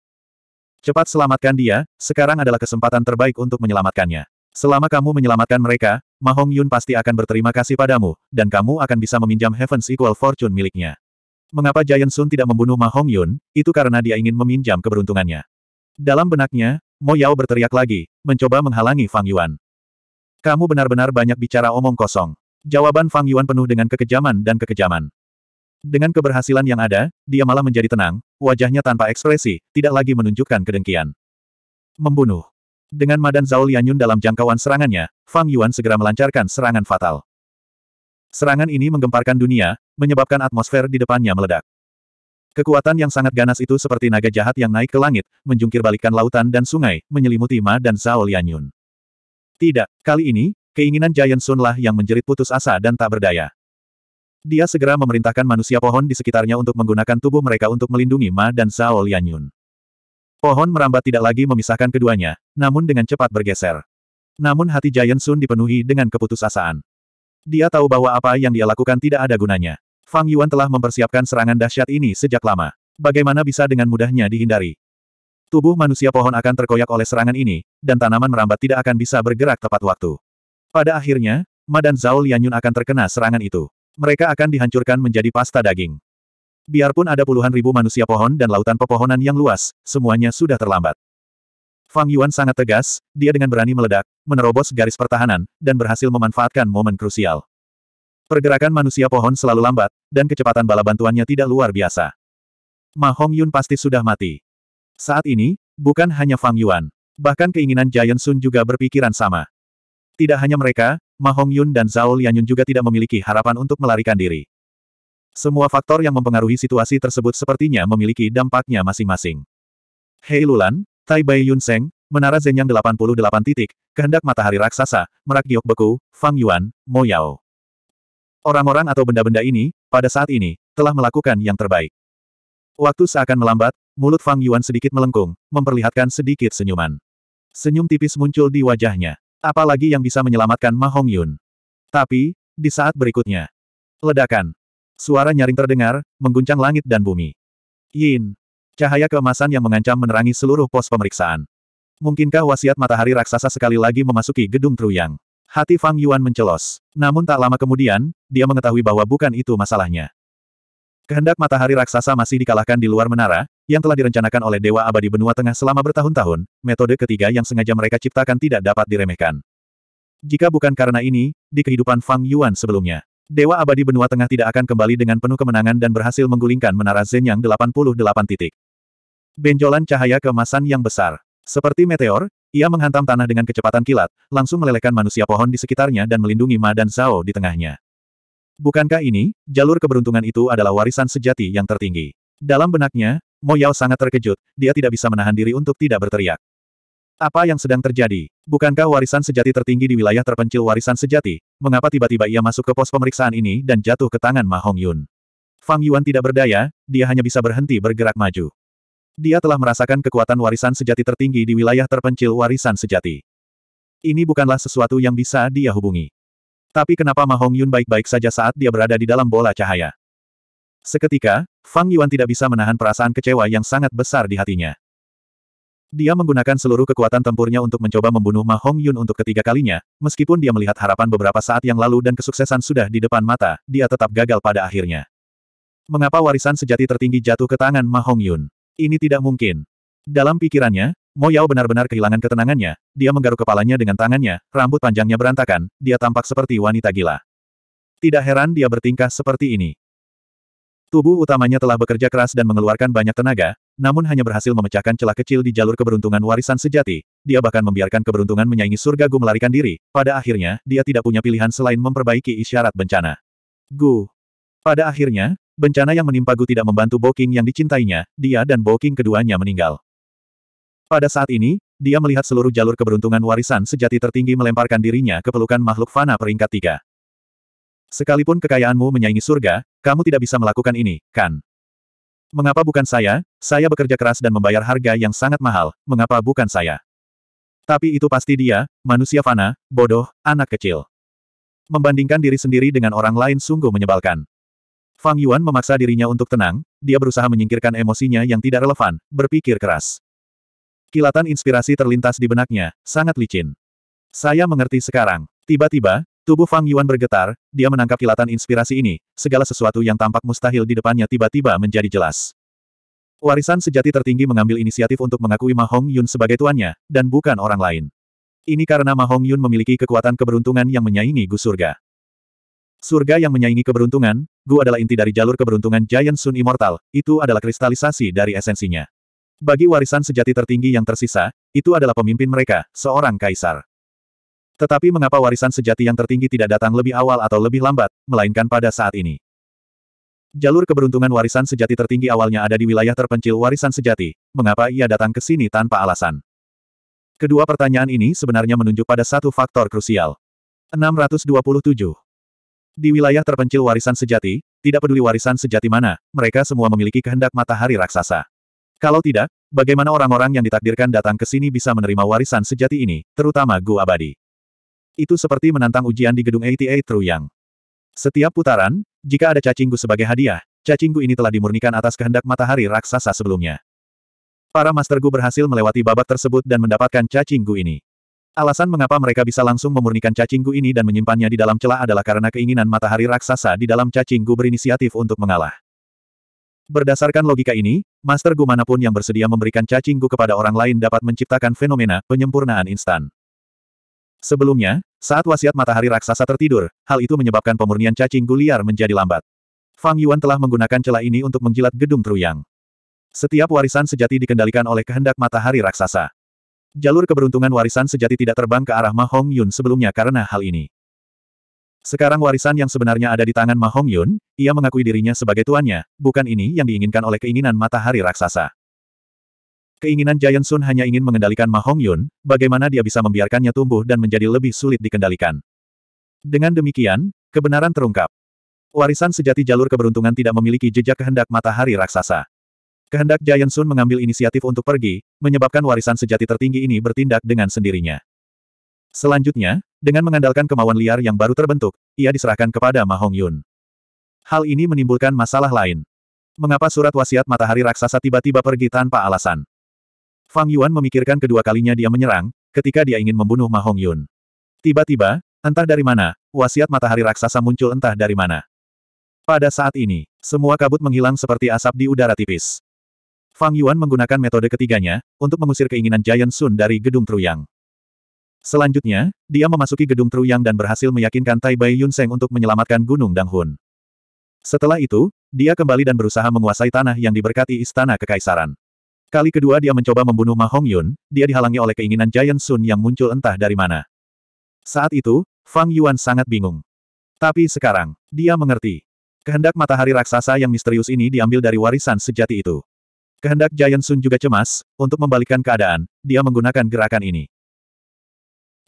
Cepat selamatkan dia, sekarang adalah kesempatan terbaik untuk menyelamatkannya. Selama kamu menyelamatkan mereka, Mahong Yun pasti akan berterima kasih padamu, dan kamu akan bisa meminjam Heaven's Equal Fortune miliknya. Mengapa Giant Sun tidak membunuh Mahong Yun, itu karena dia ingin meminjam keberuntungannya. Dalam benaknya, Mo Yao berteriak lagi, mencoba menghalangi Fang Yuan. Kamu benar-benar banyak bicara omong kosong. Jawaban Fang Yuan penuh dengan kekejaman dan kekejaman. Dengan keberhasilan yang ada, dia malah menjadi tenang, wajahnya tanpa ekspresi, tidak lagi menunjukkan kedengkian. Membunuh. Dengan Madan Zhao Lianyun dalam jangkauan serangannya, Fang Yuan segera melancarkan serangan fatal. Serangan ini menggemparkan dunia, menyebabkan atmosfer di depannya meledak. Kekuatan yang sangat ganas itu seperti naga jahat yang naik ke langit, menjungkir balikan lautan dan sungai, menyelimuti Ma dan Zhao Lianyun. Tidak, kali ini, Keinginan Giant Sun lah yang menjerit putus asa dan tak berdaya. Dia segera memerintahkan manusia pohon di sekitarnya untuk menggunakan tubuh mereka untuk melindungi Ma dan Zhao Lianyun. Pohon merambat tidak lagi memisahkan keduanya, namun dengan cepat bergeser. Namun hati Giant Sun dipenuhi dengan keputusasaan. Dia tahu bahwa apa yang dia lakukan tidak ada gunanya. Fang Yuan telah mempersiapkan serangan dahsyat ini sejak lama. Bagaimana bisa dengan mudahnya dihindari? Tubuh manusia pohon akan terkoyak oleh serangan ini, dan tanaman merambat tidak akan bisa bergerak tepat waktu. Pada akhirnya, Ma dan Zhao Lianyun akan terkena serangan itu. Mereka akan dihancurkan menjadi pasta daging. Biarpun ada puluhan ribu manusia pohon dan lautan pepohonan yang luas, semuanya sudah terlambat. Fang Yuan sangat tegas, dia dengan berani meledak, menerobos garis pertahanan, dan berhasil memanfaatkan momen krusial. Pergerakan manusia pohon selalu lambat, dan kecepatan bala bantuannya tidak luar biasa. Ma Hong Yun pasti sudah mati. Saat ini, bukan hanya Fang Yuan. Bahkan keinginan Giant Sun juga berpikiran sama. Tidak hanya mereka, Ma Hong Yun dan Zhao Lianyun juga tidak memiliki harapan untuk melarikan diri. Semua faktor yang mempengaruhi situasi tersebut sepertinya memiliki dampaknya masing-masing. Hei Lulan, Tai Bai Yun Seng, Menara Zenyang 88 titik, kehendak matahari raksasa, merak giok beku, Fang Yuan, Mo Yao. Orang-orang atau benda-benda ini, pada saat ini, telah melakukan yang terbaik. Waktu seakan melambat, mulut Fang Yuan sedikit melengkung, memperlihatkan sedikit senyuman. Senyum tipis muncul di wajahnya. Apalagi yang bisa menyelamatkan Ma Hong Yun. Tapi, di saat berikutnya. Ledakan. Suara nyaring terdengar, mengguncang langit dan bumi. Yin. Cahaya keemasan yang mengancam menerangi seluruh pos pemeriksaan. Mungkinkah wasiat matahari raksasa sekali lagi memasuki gedung Truyang? Hati Fang Yuan mencelos. Namun tak lama kemudian, dia mengetahui bahwa bukan itu masalahnya. Kehendak matahari raksasa masih dikalahkan di luar menara, yang telah direncanakan oleh Dewa Abadi Benua Tengah selama bertahun-tahun, metode ketiga yang sengaja mereka ciptakan tidak dapat diremehkan. Jika bukan karena ini, di kehidupan Fang Yuan sebelumnya, Dewa Abadi Benua Tengah tidak akan kembali dengan penuh kemenangan dan berhasil menggulingkan menara Zen yang 88 titik. Benjolan cahaya kemasan yang besar. Seperti meteor, ia menghantam tanah dengan kecepatan kilat, langsung melelehkan manusia pohon di sekitarnya dan melindungi Ma dan Zhao di tengahnya. Bukankah ini, jalur keberuntungan itu adalah warisan sejati yang tertinggi? Dalam benaknya, Mo Yao sangat terkejut, dia tidak bisa menahan diri untuk tidak berteriak. Apa yang sedang terjadi? Bukankah warisan sejati tertinggi di wilayah terpencil warisan sejati? Mengapa tiba-tiba ia masuk ke pos pemeriksaan ini dan jatuh ke tangan Ma Hong Yun? Fang Yuan tidak berdaya, dia hanya bisa berhenti bergerak maju. Dia telah merasakan kekuatan warisan sejati tertinggi di wilayah terpencil warisan sejati. Ini bukanlah sesuatu yang bisa dia hubungi. Tapi kenapa Ma Hong Yun baik-baik saja saat dia berada di dalam bola cahaya? Seketika, Fang Yuan tidak bisa menahan perasaan kecewa yang sangat besar di hatinya. Dia menggunakan seluruh kekuatan tempurnya untuk mencoba membunuh Ma Hong Yun untuk ketiga kalinya, meskipun dia melihat harapan beberapa saat yang lalu dan kesuksesan sudah di depan mata, dia tetap gagal pada akhirnya. Mengapa warisan sejati tertinggi jatuh ke tangan Ma Hong Yun? Ini tidak mungkin. Dalam pikirannya, Mo Yao benar-benar kehilangan ketenangannya, dia menggaruk kepalanya dengan tangannya, rambut panjangnya berantakan, dia tampak seperti wanita gila. Tidak heran dia bertingkah seperti ini. Tubuh utamanya telah bekerja keras dan mengeluarkan banyak tenaga, namun hanya berhasil memecahkan celah kecil di jalur keberuntungan warisan sejati, dia bahkan membiarkan keberuntungan menyaingi surga Gu melarikan diri, pada akhirnya, dia tidak punya pilihan selain memperbaiki isyarat bencana. Gu. Pada akhirnya, bencana yang menimpa Gu tidak membantu Boking yang dicintainya, dia dan Boking keduanya meninggal. Pada saat ini, dia melihat seluruh jalur keberuntungan warisan sejati tertinggi melemparkan dirinya ke pelukan makhluk fana peringkat tiga. Sekalipun kekayaanmu menyaingi surga, kamu tidak bisa melakukan ini, kan? Mengapa bukan saya? Saya bekerja keras dan membayar harga yang sangat mahal, mengapa bukan saya? Tapi itu pasti dia, manusia fana, bodoh, anak kecil. Membandingkan diri sendiri dengan orang lain sungguh menyebalkan. Fang Yuan memaksa dirinya untuk tenang, dia berusaha menyingkirkan emosinya yang tidak relevan, berpikir keras. Kilatan inspirasi terlintas di benaknya, sangat licin. Saya mengerti sekarang. Tiba-tiba, tubuh Fang Yuan bergetar, dia menangkap kilatan inspirasi ini, segala sesuatu yang tampak mustahil di depannya tiba-tiba menjadi jelas. Warisan sejati tertinggi mengambil inisiatif untuk mengakui Ma Hong Yun sebagai tuannya, dan bukan orang lain. Ini karena Ma Hong Yun memiliki kekuatan keberuntungan yang menyaingi Gu Surga. Surga yang menyaingi keberuntungan, Gu adalah inti dari jalur keberuntungan Giant Sun Immortal, itu adalah kristalisasi dari esensinya. Bagi warisan sejati tertinggi yang tersisa, itu adalah pemimpin mereka, seorang kaisar. Tetapi mengapa warisan sejati yang tertinggi tidak datang lebih awal atau lebih lambat, melainkan pada saat ini? Jalur keberuntungan warisan sejati tertinggi awalnya ada di wilayah terpencil warisan sejati, mengapa ia datang ke sini tanpa alasan? Kedua pertanyaan ini sebenarnya menunjuk pada satu faktor krusial. 627. Di wilayah terpencil warisan sejati, tidak peduli warisan sejati mana, mereka semua memiliki kehendak matahari raksasa. Kalau tidak, bagaimana orang-orang yang ditakdirkan datang ke sini bisa menerima warisan sejati ini, terutama Gu Abadi? Itu seperti menantang ujian di gedung ATA Truyang. Setiap putaran, jika ada cacing Gu sebagai hadiah, cacing Gu ini telah dimurnikan atas kehendak matahari raksasa sebelumnya. Para Master Gu berhasil melewati babak tersebut dan mendapatkan cacing Gu ini. Alasan mengapa mereka bisa langsung memurnikan cacing Gu ini dan menyimpannya di dalam celah adalah karena keinginan matahari raksasa di dalam cacing Gu berinisiatif untuk mengalah. Berdasarkan logika ini, Master Gu manapun yang bersedia memberikan cacing Gu kepada orang lain dapat menciptakan fenomena penyempurnaan instan. Sebelumnya, saat wasiat matahari raksasa tertidur, hal itu menyebabkan pemurnian cacing Gu liar menjadi lambat. Fang Yuan telah menggunakan celah ini untuk menjilat gedung Truyang. Setiap warisan sejati dikendalikan oleh kehendak matahari raksasa. Jalur keberuntungan warisan sejati tidak terbang ke arah Ma Hong Yun sebelumnya karena hal ini. Sekarang warisan yang sebenarnya ada di tangan Ma Yun, ia mengakui dirinya sebagai tuannya, bukan ini yang diinginkan oleh keinginan matahari raksasa. Keinginan Giant Sun hanya ingin mengendalikan Ma Yun, bagaimana dia bisa membiarkannya tumbuh dan menjadi lebih sulit dikendalikan. Dengan demikian, kebenaran terungkap. Warisan sejati jalur keberuntungan tidak memiliki jejak kehendak matahari raksasa. Kehendak Giant Sun mengambil inisiatif untuk pergi, menyebabkan warisan sejati tertinggi ini bertindak dengan sendirinya. Selanjutnya, dengan mengandalkan kemauan liar yang baru terbentuk, ia diserahkan kepada Ma Hong Yun. Hal ini menimbulkan masalah lain. Mengapa surat wasiat matahari raksasa tiba-tiba pergi tanpa alasan? Fang Yuan memikirkan kedua kalinya dia menyerang, ketika dia ingin membunuh Ma Hong Yun. Tiba-tiba, entah dari mana, wasiat matahari raksasa muncul entah dari mana. Pada saat ini, semua kabut menghilang seperti asap di udara tipis. Fang Yuan menggunakan metode ketiganya, untuk mengusir keinginan Giant Sun dari gedung Truyang. Selanjutnya, dia memasuki gedung Truyang dan berhasil meyakinkan Tai Bai Yunseng untuk menyelamatkan Gunung Danghun. Setelah itu, dia kembali dan berusaha menguasai tanah yang diberkati Istana Kekaisaran. Kali kedua dia mencoba membunuh Ma Hong Yun, dia dihalangi oleh keinginan Giant Sun yang muncul entah dari mana. Saat itu, Fang Yuan sangat bingung. Tapi sekarang, dia mengerti. Kehendak matahari raksasa yang misterius ini diambil dari warisan sejati itu. Kehendak Giant Sun juga cemas, untuk membalikkan keadaan, dia menggunakan gerakan ini.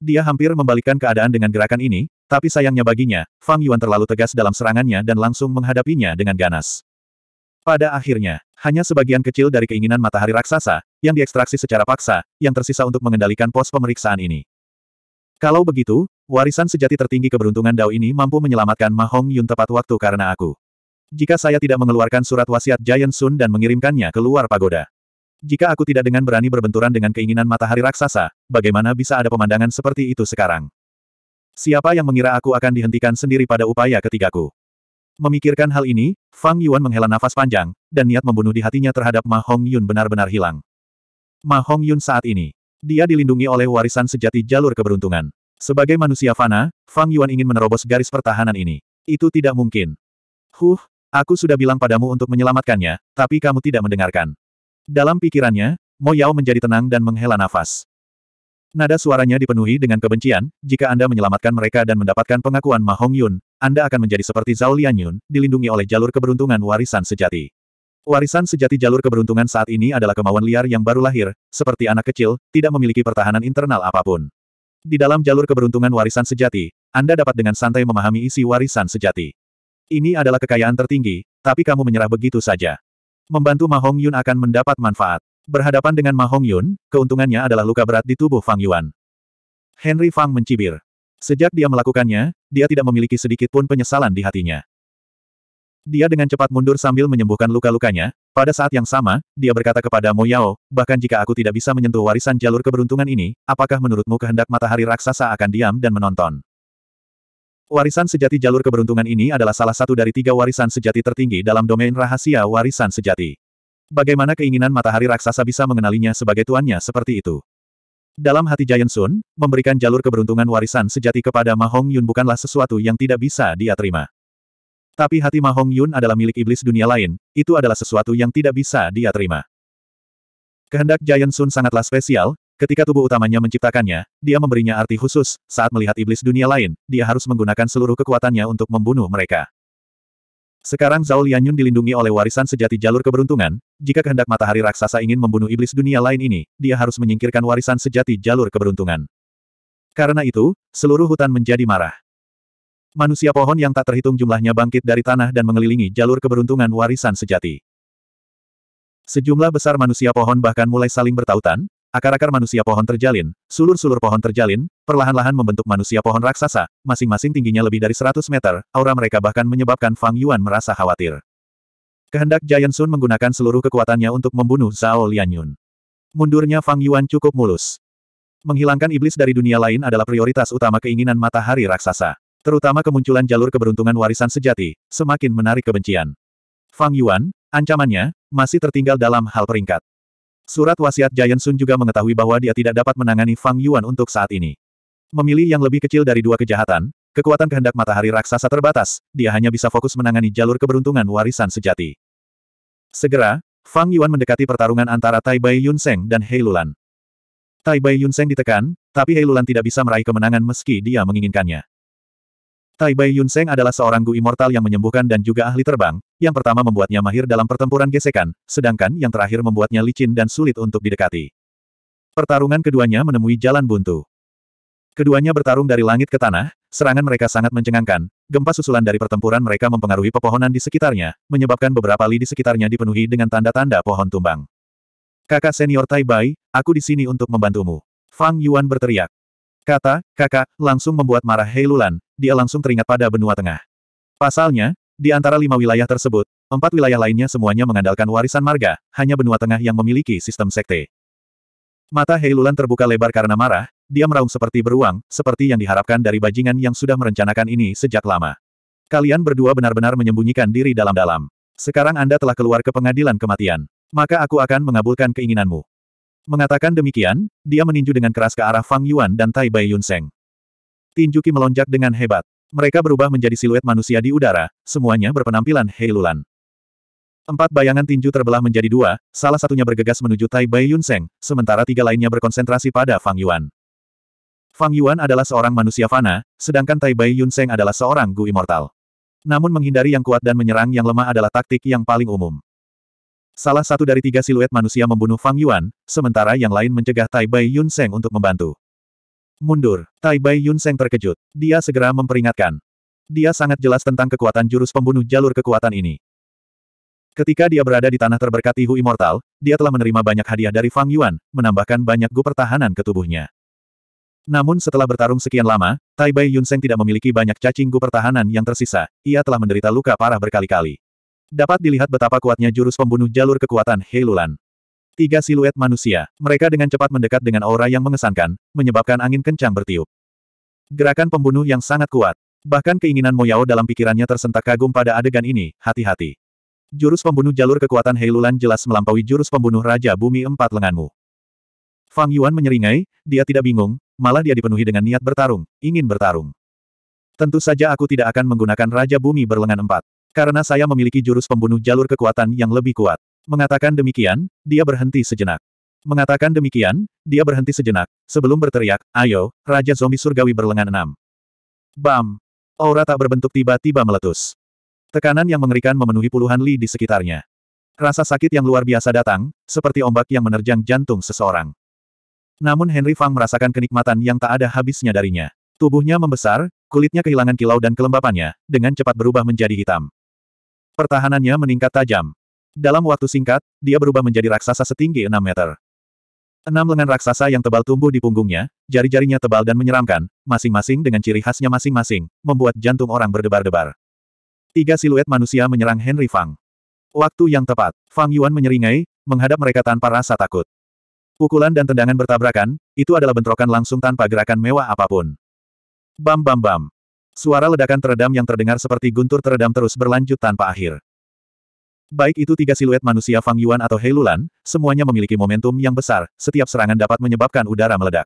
Dia hampir membalikkan keadaan dengan gerakan ini, tapi sayangnya baginya, Fang Yuan terlalu tegas dalam serangannya dan langsung menghadapinya dengan ganas. Pada akhirnya, hanya sebagian kecil dari keinginan matahari raksasa, yang diekstraksi secara paksa, yang tersisa untuk mengendalikan pos pemeriksaan ini. Kalau begitu, warisan sejati tertinggi keberuntungan Dao ini mampu menyelamatkan Ma Hong Yun tepat waktu karena aku. Jika saya tidak mengeluarkan surat wasiat Giant Sun dan mengirimkannya keluar pagoda. Jika aku tidak dengan berani berbenturan dengan keinginan matahari raksasa, bagaimana bisa ada pemandangan seperti itu sekarang? Siapa yang mengira aku akan dihentikan sendiri pada upaya ketigaku? Memikirkan hal ini, Fang Yuan menghela nafas panjang, dan niat membunuh di hatinya terhadap Ma Hong Yun benar-benar hilang. Ma Hong Yun saat ini, dia dilindungi oleh warisan sejati jalur keberuntungan. Sebagai manusia fana, Fang Yuan ingin menerobos garis pertahanan ini. Itu tidak mungkin. Huh, aku sudah bilang padamu untuk menyelamatkannya, tapi kamu tidak mendengarkan. Dalam pikirannya, Mo Yao menjadi tenang dan menghela nafas. Nada suaranya dipenuhi dengan kebencian, jika Anda menyelamatkan mereka dan mendapatkan pengakuan Ma Hong Yun, Anda akan menjadi seperti Zhao Yun, dilindungi oleh jalur keberuntungan warisan sejati. Warisan sejati jalur keberuntungan saat ini adalah kemauan liar yang baru lahir, seperti anak kecil, tidak memiliki pertahanan internal apapun. Di dalam jalur keberuntungan warisan sejati, Anda dapat dengan santai memahami isi warisan sejati. Ini adalah kekayaan tertinggi, tapi kamu menyerah begitu saja. Membantu Mahong Yun akan mendapat manfaat. Berhadapan dengan Mahong Yun, keuntungannya adalah luka berat di tubuh Fang Yuan. Henry Fang mencibir. Sejak dia melakukannya, dia tidak memiliki sedikit pun penyesalan di hatinya. Dia dengan cepat mundur sambil menyembuhkan luka-lukanya. Pada saat yang sama, dia berkata kepada Mo Yao, bahkan jika aku tidak bisa menyentuh warisan jalur keberuntungan ini, apakah menurutmu kehendak matahari raksasa akan diam dan menonton? Warisan sejati jalur keberuntungan ini adalah salah satu dari tiga warisan sejati tertinggi dalam domain rahasia warisan sejati. Bagaimana keinginan matahari raksasa bisa mengenalinya sebagai tuannya seperti itu? Dalam hati Giant Sun, memberikan jalur keberuntungan warisan sejati kepada Mahong Yun bukanlah sesuatu yang tidak bisa dia terima. Tapi hati Mahong Yun adalah milik iblis dunia lain, itu adalah sesuatu yang tidak bisa dia terima. Kehendak Giant Sun sangatlah spesial, Ketika tubuh utamanya menciptakannya, dia memberinya arti khusus, saat melihat iblis dunia lain, dia harus menggunakan seluruh kekuatannya untuk membunuh mereka. Sekarang Zhao Lianyun dilindungi oleh warisan sejati jalur keberuntungan, jika kehendak matahari raksasa ingin membunuh iblis dunia lain ini, dia harus menyingkirkan warisan sejati jalur keberuntungan. Karena itu, seluruh hutan menjadi marah. Manusia pohon yang tak terhitung jumlahnya bangkit dari tanah dan mengelilingi jalur keberuntungan warisan sejati. Sejumlah besar manusia pohon bahkan mulai saling bertautan, Akar-akar manusia pohon terjalin, sulur-sulur pohon terjalin, perlahan-lahan membentuk manusia pohon raksasa, masing-masing tingginya lebih dari 100 meter, aura mereka bahkan menyebabkan Fang Yuan merasa khawatir. Kehendak Giant Sun menggunakan seluruh kekuatannya untuk membunuh Zhao Lianyun. Mundurnya Fang Yuan cukup mulus. Menghilangkan iblis dari dunia lain adalah prioritas utama keinginan matahari raksasa. Terutama kemunculan jalur keberuntungan warisan sejati, semakin menarik kebencian. Fang Yuan, ancamannya, masih tertinggal dalam hal peringkat. Surat wasiat Giant Sun juga mengetahui bahwa dia tidak dapat menangani Fang Yuan untuk saat ini. Memilih yang lebih kecil dari dua kejahatan, kekuatan kehendak matahari raksasa terbatas, dia hanya bisa fokus menangani jalur keberuntungan warisan sejati. Segera, Fang Yuan mendekati pertarungan antara Tai Bai Yun Seng dan Hei Lulan. Tai Bai Yun Seng ditekan, tapi Hei Lulan tidak bisa meraih kemenangan meski dia menginginkannya. Tai Bai Yun Seng adalah seorang Gu Immortal yang menyembuhkan dan juga ahli terbang, yang pertama membuatnya mahir dalam pertempuran gesekan, sedangkan yang terakhir membuatnya licin dan sulit untuk didekati. Pertarungan keduanya menemui jalan buntu. Keduanya bertarung dari langit ke tanah, serangan mereka sangat mencengangkan, gempa susulan dari pertempuran mereka mempengaruhi pepohonan di sekitarnya, menyebabkan beberapa li di sekitarnya dipenuhi dengan tanda-tanda pohon tumbang. Kakak senior Tai Bai, aku di sini untuk membantumu. Fang Yuan berteriak. Kata, kakak, langsung membuat marah Heilulan. dia langsung teringat pada benua tengah. Pasalnya, di antara lima wilayah tersebut, empat wilayah lainnya semuanya mengandalkan warisan marga, hanya benua tengah yang memiliki sistem sekte. Mata Heilulan terbuka lebar karena marah, dia meraung seperti beruang, seperti yang diharapkan dari bajingan yang sudah merencanakan ini sejak lama. Kalian berdua benar-benar menyembunyikan diri dalam-dalam. Sekarang Anda telah keluar ke pengadilan kematian. Maka aku akan mengabulkan keinginanmu. Mengatakan demikian, dia meninju dengan keras ke arah Fang Yuan dan Tai Bai Yun Seng. Tinjuki melonjak dengan hebat. Mereka berubah menjadi siluet manusia di udara, semuanya berpenampilan heilulan. Empat bayangan tinju terbelah menjadi dua, salah satunya bergegas menuju Tai Bai Yun Seng, sementara tiga lainnya berkonsentrasi pada Fang Yuan. Fang Yuan adalah seorang manusia fana, sedangkan Tai Bai Yun Seng adalah seorang Gu Immortal. Namun menghindari yang kuat dan menyerang yang lemah adalah taktik yang paling umum. Salah satu dari tiga siluet manusia membunuh Fang Yuan, sementara yang lain mencegah Tai Bai Yun Seng untuk membantu. Mundur, Tai Bai Yun Seng terkejut. Dia segera memperingatkan. Dia sangat jelas tentang kekuatan jurus pembunuh jalur kekuatan ini. Ketika dia berada di tanah terberkati Hu Immortal, dia telah menerima banyak hadiah dari Fang Yuan, menambahkan banyak gu pertahanan ke tubuhnya. Namun setelah bertarung sekian lama, Tai Bai Yun Seng tidak memiliki banyak cacing gu pertahanan yang tersisa, ia telah menderita luka parah berkali-kali. Dapat dilihat betapa kuatnya jurus pembunuh jalur kekuatan Heilulan. Tiga siluet manusia, mereka dengan cepat mendekat dengan aura yang mengesankan, menyebabkan angin kencang bertiup. Gerakan pembunuh yang sangat kuat. Bahkan keinginan Moyao dalam pikirannya tersentak kagum pada adegan ini, hati-hati. Jurus pembunuh jalur kekuatan Heilulan jelas melampaui jurus pembunuh Raja Bumi Empat Lenganmu. Fang Yuan menyeringai, dia tidak bingung, malah dia dipenuhi dengan niat bertarung, ingin bertarung. Tentu saja aku tidak akan menggunakan Raja Bumi berlengan empat. Karena saya memiliki jurus pembunuh jalur kekuatan yang lebih kuat. Mengatakan demikian, dia berhenti sejenak. Mengatakan demikian, dia berhenti sejenak, sebelum berteriak, ayo, Raja Zombie Surgawi berlengan enam. Bam! Aura tak berbentuk tiba-tiba meletus. Tekanan yang mengerikan memenuhi puluhan li di sekitarnya. Rasa sakit yang luar biasa datang, seperti ombak yang menerjang jantung seseorang. Namun Henry Fang merasakan kenikmatan yang tak ada habisnya darinya. Tubuhnya membesar, kulitnya kehilangan kilau dan kelembapannya, dengan cepat berubah menjadi hitam. Pertahanannya meningkat tajam. Dalam waktu singkat, dia berubah menjadi raksasa setinggi 6 meter. Enam lengan raksasa yang tebal tumbuh di punggungnya, jari-jarinya tebal dan menyeramkan, masing-masing dengan ciri khasnya masing-masing, membuat jantung orang berdebar-debar. Tiga siluet manusia menyerang Henry Fang. Waktu yang tepat, Fang Yuan menyeringai, menghadap mereka tanpa rasa takut. Pukulan dan tendangan bertabrakan, itu adalah bentrokan langsung tanpa gerakan mewah apapun. Bam bam bam. Suara ledakan teredam yang terdengar seperti guntur teredam terus berlanjut tanpa akhir. Baik itu tiga siluet manusia Fang Yuan atau Hei semuanya memiliki momentum yang besar, setiap serangan dapat menyebabkan udara meledak.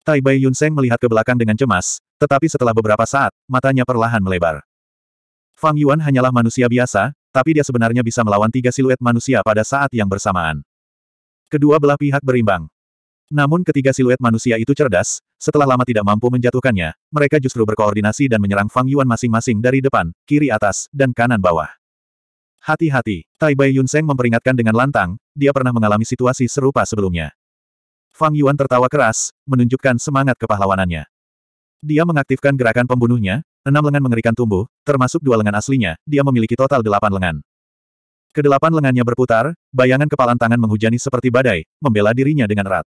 Tai Bai Yunseng melihat ke belakang dengan cemas, tetapi setelah beberapa saat, matanya perlahan melebar. Fang Yuan hanyalah manusia biasa, tapi dia sebenarnya bisa melawan tiga siluet manusia pada saat yang bersamaan. Kedua belah pihak berimbang. Namun ketiga siluet manusia itu cerdas, setelah lama tidak mampu menjatuhkannya, mereka justru berkoordinasi dan menyerang Fang Yuan masing-masing dari depan, kiri atas, dan kanan bawah. Hati-hati, Tai Bai Yunseng memperingatkan dengan lantang, dia pernah mengalami situasi serupa sebelumnya. Fang Yuan tertawa keras, menunjukkan semangat kepahlawanannya. Dia mengaktifkan gerakan pembunuhnya, enam lengan mengerikan tumbuh, termasuk dua lengan aslinya, dia memiliki total delapan lengan. Kedelapan lengannya berputar, bayangan kepalan tangan menghujani seperti badai, membela dirinya dengan erat.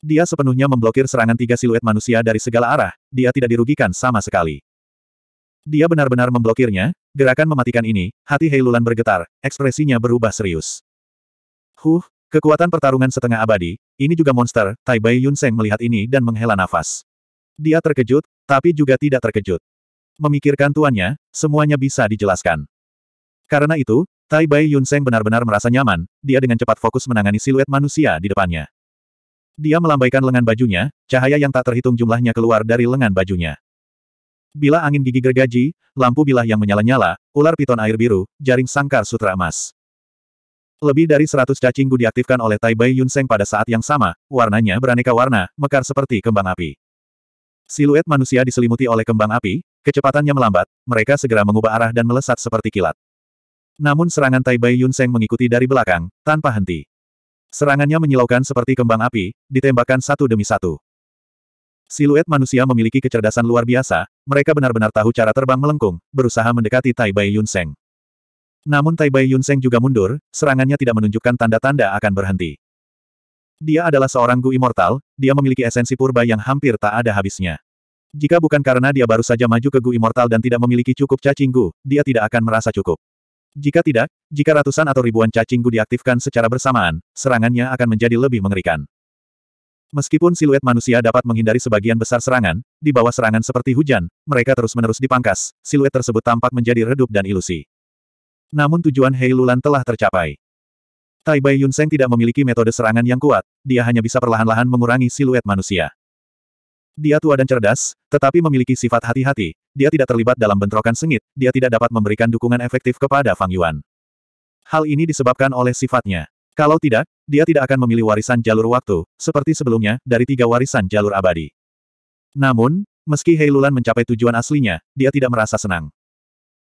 Dia sepenuhnya memblokir serangan tiga siluet manusia dari segala arah, dia tidak dirugikan sama sekali. Dia benar-benar memblokirnya, gerakan mematikan ini, hati Heilulan bergetar, ekspresinya berubah serius. Huh, kekuatan pertarungan setengah abadi, ini juga monster, Tai Bai Yunseng melihat ini dan menghela nafas. Dia terkejut, tapi juga tidak terkejut. Memikirkan tuannya, semuanya bisa dijelaskan. Karena itu, Tai Bai Yunseng benar-benar merasa nyaman, dia dengan cepat fokus menangani siluet manusia di depannya. Dia melambaikan lengan bajunya, cahaya yang tak terhitung jumlahnya keluar dari lengan bajunya. Bila angin gigi gergaji, lampu bilah yang menyala-nyala, ular piton air biru, jaring sangkar sutra emas. Lebih dari seratus cacinggu diaktifkan oleh Tai Bai Yunseng pada saat yang sama, warnanya beraneka warna, mekar seperti kembang api. Siluet manusia diselimuti oleh kembang api, kecepatannya melambat, mereka segera mengubah arah dan melesat seperti kilat. Namun serangan Tai Bai Yunseng mengikuti dari belakang, tanpa henti. Serangannya menyilaukan seperti kembang api, ditembakkan satu demi satu. Siluet manusia memiliki kecerdasan luar biasa, mereka benar-benar tahu cara terbang melengkung, berusaha mendekati Tai Bai Yun Yunseng. Namun Tai Bai Yun Yunseng juga mundur, serangannya tidak menunjukkan tanda-tanda akan berhenti. Dia adalah seorang Gu Immortal, dia memiliki esensi purba yang hampir tak ada habisnya. Jika bukan karena dia baru saja maju ke Gu Immortal dan tidak memiliki cukup cacing Gu, dia tidak akan merasa cukup. Jika tidak, jika ratusan atau ribuan cacing gu diaktifkan secara bersamaan, serangannya akan menjadi lebih mengerikan. Meskipun siluet manusia dapat menghindari sebagian besar serangan, di bawah serangan seperti hujan, mereka terus-menerus dipangkas, siluet tersebut tampak menjadi redup dan ilusi. Namun tujuan Hei Lulan telah tercapai. Tai Bai Yunseng tidak memiliki metode serangan yang kuat, dia hanya bisa perlahan-lahan mengurangi siluet manusia. Dia tua dan cerdas, tetapi memiliki sifat hati-hati. Dia tidak terlibat dalam bentrokan sengit, dia tidak dapat memberikan dukungan efektif kepada Fang Yuan. Hal ini disebabkan oleh sifatnya. Kalau tidak, dia tidak akan memilih warisan jalur waktu, seperti sebelumnya, dari tiga warisan jalur abadi. Namun, meski Heilulan mencapai tujuan aslinya, dia tidak merasa senang.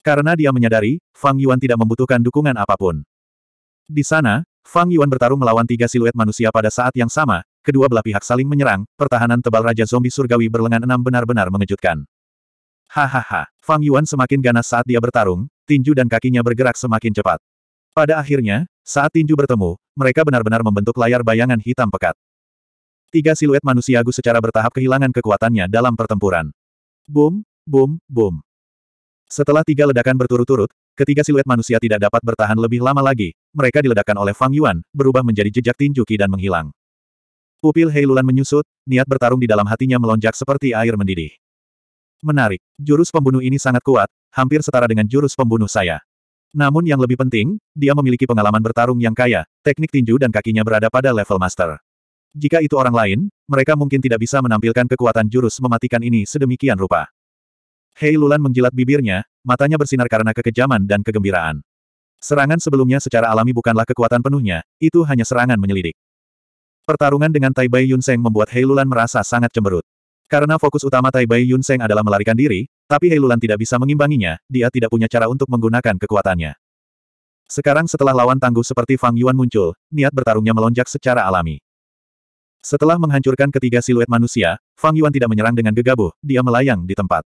Karena dia menyadari, Fang Yuan tidak membutuhkan dukungan apapun. Di sana, Fang Yuan bertarung melawan tiga siluet manusia pada saat yang sama, kedua belah pihak saling menyerang, pertahanan tebal Raja Zombie Surgawi berlengan enam benar-benar mengejutkan. Hahaha, Fang Yuan semakin ganas saat dia bertarung, tinju dan kakinya bergerak semakin cepat. Pada akhirnya, saat tinju bertemu, mereka benar-benar membentuk layar bayangan hitam pekat. Tiga siluet manusia Gu secara bertahap kehilangan kekuatannya dalam pertempuran. Boom, boom, boom. Setelah tiga ledakan berturut-turut, ketiga siluet manusia tidak dapat bertahan lebih lama lagi, mereka diledakkan oleh Fang Yuan, berubah menjadi jejak tinju Ki dan menghilang. Pupil Heilulan menyusut, niat bertarung di dalam hatinya melonjak seperti air mendidih. Menarik, jurus pembunuh ini sangat kuat, hampir setara dengan jurus pembunuh saya. Namun yang lebih penting, dia memiliki pengalaman bertarung yang kaya, teknik tinju dan kakinya berada pada level master. Jika itu orang lain, mereka mungkin tidak bisa menampilkan kekuatan jurus mematikan ini sedemikian rupa. Hei Lulan menjilat bibirnya, matanya bersinar karena kekejaman dan kegembiraan. Serangan sebelumnya secara alami bukanlah kekuatan penuhnya, itu hanya serangan menyelidik. Pertarungan dengan Tai Bai Yun Sheng membuat Hei Lulan merasa sangat cemberut. Karena fokus utama Tai Bai Yun Sheng adalah melarikan diri, tapi Hei Lulan tidak bisa mengimbanginya, dia tidak punya cara untuk menggunakan kekuatannya. Sekarang setelah lawan tangguh seperti Fang Yuan muncul, niat bertarungnya melonjak secara alami. Setelah menghancurkan ketiga siluet manusia, Fang Yuan tidak menyerang dengan gegabah, dia melayang di tempat.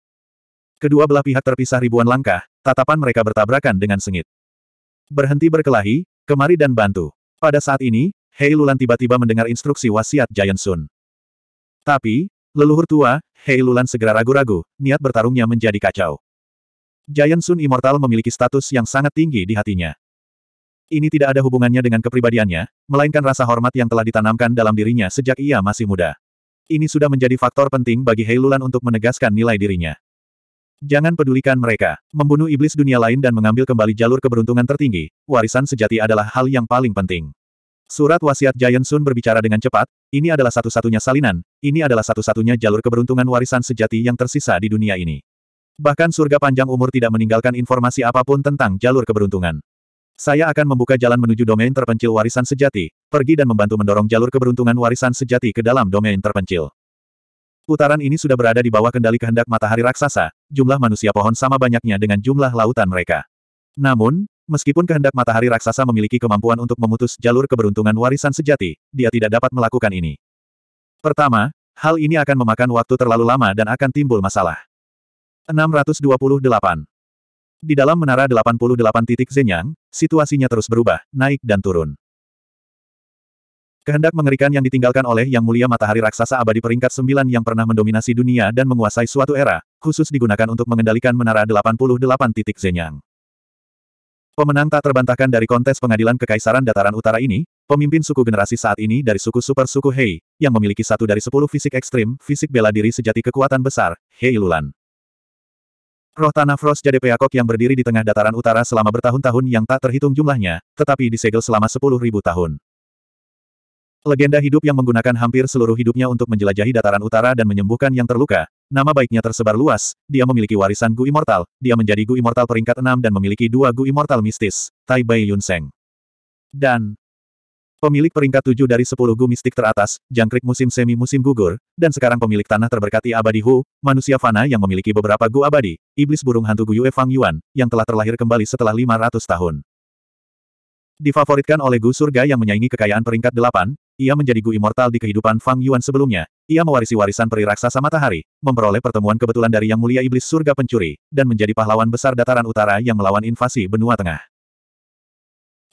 Kedua belah pihak terpisah ribuan langkah, tatapan mereka bertabrakan dengan sengit. Berhenti berkelahi, kemari dan bantu. Pada saat ini, Hei Lulan tiba-tiba mendengar instruksi wasiat Giant Sun. Tapi, leluhur tua, Hei Lulan segera ragu-ragu, niat bertarungnya menjadi kacau. Giant Sun Immortal memiliki status yang sangat tinggi di hatinya. Ini tidak ada hubungannya dengan kepribadiannya, melainkan rasa hormat yang telah ditanamkan dalam dirinya sejak ia masih muda. Ini sudah menjadi faktor penting bagi Hei Lulan untuk menegaskan nilai dirinya. Jangan pedulikan mereka. Membunuh iblis dunia lain dan mengambil kembali jalur keberuntungan tertinggi, warisan sejati adalah hal yang paling penting. Surat wasiat Giant Sun berbicara dengan cepat, ini adalah satu-satunya salinan, ini adalah satu-satunya jalur keberuntungan warisan sejati yang tersisa di dunia ini. Bahkan surga panjang umur tidak meninggalkan informasi apapun tentang jalur keberuntungan. Saya akan membuka jalan menuju domain terpencil warisan sejati, pergi dan membantu mendorong jalur keberuntungan warisan sejati ke dalam domain terpencil. Putaran ini sudah berada di bawah kendali kehendak matahari raksasa, jumlah manusia pohon sama banyaknya dengan jumlah lautan mereka. Namun, Meskipun kehendak matahari raksasa memiliki kemampuan untuk memutus jalur keberuntungan warisan sejati, dia tidak dapat melakukan ini. Pertama, hal ini akan memakan waktu terlalu lama dan akan timbul masalah. 628. Di dalam menara 88 titik Zenyang, situasinya terus berubah, naik dan turun. Kehendak mengerikan yang ditinggalkan oleh Yang Mulia Matahari Raksasa Abadi peringkat 9 yang pernah mendominasi dunia dan menguasai suatu era, khusus digunakan untuk mengendalikan menara 88 titik Zenyang. Pemenang tak terbantahkan dari kontes pengadilan Kekaisaran Dataran Utara ini, pemimpin suku generasi saat ini dari suku super suku Hei, yang memiliki satu dari sepuluh fisik ekstrim, fisik bela diri sejati kekuatan besar, Hei Lulan. Roh Tanah Frost Jade peyakok yang berdiri di tengah dataran utara selama bertahun-tahun yang tak terhitung jumlahnya, tetapi disegel selama sepuluh ribu tahun. Legenda hidup yang menggunakan hampir seluruh hidupnya untuk menjelajahi dataran utara dan menyembuhkan yang terluka, nama baiknya tersebar luas, dia memiliki warisan Gu Immortal, dia menjadi Gu Immortal peringkat 6 dan memiliki dua Gu Immortal mistis, Tai Bai Seng. Dan pemilik peringkat 7 dari 10 Gu mistik teratas, jangkrik musim semi musim gugur, dan sekarang pemilik tanah terberkati abadi Hu, manusia fana yang memiliki beberapa Gu abadi, iblis burung hantu Gu Yue Fang Yuan, yang telah terlahir kembali setelah 500 tahun. Difavoritkan oleh Gu Surga yang menyaingi kekayaan peringkat delapan, ia menjadi Gu Immortal di kehidupan Fang Yuan sebelumnya. Ia mewarisi warisan peri raksasa matahari, memperoleh pertemuan kebetulan dari Yang Mulia Iblis Surga Pencuri, dan menjadi pahlawan besar dataran utara yang melawan invasi benua tengah.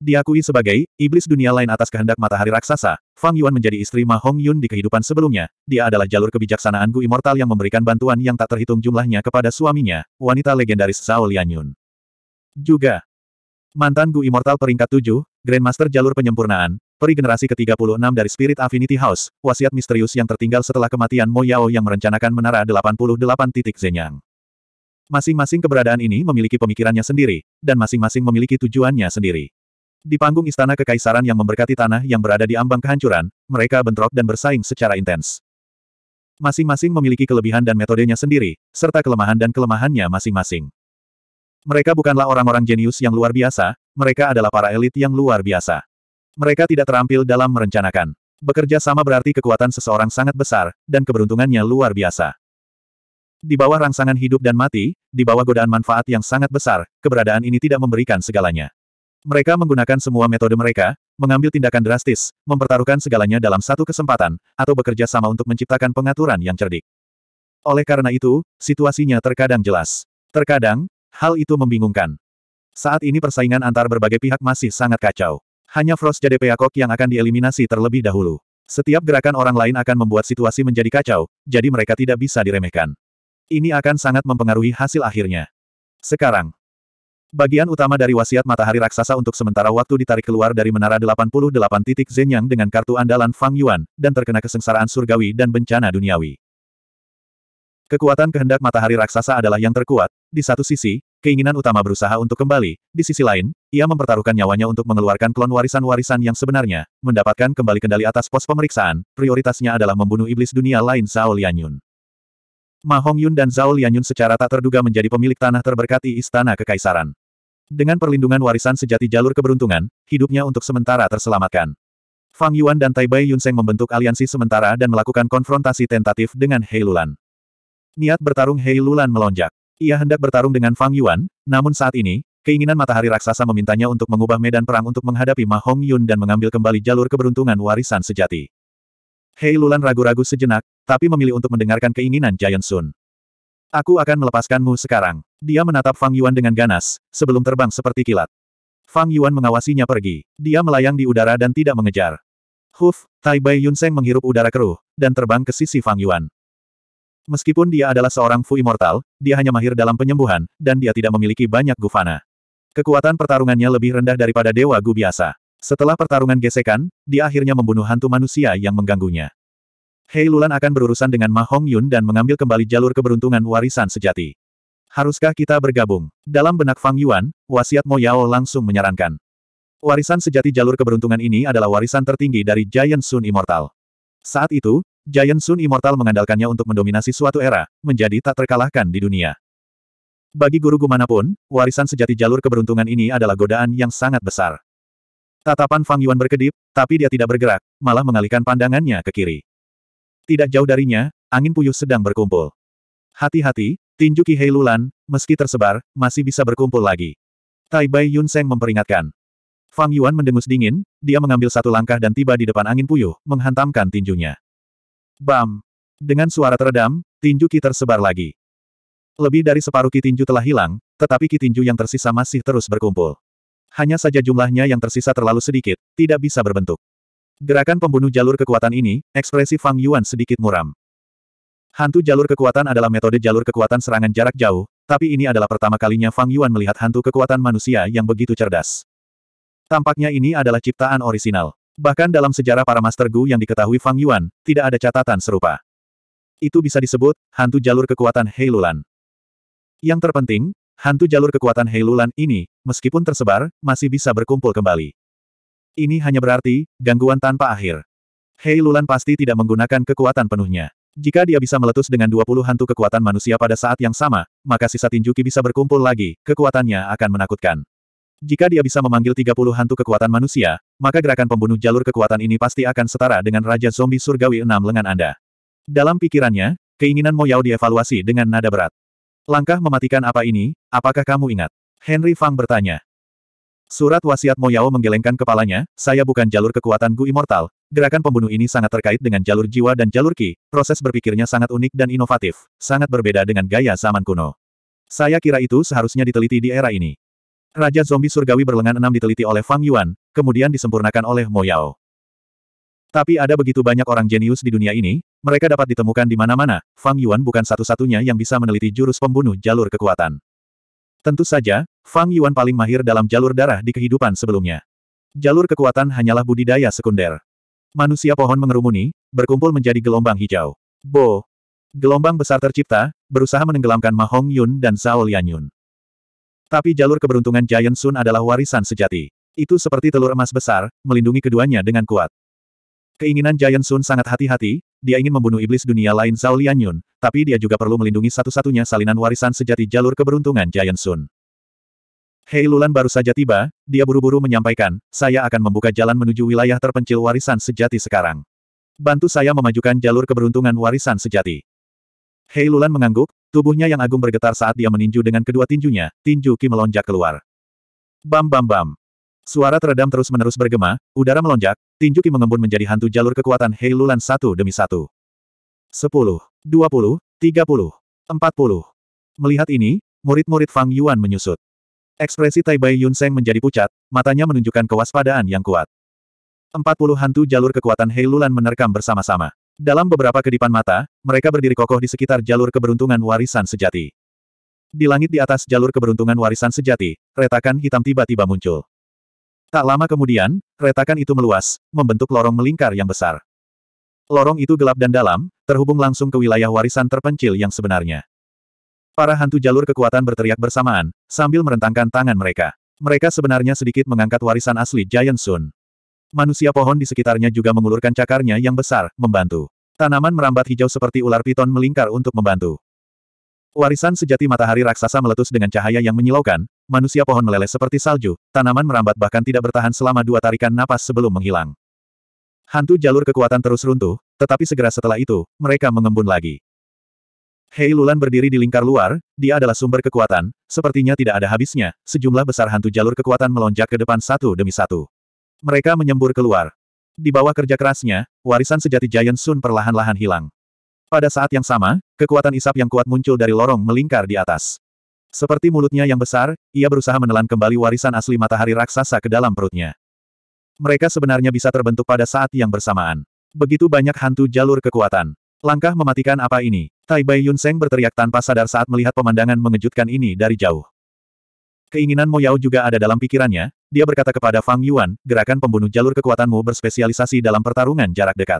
Diakui sebagai iblis dunia lain atas kehendak matahari raksasa, Fang Yuan menjadi istri Ma Hong Yun di kehidupan sebelumnya. Dia adalah jalur kebijaksanaan Gu Immortal yang memberikan bantuan yang tak terhitung jumlahnya kepada suaminya, wanita legendaris Zhao Lianyun. Juga, Mantan Gu Immortal peringkat 7, Grandmaster jalur penyempurnaan, peri generasi ke-36 dari Spirit Affinity House, wasiat misterius yang tertinggal setelah kematian Mo Yao yang merencanakan menara 88 titik Zenyang. Masing-masing keberadaan ini memiliki pemikirannya sendiri, dan masing-masing memiliki tujuannya sendiri. Di panggung istana kekaisaran yang memberkati tanah yang berada di ambang kehancuran, mereka bentrok dan bersaing secara intens. Masing-masing memiliki kelebihan dan metodenya sendiri, serta kelemahan dan kelemahannya masing-masing. Mereka bukanlah orang-orang jenius yang luar biasa, mereka adalah para elit yang luar biasa. Mereka tidak terampil dalam merencanakan. Bekerja sama berarti kekuatan seseorang sangat besar, dan keberuntungannya luar biasa. Di bawah rangsangan hidup dan mati, di bawah godaan manfaat yang sangat besar, keberadaan ini tidak memberikan segalanya. Mereka menggunakan semua metode mereka, mengambil tindakan drastis, mempertaruhkan segalanya dalam satu kesempatan, atau bekerja sama untuk menciptakan pengaturan yang cerdik. Oleh karena itu, situasinya terkadang jelas. Terkadang, Hal itu membingungkan. Saat ini persaingan antar berbagai pihak masih sangat kacau. Hanya Frost Jade Peacock yang akan dieliminasi terlebih dahulu. Setiap gerakan orang lain akan membuat situasi menjadi kacau, jadi mereka tidak bisa diremehkan. Ini akan sangat mempengaruhi hasil akhirnya. Sekarang, bagian utama dari wasiat matahari raksasa untuk sementara waktu ditarik keluar dari menara 88 titik Zenyang dengan kartu andalan Fang Yuan, dan terkena kesengsaraan surgawi dan bencana duniawi. Kekuatan kehendak matahari raksasa adalah yang terkuat. Di satu sisi, keinginan utama berusaha untuk kembali. Di sisi lain, ia mempertaruhkan nyawanya untuk mengeluarkan klon warisan-warisan yang sebenarnya, mendapatkan kembali kendali atas pos pemeriksaan. Prioritasnya adalah membunuh iblis dunia lain Zhao Lianyun. Ma Hongyun dan Zhao Lianyun secara tak terduga menjadi pemilik tanah terberkati Istana Kekaisaran. Dengan perlindungan warisan sejati jalur keberuntungan, hidupnya untuk sementara terselamatkan. Fang Yuan dan Tai Bai Yunseng membentuk aliansi sementara dan melakukan konfrontasi tentatif dengan Heilulan. Niat bertarung Hei Lulan melonjak. Ia hendak bertarung dengan Fang Yuan, namun saat ini, keinginan matahari raksasa memintanya untuk mengubah medan perang untuk menghadapi Ma Hong Yun dan mengambil kembali jalur keberuntungan warisan sejati. Hei Lulan ragu-ragu sejenak, tapi memilih untuk mendengarkan keinginan Giant Sun. Aku akan melepaskanmu sekarang. Dia menatap Fang Yuan dengan ganas, sebelum terbang seperti kilat. Fang Yuan mengawasinya pergi. Dia melayang di udara dan tidak mengejar. Huf, Tai Bai Seng menghirup udara keruh, dan terbang ke sisi Fang Yuan. Meskipun dia adalah seorang Fu Immortal, dia hanya mahir dalam penyembuhan, dan dia tidak memiliki banyak gufana. Kekuatan pertarungannya lebih rendah daripada Dewa Gu biasa. Setelah pertarungan gesekan, dia akhirnya membunuh hantu manusia yang mengganggunya. Hei Lulan akan berurusan dengan Ma Hong Yun dan mengambil kembali jalur keberuntungan warisan sejati. Haruskah kita bergabung? Dalam benak Fang Yuan, wasiat Mo Yao langsung menyarankan. Warisan sejati jalur keberuntungan ini adalah warisan tertinggi dari Giant Sun Immortal. Saat itu, Giant Sun Immortal mengandalkannya untuk mendominasi suatu era, menjadi tak terkalahkan di dunia. Bagi guru manapun, warisan sejati jalur keberuntungan ini adalah godaan yang sangat besar. Tatapan Fang Yuan berkedip, tapi dia tidak bergerak, malah mengalihkan pandangannya ke kiri. Tidak jauh darinya, angin puyuh sedang berkumpul. Hati-hati, tinju Ki Lulan, meski tersebar, masih bisa berkumpul lagi. Tai Bai Yun Seng memperingatkan. Fang Yuan mendengus dingin, dia mengambil satu langkah dan tiba di depan angin puyuh, menghantamkan tinjunya. Bam! Dengan suara teredam, tinju Ki tersebar lagi. Lebih dari separuh Ki tinju telah hilang, tetapi Ki tinju yang tersisa masih terus berkumpul. Hanya saja jumlahnya yang tersisa terlalu sedikit, tidak bisa berbentuk. Gerakan pembunuh jalur kekuatan ini, ekspresi Fang Yuan sedikit muram. Hantu jalur kekuatan adalah metode jalur kekuatan serangan jarak jauh, tapi ini adalah pertama kalinya Fang Yuan melihat hantu kekuatan manusia yang begitu cerdas. Tampaknya ini adalah ciptaan orisinal. Bahkan dalam sejarah para Master Gu yang diketahui Fang Yuan, tidak ada catatan serupa. Itu bisa disebut, hantu jalur kekuatan Heilulan. Yang terpenting, hantu jalur kekuatan Heilulan ini, meskipun tersebar, masih bisa berkumpul kembali. Ini hanya berarti, gangguan tanpa akhir. Heilulan pasti tidak menggunakan kekuatan penuhnya. Jika dia bisa meletus dengan 20 hantu kekuatan manusia pada saat yang sama, maka sisa Tinjuki bisa berkumpul lagi, kekuatannya akan menakutkan. Jika dia bisa memanggil 30 hantu kekuatan manusia, maka gerakan pembunuh jalur kekuatan ini pasti akan setara dengan Raja Zombie Surgawi enam lengan Anda. Dalam pikirannya, keinginan Mo Yao dievaluasi dengan nada berat. Langkah mematikan apa ini, apakah kamu ingat? Henry Fang bertanya. Surat wasiat Mo Yao menggelengkan kepalanya, saya bukan jalur kekuatan Gu Immortal, gerakan pembunuh ini sangat terkait dengan jalur jiwa dan jalur ki, proses berpikirnya sangat unik dan inovatif, sangat berbeda dengan gaya zaman kuno. Saya kira itu seharusnya diteliti di era ini. Raja zombie surgawi berlengan enam diteliti oleh Fang Yuan, kemudian disempurnakan oleh Mo Yao. Tapi ada begitu banyak orang jenius di dunia ini, mereka dapat ditemukan di mana-mana, Fang Yuan bukan satu-satunya yang bisa meneliti jurus pembunuh jalur kekuatan. Tentu saja, Fang Yuan paling mahir dalam jalur darah di kehidupan sebelumnya. Jalur kekuatan hanyalah budidaya sekunder. Manusia pohon mengerumuni, berkumpul menjadi gelombang hijau. Bo! Gelombang besar tercipta, berusaha menenggelamkan Mahong Yun dan Zhao Lianyun. Tapi jalur keberuntungan Giant Sun adalah warisan sejati. Itu seperti telur emas besar, melindungi keduanya dengan kuat. Keinginan Giant Sun sangat hati-hati, dia ingin membunuh iblis dunia lain Zhao Lianyun, tapi dia juga perlu melindungi satu-satunya salinan warisan sejati jalur keberuntungan Giant Sun. Hei Lulan baru saja tiba, dia buru-buru menyampaikan, saya akan membuka jalan menuju wilayah terpencil warisan sejati sekarang. Bantu saya memajukan jalur keberuntungan warisan sejati. Hei Lulan mengangguk, Tubuhnya yang agung bergetar saat dia meninju dengan kedua tinjunya, tinju Ki melonjak keluar. Bam bam bam. Suara teredam terus-menerus bergema, udara melonjak, tinju Ki mengembun menjadi hantu jalur kekuatan Heilulan satu demi satu. Sepuluh, dua puluh, tiga puluh, empat puluh. Melihat ini, murid-murid Fang Yuan menyusut. Ekspresi Tai Bai Yun Seng menjadi pucat, matanya menunjukkan kewaspadaan yang kuat. Empat puluh hantu jalur kekuatan Heilulan menerkam bersama-sama. Dalam beberapa kedipan mata, mereka berdiri kokoh di sekitar jalur keberuntungan warisan sejati. Di langit di atas jalur keberuntungan warisan sejati, retakan hitam tiba-tiba muncul. Tak lama kemudian, retakan itu meluas, membentuk lorong melingkar yang besar. Lorong itu gelap dan dalam, terhubung langsung ke wilayah warisan terpencil yang sebenarnya. Para hantu jalur kekuatan berteriak bersamaan, sambil merentangkan tangan mereka. Mereka sebenarnya sedikit mengangkat warisan asli Giant Sun. Manusia pohon di sekitarnya juga mengulurkan cakarnya yang besar, membantu. Tanaman merambat hijau seperti ular piton melingkar untuk membantu. Warisan sejati matahari raksasa meletus dengan cahaya yang menyilaukan, manusia pohon meleleh seperti salju, tanaman merambat bahkan tidak bertahan selama dua tarikan napas sebelum menghilang. Hantu jalur kekuatan terus runtuh, tetapi segera setelah itu, mereka mengembun lagi. Hei Lulan berdiri di lingkar luar, dia adalah sumber kekuatan, sepertinya tidak ada habisnya, sejumlah besar hantu jalur kekuatan melonjak ke depan satu demi satu. Mereka menyembur keluar. Di bawah kerja kerasnya, warisan sejati Giant Sun perlahan-lahan hilang. Pada saat yang sama, kekuatan isap yang kuat muncul dari lorong melingkar di atas. Seperti mulutnya yang besar, ia berusaha menelan kembali warisan asli matahari raksasa ke dalam perutnya. Mereka sebenarnya bisa terbentuk pada saat yang bersamaan. Begitu banyak hantu jalur kekuatan. Langkah mematikan apa ini? Tai Bai Yun Seng berteriak tanpa sadar saat melihat pemandangan mengejutkan ini dari jauh. Keinginan Mo Yao juga ada dalam pikirannya, dia berkata kepada Fang Yuan, gerakan pembunuh jalur kekuatanmu berspesialisasi dalam pertarungan jarak dekat.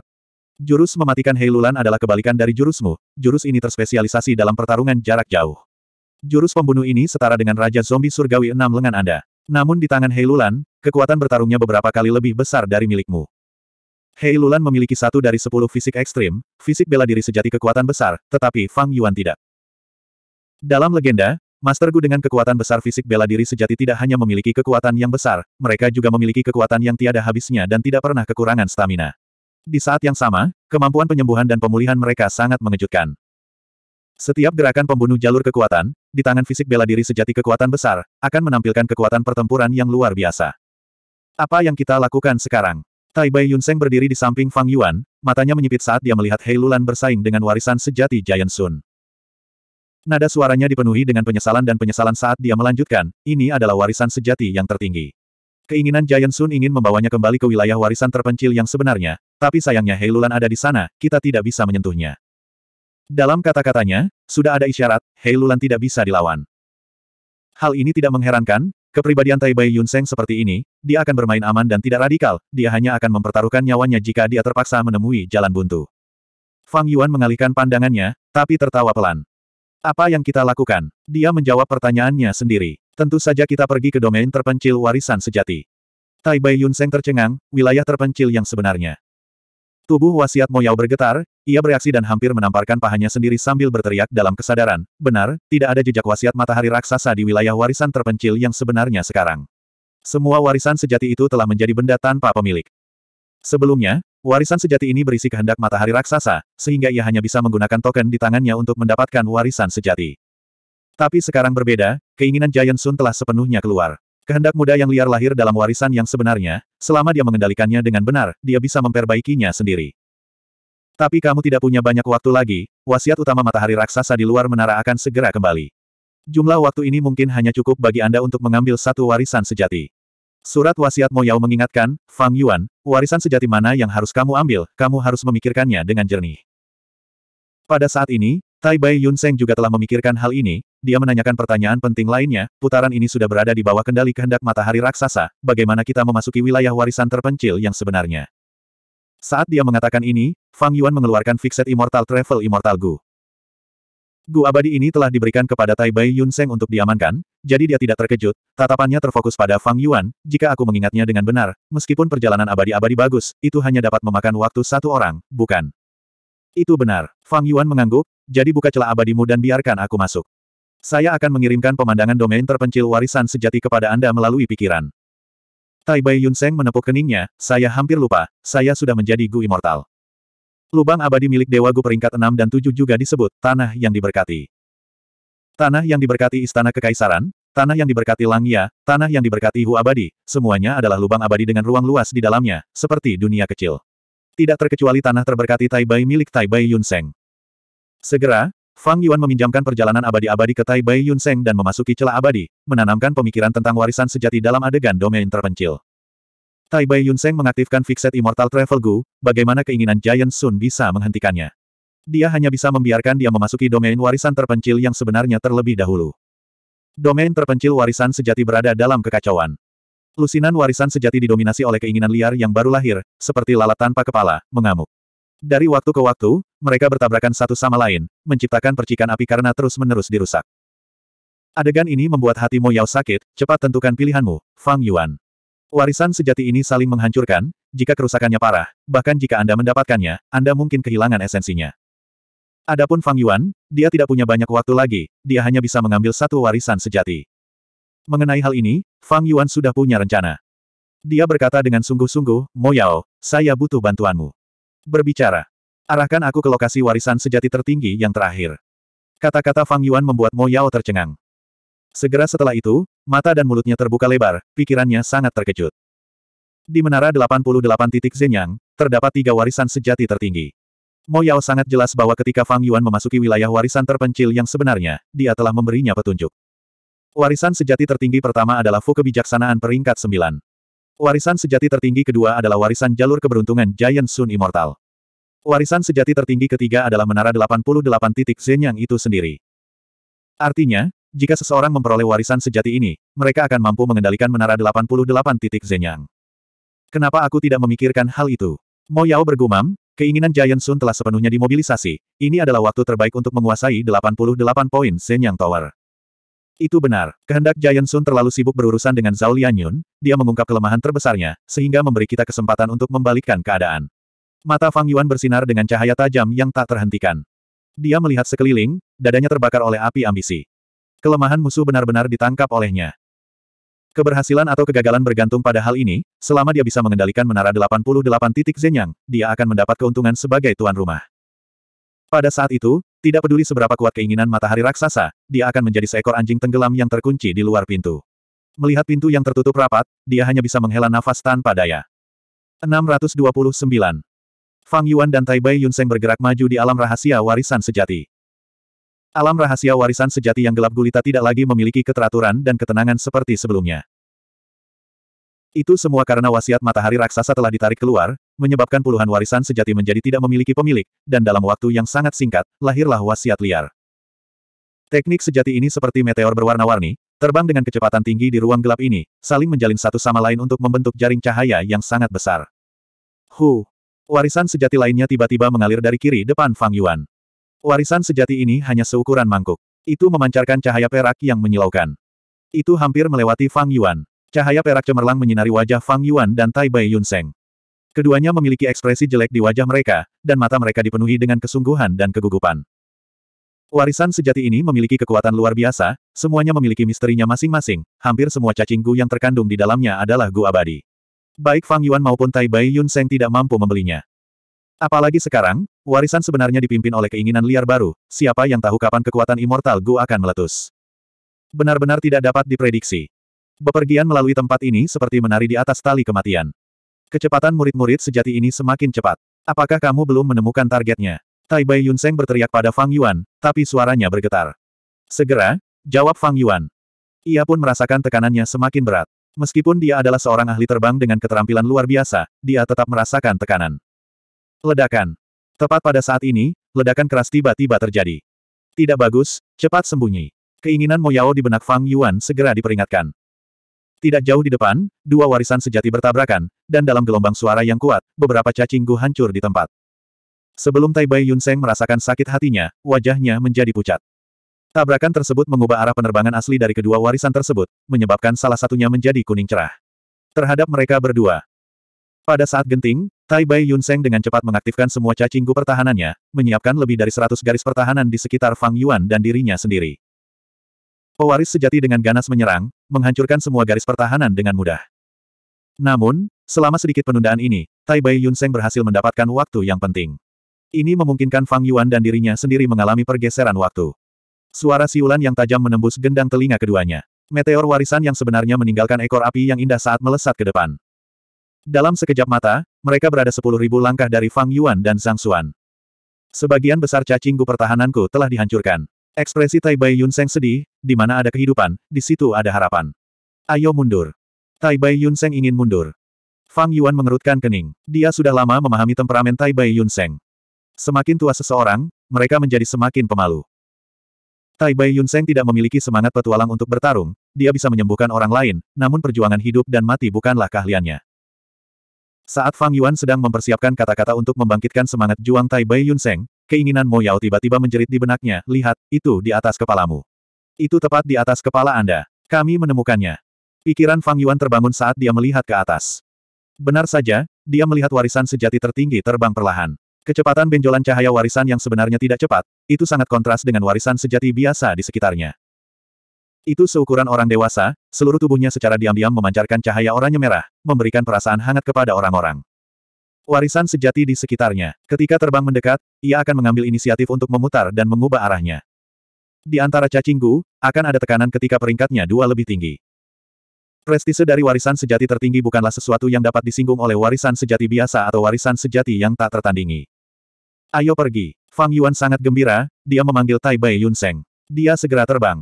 Jurus mematikan Heilulan adalah kebalikan dari jurusmu, jurus ini terspesialisasi dalam pertarungan jarak jauh. Jurus pembunuh ini setara dengan Raja Zombie Surgawi enam lengan Anda. Namun di tangan Heilulan, kekuatan bertarungnya beberapa kali lebih besar dari milikmu. Heilulan memiliki satu dari sepuluh fisik ekstrim, fisik bela diri sejati kekuatan besar, tetapi Fang Yuan tidak. Dalam legenda, Master Gu dengan kekuatan besar fisik bela diri sejati tidak hanya memiliki kekuatan yang besar, mereka juga memiliki kekuatan yang tiada habisnya dan tidak pernah kekurangan stamina. Di saat yang sama, kemampuan penyembuhan dan pemulihan mereka sangat mengejutkan. Setiap gerakan pembunuh jalur kekuatan, di tangan fisik bela diri sejati kekuatan besar, akan menampilkan kekuatan pertempuran yang luar biasa. Apa yang kita lakukan sekarang? Tai Bai Yunseng berdiri di samping Fang Yuan, matanya menyipit saat dia melihat Hei Lulan bersaing dengan warisan sejati Giant Sun. Nada suaranya dipenuhi dengan penyesalan dan penyesalan saat dia melanjutkan, ini adalah warisan sejati yang tertinggi. Keinginan Giant Sun ingin membawanya kembali ke wilayah warisan terpencil yang sebenarnya, tapi sayangnya Heilulan ada di sana, kita tidak bisa menyentuhnya. Dalam kata-katanya, sudah ada isyarat, Heilulan tidak bisa dilawan. Hal ini tidak mengherankan, kepribadian Tai Bai Yunseng seperti ini, dia akan bermain aman dan tidak radikal, dia hanya akan mempertaruhkan nyawanya jika dia terpaksa menemui jalan buntu. Fang Yuan mengalihkan pandangannya, tapi tertawa pelan. Apa yang kita lakukan? Dia menjawab pertanyaannya sendiri. Tentu saja kita pergi ke domain terpencil warisan sejati. Tai Bai Yunseng tercengang, wilayah terpencil yang sebenarnya. Tubuh wasiat Moyao bergetar, ia bereaksi dan hampir menamparkan pahanya sendiri sambil berteriak dalam kesadaran, benar, tidak ada jejak wasiat matahari raksasa di wilayah warisan terpencil yang sebenarnya sekarang. Semua warisan sejati itu telah menjadi benda tanpa pemilik. Sebelumnya, Warisan sejati ini berisi kehendak matahari raksasa, sehingga ia hanya bisa menggunakan token di tangannya untuk mendapatkan warisan sejati. Tapi sekarang berbeda, keinginan Giant Sun telah sepenuhnya keluar. Kehendak muda yang liar lahir dalam warisan yang sebenarnya, selama dia mengendalikannya dengan benar, dia bisa memperbaikinya sendiri. Tapi kamu tidak punya banyak waktu lagi, wasiat utama matahari raksasa di luar menara akan segera kembali. Jumlah waktu ini mungkin hanya cukup bagi Anda untuk mengambil satu warisan sejati. Surat wasiat Moyao mengingatkan, Fang Yuan, warisan sejati mana yang harus kamu ambil, kamu harus memikirkannya dengan jernih. Pada saat ini, Tai Bai Yun Seng juga telah memikirkan hal ini, dia menanyakan pertanyaan penting lainnya, putaran ini sudah berada di bawah kendali kehendak matahari raksasa, bagaimana kita memasuki wilayah warisan terpencil yang sebenarnya. Saat dia mengatakan ini, Fang Yuan mengeluarkan fixed immortal travel immortal gu. Gu abadi ini telah diberikan kepada Tai Bai Yun Seng untuk diamankan, jadi dia tidak terkejut, tatapannya terfokus pada Fang Yuan, jika aku mengingatnya dengan benar, meskipun perjalanan abadi-abadi bagus, itu hanya dapat memakan waktu satu orang, bukan? Itu benar. Fang Yuan mengangguk, jadi buka celah abadimu dan biarkan aku masuk. Saya akan mengirimkan pemandangan domain terpencil warisan sejati kepada Anda melalui pikiran. Tai Bai Yun Seng menepuk keningnya, saya hampir lupa, saya sudah menjadi Gu Immortal. Lubang abadi milik Dewa Gu peringkat 6 dan 7 juga disebut Tanah yang diberkati. Tanah yang diberkati Istana Kekaisaran, Tanah yang diberkati Langya, Tanah yang diberkati Hu Abadi, semuanya adalah lubang abadi dengan ruang luas di dalamnya, seperti dunia kecil. Tidak terkecuali tanah terberkati Taibai milik Taibai Yunseng. Segera, Fang Yuan meminjamkan perjalanan abadi-abadi ke Taibai Yunseng dan memasuki celah abadi, menanamkan pemikiran tentang warisan sejati dalam adegan domain terpencil. Tai Bai Yunseng mengaktifkan Fixed Immortal Travel Gu, bagaimana keinginan Giant Sun bisa menghentikannya. Dia hanya bisa membiarkan dia memasuki domain warisan terpencil yang sebenarnya terlebih dahulu. Domain terpencil warisan sejati berada dalam kekacauan. Lusinan warisan sejati didominasi oleh keinginan liar yang baru lahir, seperti lalat tanpa kepala, mengamuk. Dari waktu ke waktu, mereka bertabrakan satu sama lain, menciptakan percikan api karena terus-menerus dirusak. Adegan ini membuat hati Mo Yao sakit, cepat tentukan pilihanmu, Fang Yuan. Warisan sejati ini saling menghancurkan, jika kerusakannya parah, bahkan jika Anda mendapatkannya, Anda mungkin kehilangan esensinya. Adapun Fang Yuan, dia tidak punya banyak waktu lagi, dia hanya bisa mengambil satu warisan sejati. Mengenai hal ini, Fang Yuan sudah punya rencana. Dia berkata dengan sungguh-sungguh, Mo Yao, saya butuh bantuanmu. Berbicara. Arahkan aku ke lokasi warisan sejati tertinggi yang terakhir. Kata-kata Fang Yuan membuat Mo Yao tercengang. Segera setelah itu, mata dan mulutnya terbuka lebar, pikirannya sangat terkejut. Di menara 88 titik Zenyang, terdapat tiga warisan sejati tertinggi. Mo Yao sangat jelas bahwa ketika Fang Yuan memasuki wilayah warisan terpencil yang sebenarnya, dia telah memberinya petunjuk. Warisan sejati tertinggi pertama adalah Fu Kebijaksanaan peringkat 9. Warisan sejati tertinggi kedua adalah warisan jalur keberuntungan Giant Sun Immortal. Warisan sejati tertinggi ketiga adalah menara 88 titik Zenyang itu sendiri. Artinya, jika seseorang memperoleh warisan sejati ini, mereka akan mampu mengendalikan menara 88 titik Zenyang. Kenapa aku tidak memikirkan hal itu? Mo Yao bergumam, keinginan Giant Sun telah sepenuhnya dimobilisasi, ini adalah waktu terbaik untuk menguasai 88 poin Zenyang Tower. Itu benar, kehendak Giant Sun terlalu sibuk berurusan dengan Zhao Lianyun, dia mengungkap kelemahan terbesarnya, sehingga memberi kita kesempatan untuk membalikkan keadaan. Mata Fang Yuan bersinar dengan cahaya tajam yang tak terhentikan. Dia melihat sekeliling, dadanya terbakar oleh api ambisi kelemahan musuh benar-benar ditangkap olehnya. Keberhasilan atau kegagalan bergantung pada hal ini, selama dia bisa mengendalikan menara 88 titik Zenyang, dia akan mendapat keuntungan sebagai tuan rumah. Pada saat itu, tidak peduli seberapa kuat keinginan matahari raksasa, dia akan menjadi seekor anjing tenggelam yang terkunci di luar pintu. Melihat pintu yang tertutup rapat, dia hanya bisa menghela nafas tanpa daya. 629. Fang Yuan dan Tai Bai Yunseng bergerak maju di alam rahasia warisan sejati. Alam rahasia warisan sejati yang gelap gulita tidak lagi memiliki keteraturan dan ketenangan seperti sebelumnya. Itu semua karena wasiat matahari raksasa telah ditarik keluar, menyebabkan puluhan warisan sejati menjadi tidak memiliki pemilik, dan dalam waktu yang sangat singkat, lahirlah wasiat liar. Teknik sejati ini seperti meteor berwarna-warni, terbang dengan kecepatan tinggi di ruang gelap ini, saling menjalin satu sama lain untuk membentuk jaring cahaya yang sangat besar. Hu! Warisan sejati lainnya tiba-tiba mengalir dari kiri depan Fang Yuan. Warisan sejati ini hanya seukuran mangkuk. Itu memancarkan cahaya perak yang menyilaukan. Itu hampir melewati Fang Yuan. Cahaya perak cemerlang menyinari wajah Fang Yuan dan Tai Bai Yun Seng. Keduanya memiliki ekspresi jelek di wajah mereka, dan mata mereka dipenuhi dengan kesungguhan dan kegugupan. Warisan sejati ini memiliki kekuatan luar biasa, semuanya memiliki misterinya masing-masing, hampir semua cacing gu yang terkandung di dalamnya adalah gu abadi. Baik Fang Yuan maupun Tai Bai Yun Seng tidak mampu membelinya. Apalagi sekarang, warisan sebenarnya dipimpin oleh keinginan liar baru, siapa yang tahu kapan kekuatan immortal Gu akan meletus. Benar-benar tidak dapat diprediksi. Bepergian melalui tempat ini seperti menari di atas tali kematian. Kecepatan murid-murid sejati ini semakin cepat. Apakah kamu belum menemukan targetnya? Tai Bai Yunseng berteriak pada Fang Yuan, tapi suaranya bergetar. Segera, jawab Fang Yuan. Ia pun merasakan tekanannya semakin berat. Meskipun dia adalah seorang ahli terbang dengan keterampilan luar biasa, dia tetap merasakan tekanan. Ledakan. Tepat pada saat ini, ledakan keras tiba-tiba terjadi. Tidak bagus, cepat sembunyi. Keinginan Moyao di benak Fang Yuan segera diperingatkan. Tidak jauh di depan, dua warisan sejati bertabrakan, dan dalam gelombang suara yang kuat, beberapa cacinggu hancur di tempat. Sebelum Tai Bai Yun Seng merasakan sakit hatinya, wajahnya menjadi pucat. Tabrakan tersebut mengubah arah penerbangan asli dari kedua warisan tersebut, menyebabkan salah satunya menjadi kuning cerah. Terhadap mereka berdua. Pada saat genting, Tai Bai Yun Seng dengan cepat mengaktifkan semua cacinggu pertahanannya, menyiapkan lebih dari seratus garis pertahanan di sekitar Fang Yuan dan dirinya sendiri. Pewaris sejati dengan ganas menyerang, menghancurkan semua garis pertahanan dengan mudah. Namun, selama sedikit penundaan ini, Tai Bai Yun Seng berhasil mendapatkan waktu yang penting. Ini memungkinkan Fang Yuan dan dirinya sendiri mengalami pergeseran waktu. Suara siulan yang tajam menembus gendang telinga keduanya. Meteor warisan yang sebenarnya meninggalkan ekor api yang indah saat melesat ke depan. Dalam sekejap mata, mereka berada sepuluh ribu langkah dari Fang Yuan dan Zhang Xuan. Sebagian besar cacing cacingku pertahananku telah dihancurkan. Ekspresi Tai Bai Yun Seng sedih, di mana ada kehidupan, di situ ada harapan. Ayo mundur. Tai Bai Yun Seng ingin mundur. Fang Yuan mengerutkan kening. Dia sudah lama memahami temperamen Tai Bai Yun Seng. Semakin tua seseorang, mereka menjadi semakin pemalu. Tai Bai Yun Seng tidak memiliki semangat petualang untuk bertarung, dia bisa menyembuhkan orang lain, namun perjuangan hidup dan mati bukanlah keahliannya. Saat Fang Yuan sedang mempersiapkan kata-kata untuk membangkitkan semangat Juang Tai Bai Yun Seng, keinginan Mo Yao tiba-tiba menjerit di benaknya, lihat, itu di atas kepalamu. Itu tepat di atas kepala Anda. Kami menemukannya. Pikiran Fang Yuan terbangun saat dia melihat ke atas. Benar saja, dia melihat warisan sejati tertinggi terbang perlahan. Kecepatan benjolan cahaya warisan yang sebenarnya tidak cepat, itu sangat kontras dengan warisan sejati biasa di sekitarnya. Itu seukuran orang dewasa, seluruh tubuhnya secara diam-diam memancarkan cahaya oranye merah, memberikan perasaan hangat kepada orang-orang. Warisan sejati di sekitarnya. Ketika terbang mendekat, ia akan mengambil inisiatif untuk memutar dan mengubah arahnya. Di antara cacingku, akan ada tekanan ketika peringkatnya dua lebih tinggi. Prestise dari warisan sejati tertinggi bukanlah sesuatu yang dapat disinggung oleh warisan sejati biasa atau warisan sejati yang tak tertandingi. Ayo pergi. Fang Yuan sangat gembira, dia memanggil Tai Bai Yun Seng. Dia segera terbang.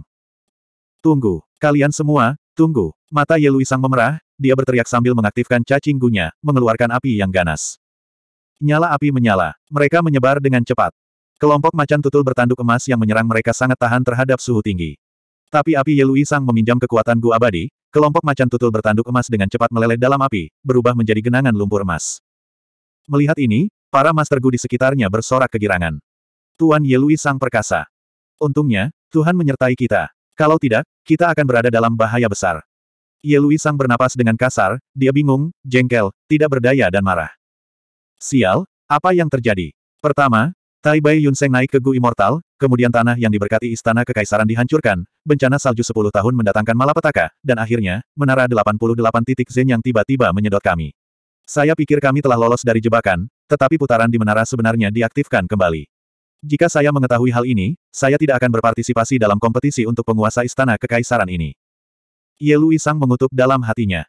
Tunggu, kalian semua, tunggu. Mata Yeluisang memerah, dia berteriak sambil mengaktifkan cacing gunya, mengeluarkan api yang ganas. Nyala api menyala, mereka menyebar dengan cepat. Kelompok macan tutul bertanduk emas yang menyerang mereka sangat tahan terhadap suhu tinggi. Tapi api Yeluisang Sang meminjam kekuatan Gu Abadi, kelompok macan tutul bertanduk emas dengan cepat meleleh dalam api, berubah menjadi genangan lumpur emas. Melihat ini, para Master Gu di sekitarnya bersorak kegirangan. Tuan Yeluisang Sang perkasa. Untungnya, Tuhan menyertai kita. Kalau tidak, kita akan berada dalam bahaya besar. Ye Lui Sang bernapas dengan kasar, dia bingung, jengkel, tidak berdaya dan marah. Sial, apa yang terjadi? Pertama, Tai Bai Yun Seng naik ke Gu Immortal, kemudian tanah yang diberkati istana kekaisaran dihancurkan, bencana salju 10 tahun mendatangkan malapetaka, dan akhirnya, menara 88 titik Zen yang tiba-tiba menyedot kami. Saya pikir kami telah lolos dari jebakan, tetapi putaran di menara sebenarnya diaktifkan kembali. Jika saya mengetahui hal ini, saya tidak akan berpartisipasi dalam kompetisi untuk penguasa istana kekaisaran ini. Ye Lui Sang mengutuk dalam hatinya.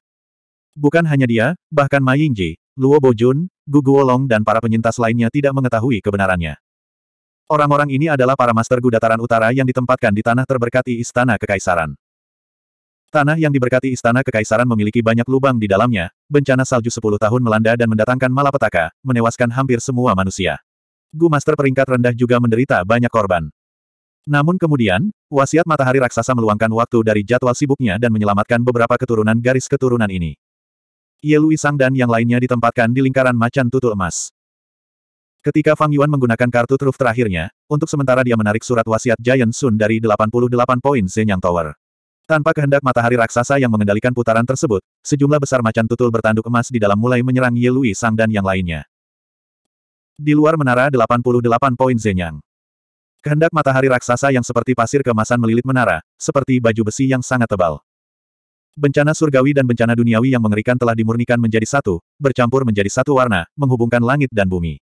Bukan hanya dia, bahkan Ma Yingji, Luo Bojun, Gu Guolong dan para penyintas lainnya tidak mengetahui kebenarannya. Orang-orang ini adalah para master Gu Dataran Utara yang ditempatkan di tanah terberkati Istana Kekaisaran. Tanah yang diberkati Istana Kekaisaran memiliki banyak lubang di dalamnya, bencana salju 10 tahun melanda dan mendatangkan malapetaka, menewaskan hampir semua manusia. Gu Master peringkat rendah juga menderita banyak korban. Namun kemudian, wasiat matahari raksasa meluangkan waktu dari jadwal sibuknya dan menyelamatkan beberapa keturunan garis keturunan ini. Ye Lui Sang dan yang lainnya ditempatkan di lingkaran macan tutul emas. Ketika Fang Yuan menggunakan kartu truf terakhirnya, untuk sementara dia menarik surat wasiat Giant Sun dari 88 poin Zenyang Tower. Tanpa kehendak matahari raksasa yang mengendalikan putaran tersebut, sejumlah besar macan tutul bertanduk emas di dalam mulai menyerang Ye Lui Sang dan yang lainnya. Di luar menara 88 poin Zenyang. Kehendak matahari raksasa yang seperti pasir kemasan melilit menara, seperti baju besi yang sangat tebal. Bencana surgawi dan bencana duniawi yang mengerikan telah dimurnikan menjadi satu, bercampur menjadi satu warna, menghubungkan langit dan bumi.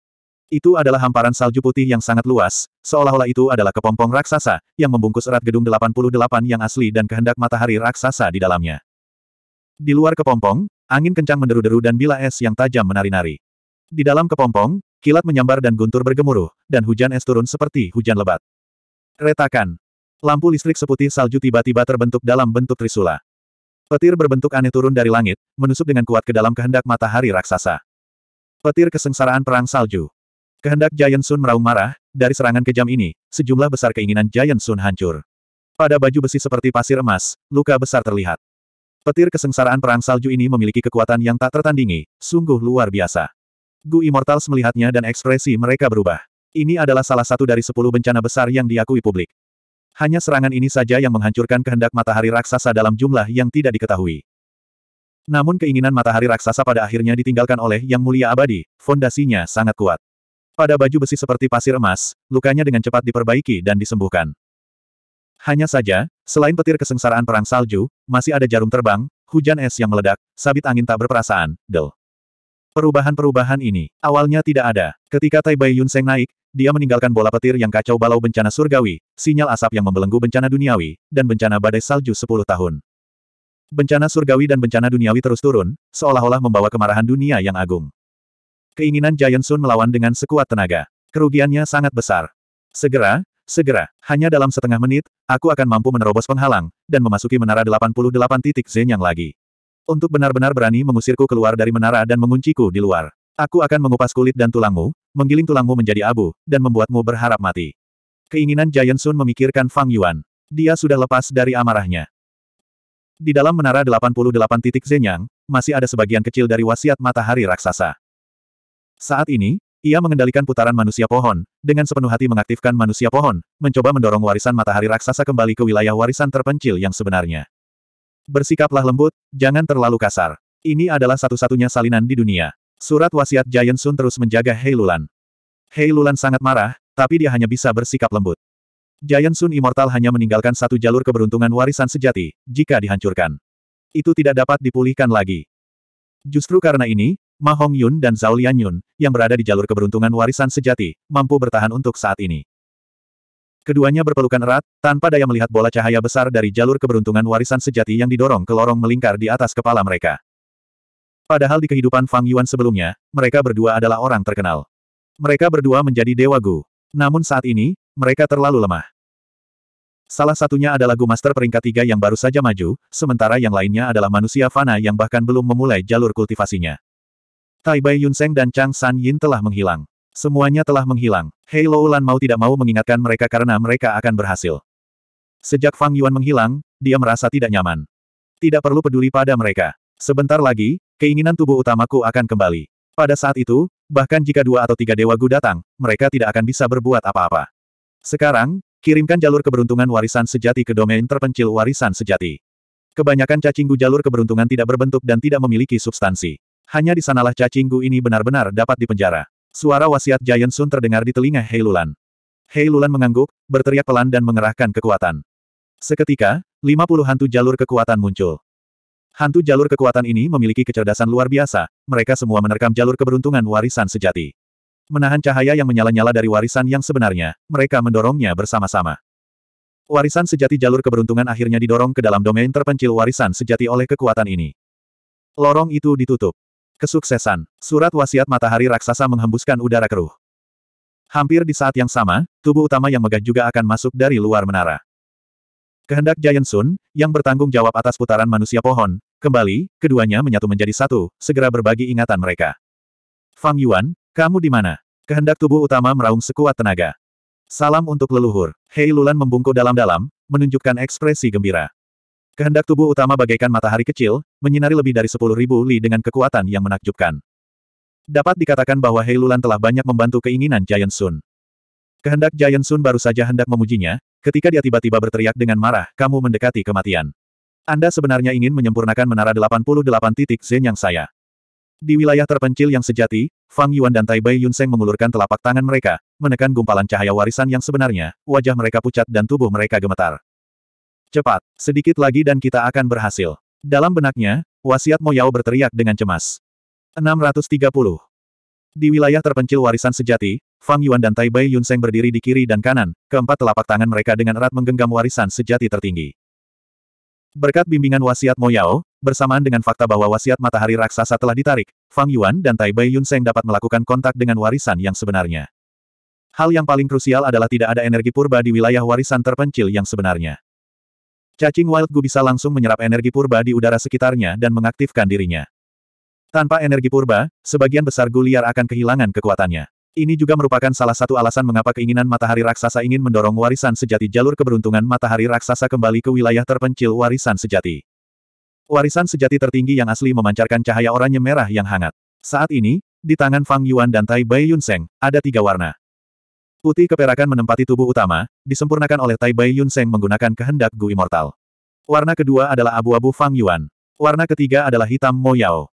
Itu adalah hamparan salju putih yang sangat luas, seolah-olah itu adalah kepompong raksasa, yang membungkus erat gedung 88 yang asli dan kehendak matahari raksasa di dalamnya. Di luar kepompong, angin kencang menderu-deru dan bila es yang tajam menari-nari. Di dalam kepompong, kilat menyambar dan guntur bergemuruh, dan hujan es turun seperti hujan lebat. Retakan. Lampu listrik seputih salju tiba-tiba terbentuk dalam bentuk trisula. Petir berbentuk aneh turun dari langit, menusuk dengan kuat ke dalam kehendak matahari raksasa. Petir kesengsaraan perang salju. Kehendak Giant Sun meraung marah, dari serangan kejam ini, sejumlah besar keinginan Giant Sun hancur. Pada baju besi seperti pasir emas, luka besar terlihat. Petir kesengsaraan perang salju ini memiliki kekuatan yang tak tertandingi, sungguh luar biasa. Gu Immortals melihatnya dan ekspresi mereka berubah. Ini adalah salah satu dari sepuluh bencana besar yang diakui publik. Hanya serangan ini saja yang menghancurkan kehendak matahari raksasa dalam jumlah yang tidak diketahui. Namun keinginan matahari raksasa pada akhirnya ditinggalkan oleh Yang Mulia Abadi, fondasinya sangat kuat. Pada baju besi seperti pasir emas, lukanya dengan cepat diperbaiki dan disembuhkan. Hanya saja, selain petir kesengsaraan perang salju, masih ada jarum terbang, hujan es yang meledak, sabit angin tak berperasaan, del. Perubahan-perubahan ini, awalnya tidak ada. Ketika Tai Bai Yun Seng naik, dia meninggalkan bola petir yang kacau balau bencana surgawi, sinyal asap yang membelenggu bencana duniawi, dan bencana badai salju 10 tahun. Bencana surgawi dan bencana duniawi terus turun, seolah-olah membawa kemarahan dunia yang agung. Keinginan Giant Sun melawan dengan sekuat tenaga. Kerugiannya sangat besar. Segera, segera, hanya dalam setengah menit, aku akan mampu menerobos penghalang, dan memasuki menara 88 titik Zen yang lagi. Untuk benar-benar berani mengusirku keluar dari menara dan mengunciku di luar. Aku akan mengupas kulit dan tulangmu, menggiling tulangmu menjadi abu, dan membuatmu berharap mati. Keinginan Giant Sun memikirkan Fang Yuan. Dia sudah lepas dari amarahnya. Di dalam menara 88 titik Zenyang, masih ada sebagian kecil dari wasiat matahari raksasa. Saat ini, ia mengendalikan putaran manusia pohon, dengan sepenuh hati mengaktifkan manusia pohon, mencoba mendorong warisan matahari raksasa kembali ke wilayah warisan terpencil yang sebenarnya. Bersikaplah lembut, jangan terlalu kasar. Ini adalah satu-satunya salinan di dunia. Surat wasiat Giant Sun terus menjaga Hei Lulan. Hei Lulan sangat marah, tapi dia hanya bisa bersikap lembut. Giant Sun Immortal hanya meninggalkan satu jalur keberuntungan warisan sejati, jika dihancurkan. Itu tidak dapat dipulihkan lagi. Justru karena ini, Ma Hong Yun dan Zhao Lian Yun, yang berada di jalur keberuntungan warisan sejati, mampu bertahan untuk saat ini. Keduanya berpelukan erat, tanpa daya melihat bola cahaya besar dari jalur keberuntungan warisan sejati yang didorong ke lorong melingkar di atas kepala mereka. Padahal di kehidupan Fang Yuan sebelumnya, mereka berdua adalah orang terkenal. Mereka berdua menjadi Dewa Gu. Namun saat ini, mereka terlalu lemah. Salah satunya adalah Gu Master peringkat tiga yang baru saja maju, sementara yang lainnya adalah manusia fana yang bahkan belum memulai jalur kultivasinya. Tai Bai Yun Yunseng dan Chang San Yin telah menghilang. Semuanya telah menghilang. Hei Loulan mau tidak mau mengingatkan mereka karena mereka akan berhasil. Sejak Fang Yuan menghilang, dia merasa tidak nyaman. Tidak perlu peduli pada mereka. Sebentar lagi, keinginan tubuh utamaku akan kembali. Pada saat itu, bahkan jika dua atau tiga dewa gu datang, mereka tidak akan bisa berbuat apa-apa. Sekarang, kirimkan jalur keberuntungan warisan sejati ke domain terpencil warisan sejati. Kebanyakan cacing gu jalur keberuntungan tidak berbentuk dan tidak memiliki substansi. Hanya di sanalah cacing gu ini benar-benar dapat dipenjara. Suara wasiat Giant Sun terdengar di telinga Heilulan. Heilulan mengangguk, berteriak pelan dan mengerahkan kekuatan. Seketika, 50 hantu jalur kekuatan muncul. Hantu jalur kekuatan ini memiliki kecerdasan luar biasa, mereka semua menerkam jalur keberuntungan warisan sejati. Menahan cahaya yang menyala-nyala dari warisan yang sebenarnya, mereka mendorongnya bersama-sama. Warisan sejati jalur keberuntungan akhirnya didorong ke dalam domain terpencil warisan sejati oleh kekuatan ini. Lorong itu ditutup. Kesuksesan. Surat wasiat matahari raksasa menghembuskan udara keruh. Hampir di saat yang sama, tubuh utama yang megah juga akan masuk dari luar menara. Kehendak Giant Sun, yang bertanggung jawab atas putaran manusia pohon, kembali, keduanya menyatu menjadi satu, segera berbagi ingatan mereka. Fang Yuan, kamu di mana? Kehendak tubuh utama meraung sekuat tenaga. Salam untuk leluhur. Hei Lulan membungkuk dalam-dalam, menunjukkan ekspresi gembira. Kehendak tubuh utama bagaikan matahari kecil, menyinari lebih dari sepuluh ribu li dengan kekuatan yang menakjubkan. Dapat dikatakan bahwa Heilulan telah banyak membantu keinginan Giant Sun. Kehendak Giant Sun baru saja hendak memujinya, ketika dia tiba-tiba berteriak dengan marah, kamu mendekati kematian. Anda sebenarnya ingin menyempurnakan menara 88 titik Zen yang saya. Di wilayah terpencil yang sejati, Fang Yuan dan Tai Bai Yunseng mengulurkan telapak tangan mereka, menekan gumpalan cahaya warisan yang sebenarnya, wajah mereka pucat dan tubuh mereka gemetar. Cepat, sedikit lagi dan kita akan berhasil. Dalam benaknya, wasiat Moyao berteriak dengan cemas. 630. Di wilayah terpencil warisan sejati, Fang Yuan dan Tai Bai Yun Seng berdiri di kiri dan kanan, keempat telapak tangan mereka dengan erat menggenggam warisan sejati tertinggi. Berkat bimbingan wasiat Moyao, bersamaan dengan fakta bahwa wasiat matahari raksasa telah ditarik, Fang Yuan dan Tai Bai Yun Seng dapat melakukan kontak dengan warisan yang sebenarnya. Hal yang paling krusial adalah tidak ada energi purba di wilayah warisan terpencil yang sebenarnya. Cacing Wild Gu bisa langsung menyerap energi purba di udara sekitarnya dan mengaktifkan dirinya. Tanpa energi purba, sebagian besar Gu liar akan kehilangan kekuatannya. Ini juga merupakan salah satu alasan mengapa keinginan matahari raksasa ingin mendorong warisan sejati jalur keberuntungan matahari raksasa kembali ke wilayah terpencil warisan sejati. Warisan sejati tertinggi yang asli memancarkan cahaya oranye merah yang hangat. Saat ini, di tangan Fang Yuan dan Tai Bai Yun Seng, ada tiga warna. Putih keperakan menempati tubuh utama, disempurnakan oleh Tai Bai Yun Seng menggunakan kehendak Gu Immortal. Warna kedua adalah abu-abu Fang Yuan. Warna ketiga adalah hitam Mo Yao.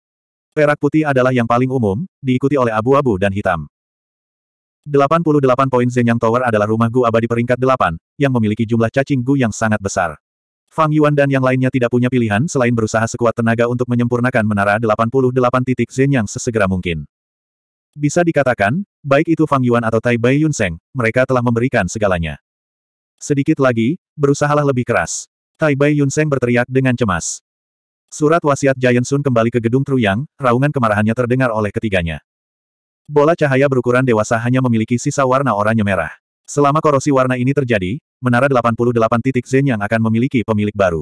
Perak putih adalah yang paling umum, diikuti oleh abu-abu dan hitam. 88 poin Zenyang Tower adalah rumah Gu abadi peringkat 8, yang memiliki jumlah cacing Gu yang sangat besar. Fang Yuan dan yang lainnya tidak punya pilihan selain berusaha sekuat tenaga untuk menyempurnakan menara 88 titik Zenyang sesegera mungkin. Bisa dikatakan, baik itu Fang Yuan atau Tai Bai Yunseng, mereka telah memberikan segalanya. Sedikit lagi, berusahalah lebih keras. Tai Bai Yunseng berteriak dengan cemas. Surat wasiat Giant Sun kembali ke gedung Truyang, raungan kemarahannya terdengar oleh ketiganya. Bola cahaya berukuran dewasa hanya memiliki sisa warna oranye merah. Selama korosi warna ini terjadi, menara 88 titik Zen yang akan memiliki pemilik baru.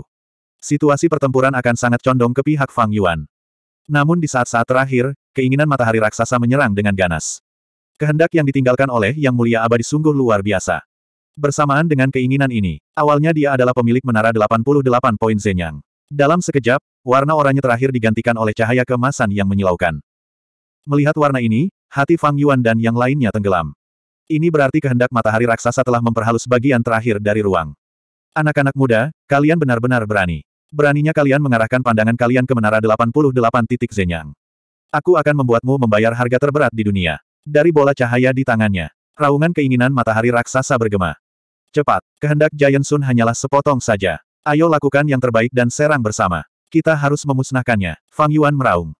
Situasi pertempuran akan sangat condong ke pihak Fang Yuan. Namun di saat-saat terakhir, keinginan matahari raksasa menyerang dengan ganas. Kehendak yang ditinggalkan oleh Yang Mulia Abadi sungguh luar biasa. Bersamaan dengan keinginan ini, awalnya dia adalah pemilik menara 88 poin Zenyang. Dalam sekejap, warna oranye terakhir digantikan oleh cahaya kemasan yang menyilaukan. Melihat warna ini, hati Fang Yuan dan yang lainnya tenggelam. Ini berarti kehendak matahari raksasa telah memperhalus bagian terakhir dari ruang. Anak-anak muda, kalian benar-benar berani. Beraninya kalian mengarahkan pandangan kalian ke menara 88 titik Zenyang. Aku akan membuatmu membayar harga terberat di dunia. Dari bola cahaya di tangannya. Raungan keinginan matahari raksasa bergema. Cepat, kehendak Giant Sun hanyalah sepotong saja. Ayo lakukan yang terbaik dan serang bersama. Kita harus memusnahkannya. Fang Yuan meraung.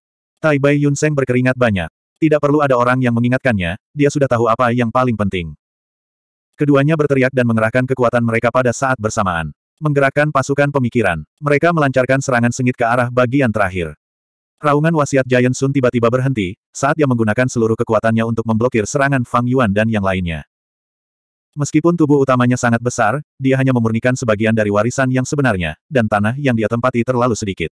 Tai Bai Yunseng berkeringat banyak. Tidak perlu ada orang yang mengingatkannya, dia sudah tahu apa yang paling penting. Keduanya berteriak dan mengerahkan kekuatan mereka pada saat bersamaan. Menggerakkan pasukan pemikiran, mereka melancarkan serangan sengit ke arah bagian terakhir. Raungan wasiat Giant Sun tiba-tiba berhenti, saat dia menggunakan seluruh kekuatannya untuk memblokir serangan Fang Yuan dan yang lainnya. Meskipun tubuh utamanya sangat besar, dia hanya memurnikan sebagian dari warisan yang sebenarnya, dan tanah yang dia tempati terlalu sedikit.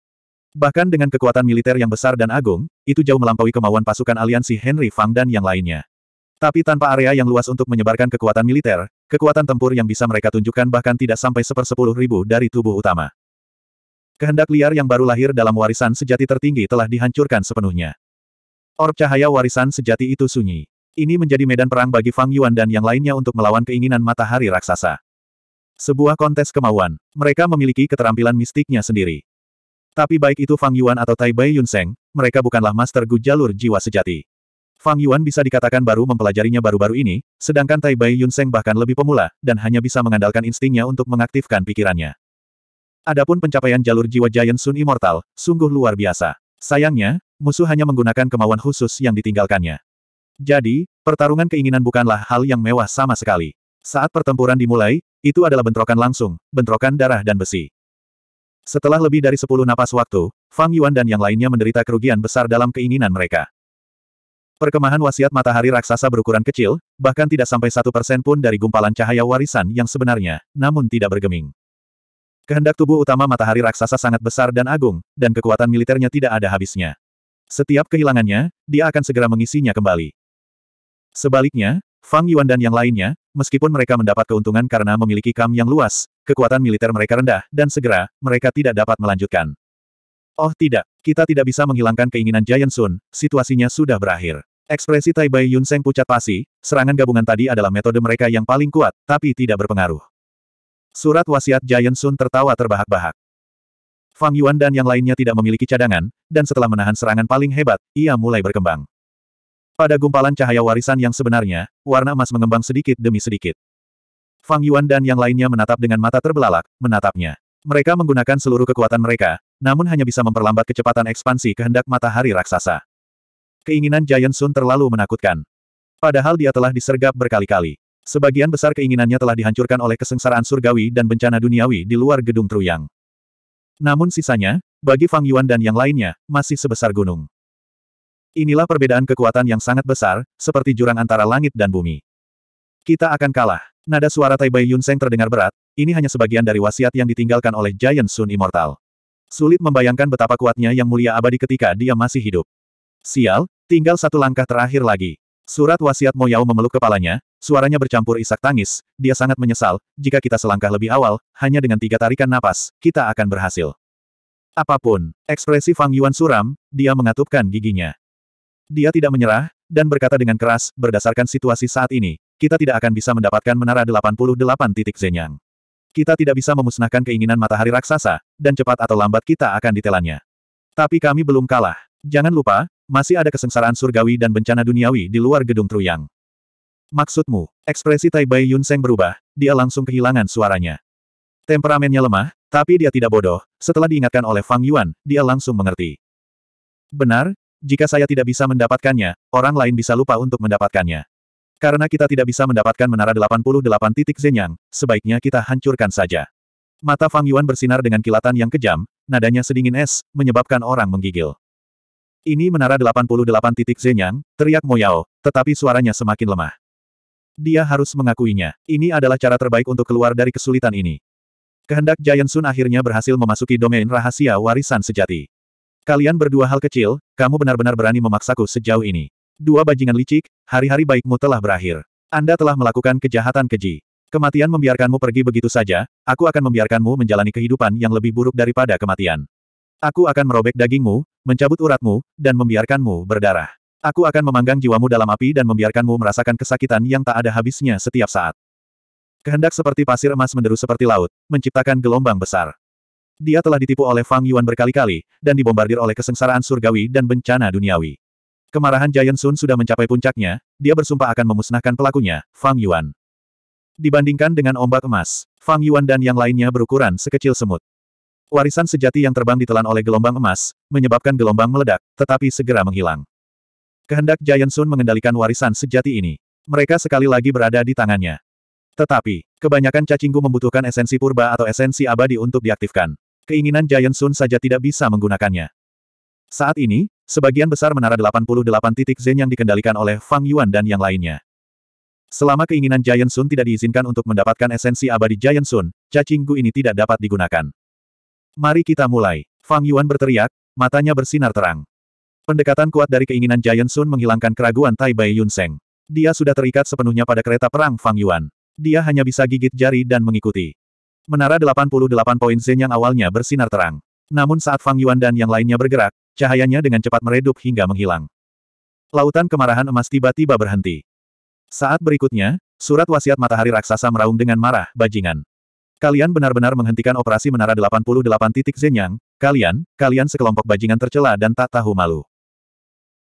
Bahkan dengan kekuatan militer yang besar dan agung, itu jauh melampaui kemauan pasukan aliansi Henry Fang dan yang lainnya. Tapi tanpa area yang luas untuk menyebarkan kekuatan militer, kekuatan tempur yang bisa mereka tunjukkan bahkan tidak sampai sepersepuluh ribu dari tubuh utama. Kehendak liar yang baru lahir dalam warisan sejati tertinggi telah dihancurkan sepenuhnya. Orb cahaya warisan sejati itu sunyi. Ini menjadi medan perang bagi Fang Yuan dan yang lainnya untuk melawan keinginan matahari raksasa. Sebuah kontes kemauan. Mereka memiliki keterampilan mistiknya sendiri. Tapi baik itu Fang Yuan atau Tai Bai Yun Seng, mereka bukanlah master Gu jalur jiwa sejati. Fang Yuan bisa dikatakan baru mempelajarinya baru-baru ini, sedangkan Tai Bai Yun Seng bahkan lebih pemula, dan hanya bisa mengandalkan instingnya untuk mengaktifkan pikirannya. Adapun pencapaian jalur jiwa Giant Sun Immortal, sungguh luar biasa. Sayangnya, musuh hanya menggunakan kemauan khusus yang ditinggalkannya. Jadi, pertarungan keinginan bukanlah hal yang mewah sama sekali. Saat pertempuran dimulai, itu adalah bentrokan langsung, bentrokan darah dan besi. Setelah lebih dari sepuluh napas waktu, Fang Yuan dan yang lainnya menderita kerugian besar dalam keinginan mereka. Perkemahan wasiat matahari raksasa berukuran kecil, bahkan tidak sampai satu persen pun dari gumpalan cahaya warisan yang sebenarnya, namun tidak bergeming. Kehendak tubuh utama matahari raksasa sangat besar dan agung, dan kekuatan militernya tidak ada habisnya. Setiap kehilangannya, dia akan segera mengisinya kembali. Sebaliknya, Fang Yuan dan yang lainnya, meskipun mereka mendapat keuntungan karena memiliki kam yang luas, kekuatan militer mereka rendah, dan segera, mereka tidak dapat melanjutkan. Oh tidak, kita tidak bisa menghilangkan keinginan Giant Sun, situasinya sudah berakhir. Ekspresi Tai Bai Yun Seng pucat pasi, serangan gabungan tadi adalah metode mereka yang paling kuat, tapi tidak berpengaruh. Surat wasiat Giant Sun tertawa terbahak-bahak. Fang Yuan dan yang lainnya tidak memiliki cadangan, dan setelah menahan serangan paling hebat, ia mulai berkembang. Pada gumpalan cahaya warisan yang sebenarnya, warna emas mengembang sedikit demi sedikit. Fang Yuan dan yang lainnya menatap dengan mata terbelalak, menatapnya. Mereka menggunakan seluruh kekuatan mereka, namun hanya bisa memperlambat kecepatan ekspansi kehendak matahari raksasa. Keinginan Giant Sun terlalu menakutkan. Padahal dia telah disergap berkali-kali. Sebagian besar keinginannya telah dihancurkan oleh kesengsaraan surgawi dan bencana duniawi di luar gedung Truyang. Namun sisanya, bagi Fang Yuan dan yang lainnya, masih sebesar gunung. Inilah perbedaan kekuatan yang sangat besar, seperti jurang antara langit dan bumi. Kita akan kalah. Nada suara Tai Bai Yun Seng terdengar berat, ini hanya sebagian dari wasiat yang ditinggalkan oleh Giant Sun Immortal. Sulit membayangkan betapa kuatnya yang mulia abadi ketika dia masih hidup. Sial, tinggal satu langkah terakhir lagi. Surat wasiat Mo Yao memeluk kepalanya, Suaranya bercampur isak tangis, dia sangat menyesal, jika kita selangkah lebih awal, hanya dengan tiga tarikan napas, kita akan berhasil. Apapun, ekspresi Fang Yuan suram, dia mengatupkan giginya. Dia tidak menyerah, dan berkata dengan keras, berdasarkan situasi saat ini, kita tidak akan bisa mendapatkan menara 88 titik zenyang. Kita tidak bisa memusnahkan keinginan matahari raksasa, dan cepat atau lambat kita akan ditelannya. Tapi kami belum kalah. Jangan lupa, masih ada kesengsaraan surgawi dan bencana duniawi di luar gedung Truyang. Maksudmu? Ekspresi Tai Bai Yun Seng berubah, dia langsung kehilangan suaranya. Temperamennya lemah, tapi dia tidak bodoh, setelah diingatkan oleh Fang Yuan, dia langsung mengerti. Benar, jika saya tidak bisa mendapatkannya, orang lain bisa lupa untuk mendapatkannya. Karena kita tidak bisa mendapatkan menara 88 titik Zenyang, sebaiknya kita hancurkan saja. Mata Fang Yuan bersinar dengan kilatan yang kejam, nadanya sedingin es, menyebabkan orang menggigil. Ini menara 88 titik Zenyang, teriak Moyao, tetapi suaranya semakin lemah. Dia harus mengakuinya. Ini adalah cara terbaik untuk keluar dari kesulitan ini. Kehendak Giant Sun akhirnya berhasil memasuki domain rahasia warisan sejati. Kalian berdua hal kecil, kamu benar-benar berani memaksaku sejauh ini. Dua bajingan licik, hari-hari baikmu telah berakhir. Anda telah melakukan kejahatan keji. Kematian membiarkanmu pergi begitu saja, aku akan membiarkanmu menjalani kehidupan yang lebih buruk daripada kematian. Aku akan merobek dagingmu, mencabut uratmu, dan membiarkanmu berdarah. Aku akan memanggang jiwamu dalam api dan membiarkanmu merasakan kesakitan yang tak ada habisnya setiap saat. Kehendak seperti pasir emas menderu seperti laut, menciptakan gelombang besar. Dia telah ditipu oleh Fang Yuan berkali-kali, dan dibombardir oleh kesengsaraan surgawi dan bencana duniawi. Kemarahan Giant Sun sudah mencapai puncaknya, dia bersumpah akan memusnahkan pelakunya, Fang Yuan. Dibandingkan dengan ombak emas, Fang Yuan dan yang lainnya berukuran sekecil semut. Warisan sejati yang terbang ditelan oleh gelombang emas, menyebabkan gelombang meledak, tetapi segera menghilang. Kehendak Giant Sun mengendalikan warisan sejati ini. Mereka sekali lagi berada di tangannya. Tetapi, kebanyakan cacingku membutuhkan esensi purba atau esensi abadi untuk diaktifkan. Keinginan Giant Sun saja tidak bisa menggunakannya. Saat ini, sebagian besar menara 88 titik Zen yang dikendalikan oleh Fang Yuan dan yang lainnya. Selama keinginan Giant Sun tidak diizinkan untuk mendapatkan esensi abadi Giant Sun, cacinggu ini tidak dapat digunakan. Mari kita mulai. Fang Yuan berteriak, matanya bersinar terang. Pendekatan kuat dari keinginan Giant Sun menghilangkan keraguan Tai Bai Yun Seng. Dia sudah terikat sepenuhnya pada kereta perang Fang Yuan. Dia hanya bisa gigit jari dan mengikuti. Menara 88 poin Zen yang awalnya bersinar terang. Namun saat Fang Yuan dan yang lainnya bergerak, cahayanya dengan cepat meredup hingga menghilang. Lautan kemarahan emas tiba-tiba berhenti. Saat berikutnya, surat wasiat matahari raksasa meraung dengan marah, bajingan. Kalian benar-benar menghentikan operasi Menara 88 titik Zenyang, kalian, kalian sekelompok bajingan tercela dan tak tahu malu.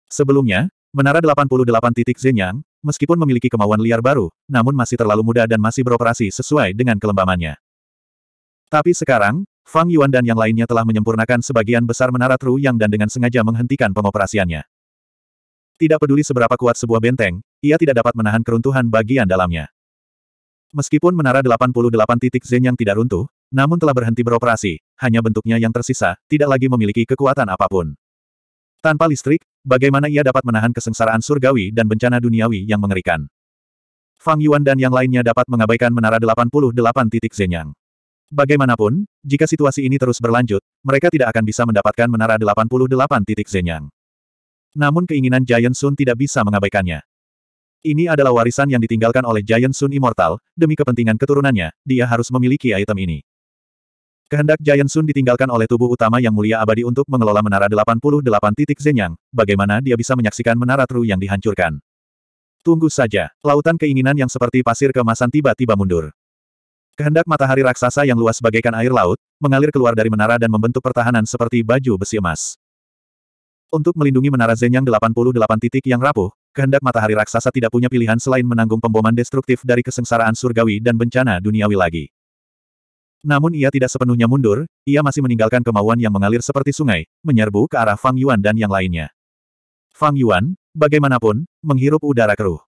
Sebelumnya, Menara 88 titik Zenyang, meskipun memiliki kemauan liar baru, namun masih terlalu muda dan masih beroperasi sesuai dengan kelembamannya. Tapi sekarang, Fang Yuan dan yang lainnya telah menyempurnakan sebagian besar menara Tru Yang dan dengan sengaja menghentikan pengoperasiannya. Tidak peduli seberapa kuat sebuah benteng, ia tidak dapat menahan keruntuhan bagian dalamnya. Meskipun menara 88 titik Zenyang tidak runtuh, namun telah berhenti beroperasi, hanya bentuknya yang tersisa, tidak lagi memiliki kekuatan apapun. Tanpa listrik, bagaimana ia dapat menahan kesengsaraan surgawi dan bencana duniawi yang mengerikan? Fang Yuan dan yang lainnya dapat mengabaikan menara 88 titik Zenyang. Bagaimanapun, jika situasi ini terus berlanjut, mereka tidak akan bisa mendapatkan menara 88 titik Zenyang. Namun keinginan Giant Sun tidak bisa mengabaikannya. Ini adalah warisan yang ditinggalkan oleh Giant Sun Immortal, demi kepentingan keturunannya, dia harus memiliki item ini. Kehendak Giant Sun ditinggalkan oleh tubuh utama yang mulia abadi untuk mengelola menara 88 titik Zenyang, bagaimana dia bisa menyaksikan menara Tru yang dihancurkan. Tunggu saja, lautan keinginan yang seperti pasir kemasan tiba-tiba mundur. Kehendak matahari raksasa yang luas bagaikan air laut, mengalir keluar dari menara dan membentuk pertahanan seperti baju besi emas. Untuk melindungi menara Zenyang 88 titik yang rapuh, kehendak matahari raksasa tidak punya pilihan selain menanggung pemboman destruktif dari kesengsaraan surgawi dan bencana duniawi lagi. Namun ia tidak sepenuhnya mundur, ia masih meninggalkan kemauan yang mengalir seperti sungai, menyerbu ke arah Fang Yuan dan yang lainnya. Fang Yuan, bagaimanapun, menghirup udara keruh.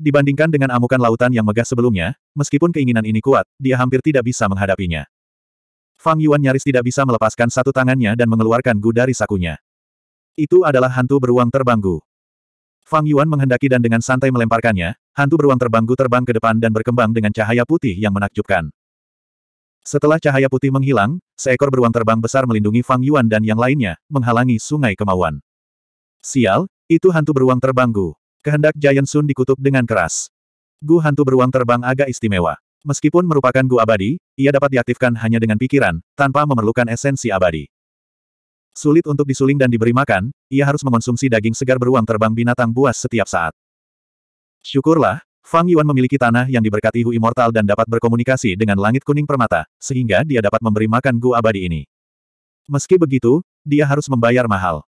Dibandingkan dengan amukan lautan yang megah sebelumnya, meskipun keinginan ini kuat, dia hampir tidak bisa menghadapinya. Fang Yuan nyaris tidak bisa melepaskan satu tangannya dan mengeluarkan gu dari sakunya. Itu adalah hantu beruang terbanggu. Fang Yuan menghendaki dan dengan santai melemparkannya, hantu beruang terbanggu terbang ke depan dan berkembang dengan cahaya putih yang menakjubkan. Setelah cahaya putih menghilang, seekor beruang terbang besar melindungi Fang Yuan dan yang lainnya, menghalangi sungai kemauan. Sial, itu hantu beruang terbang Gu. Kehendak Giant Sun dikutuk dengan keras. Gu hantu beruang terbang agak istimewa. Meskipun merupakan Gu abadi, ia dapat diaktifkan hanya dengan pikiran, tanpa memerlukan esensi abadi. Sulit untuk disuling dan diberi makan, ia harus mengonsumsi daging segar beruang terbang binatang buas setiap saat. Syukurlah, Fang Yuan memiliki tanah yang diberkati Hu Immortal dan dapat berkomunikasi dengan langit kuning permata, sehingga dia dapat memberi makan Gu abadi ini. Meski begitu, dia harus membayar mahal.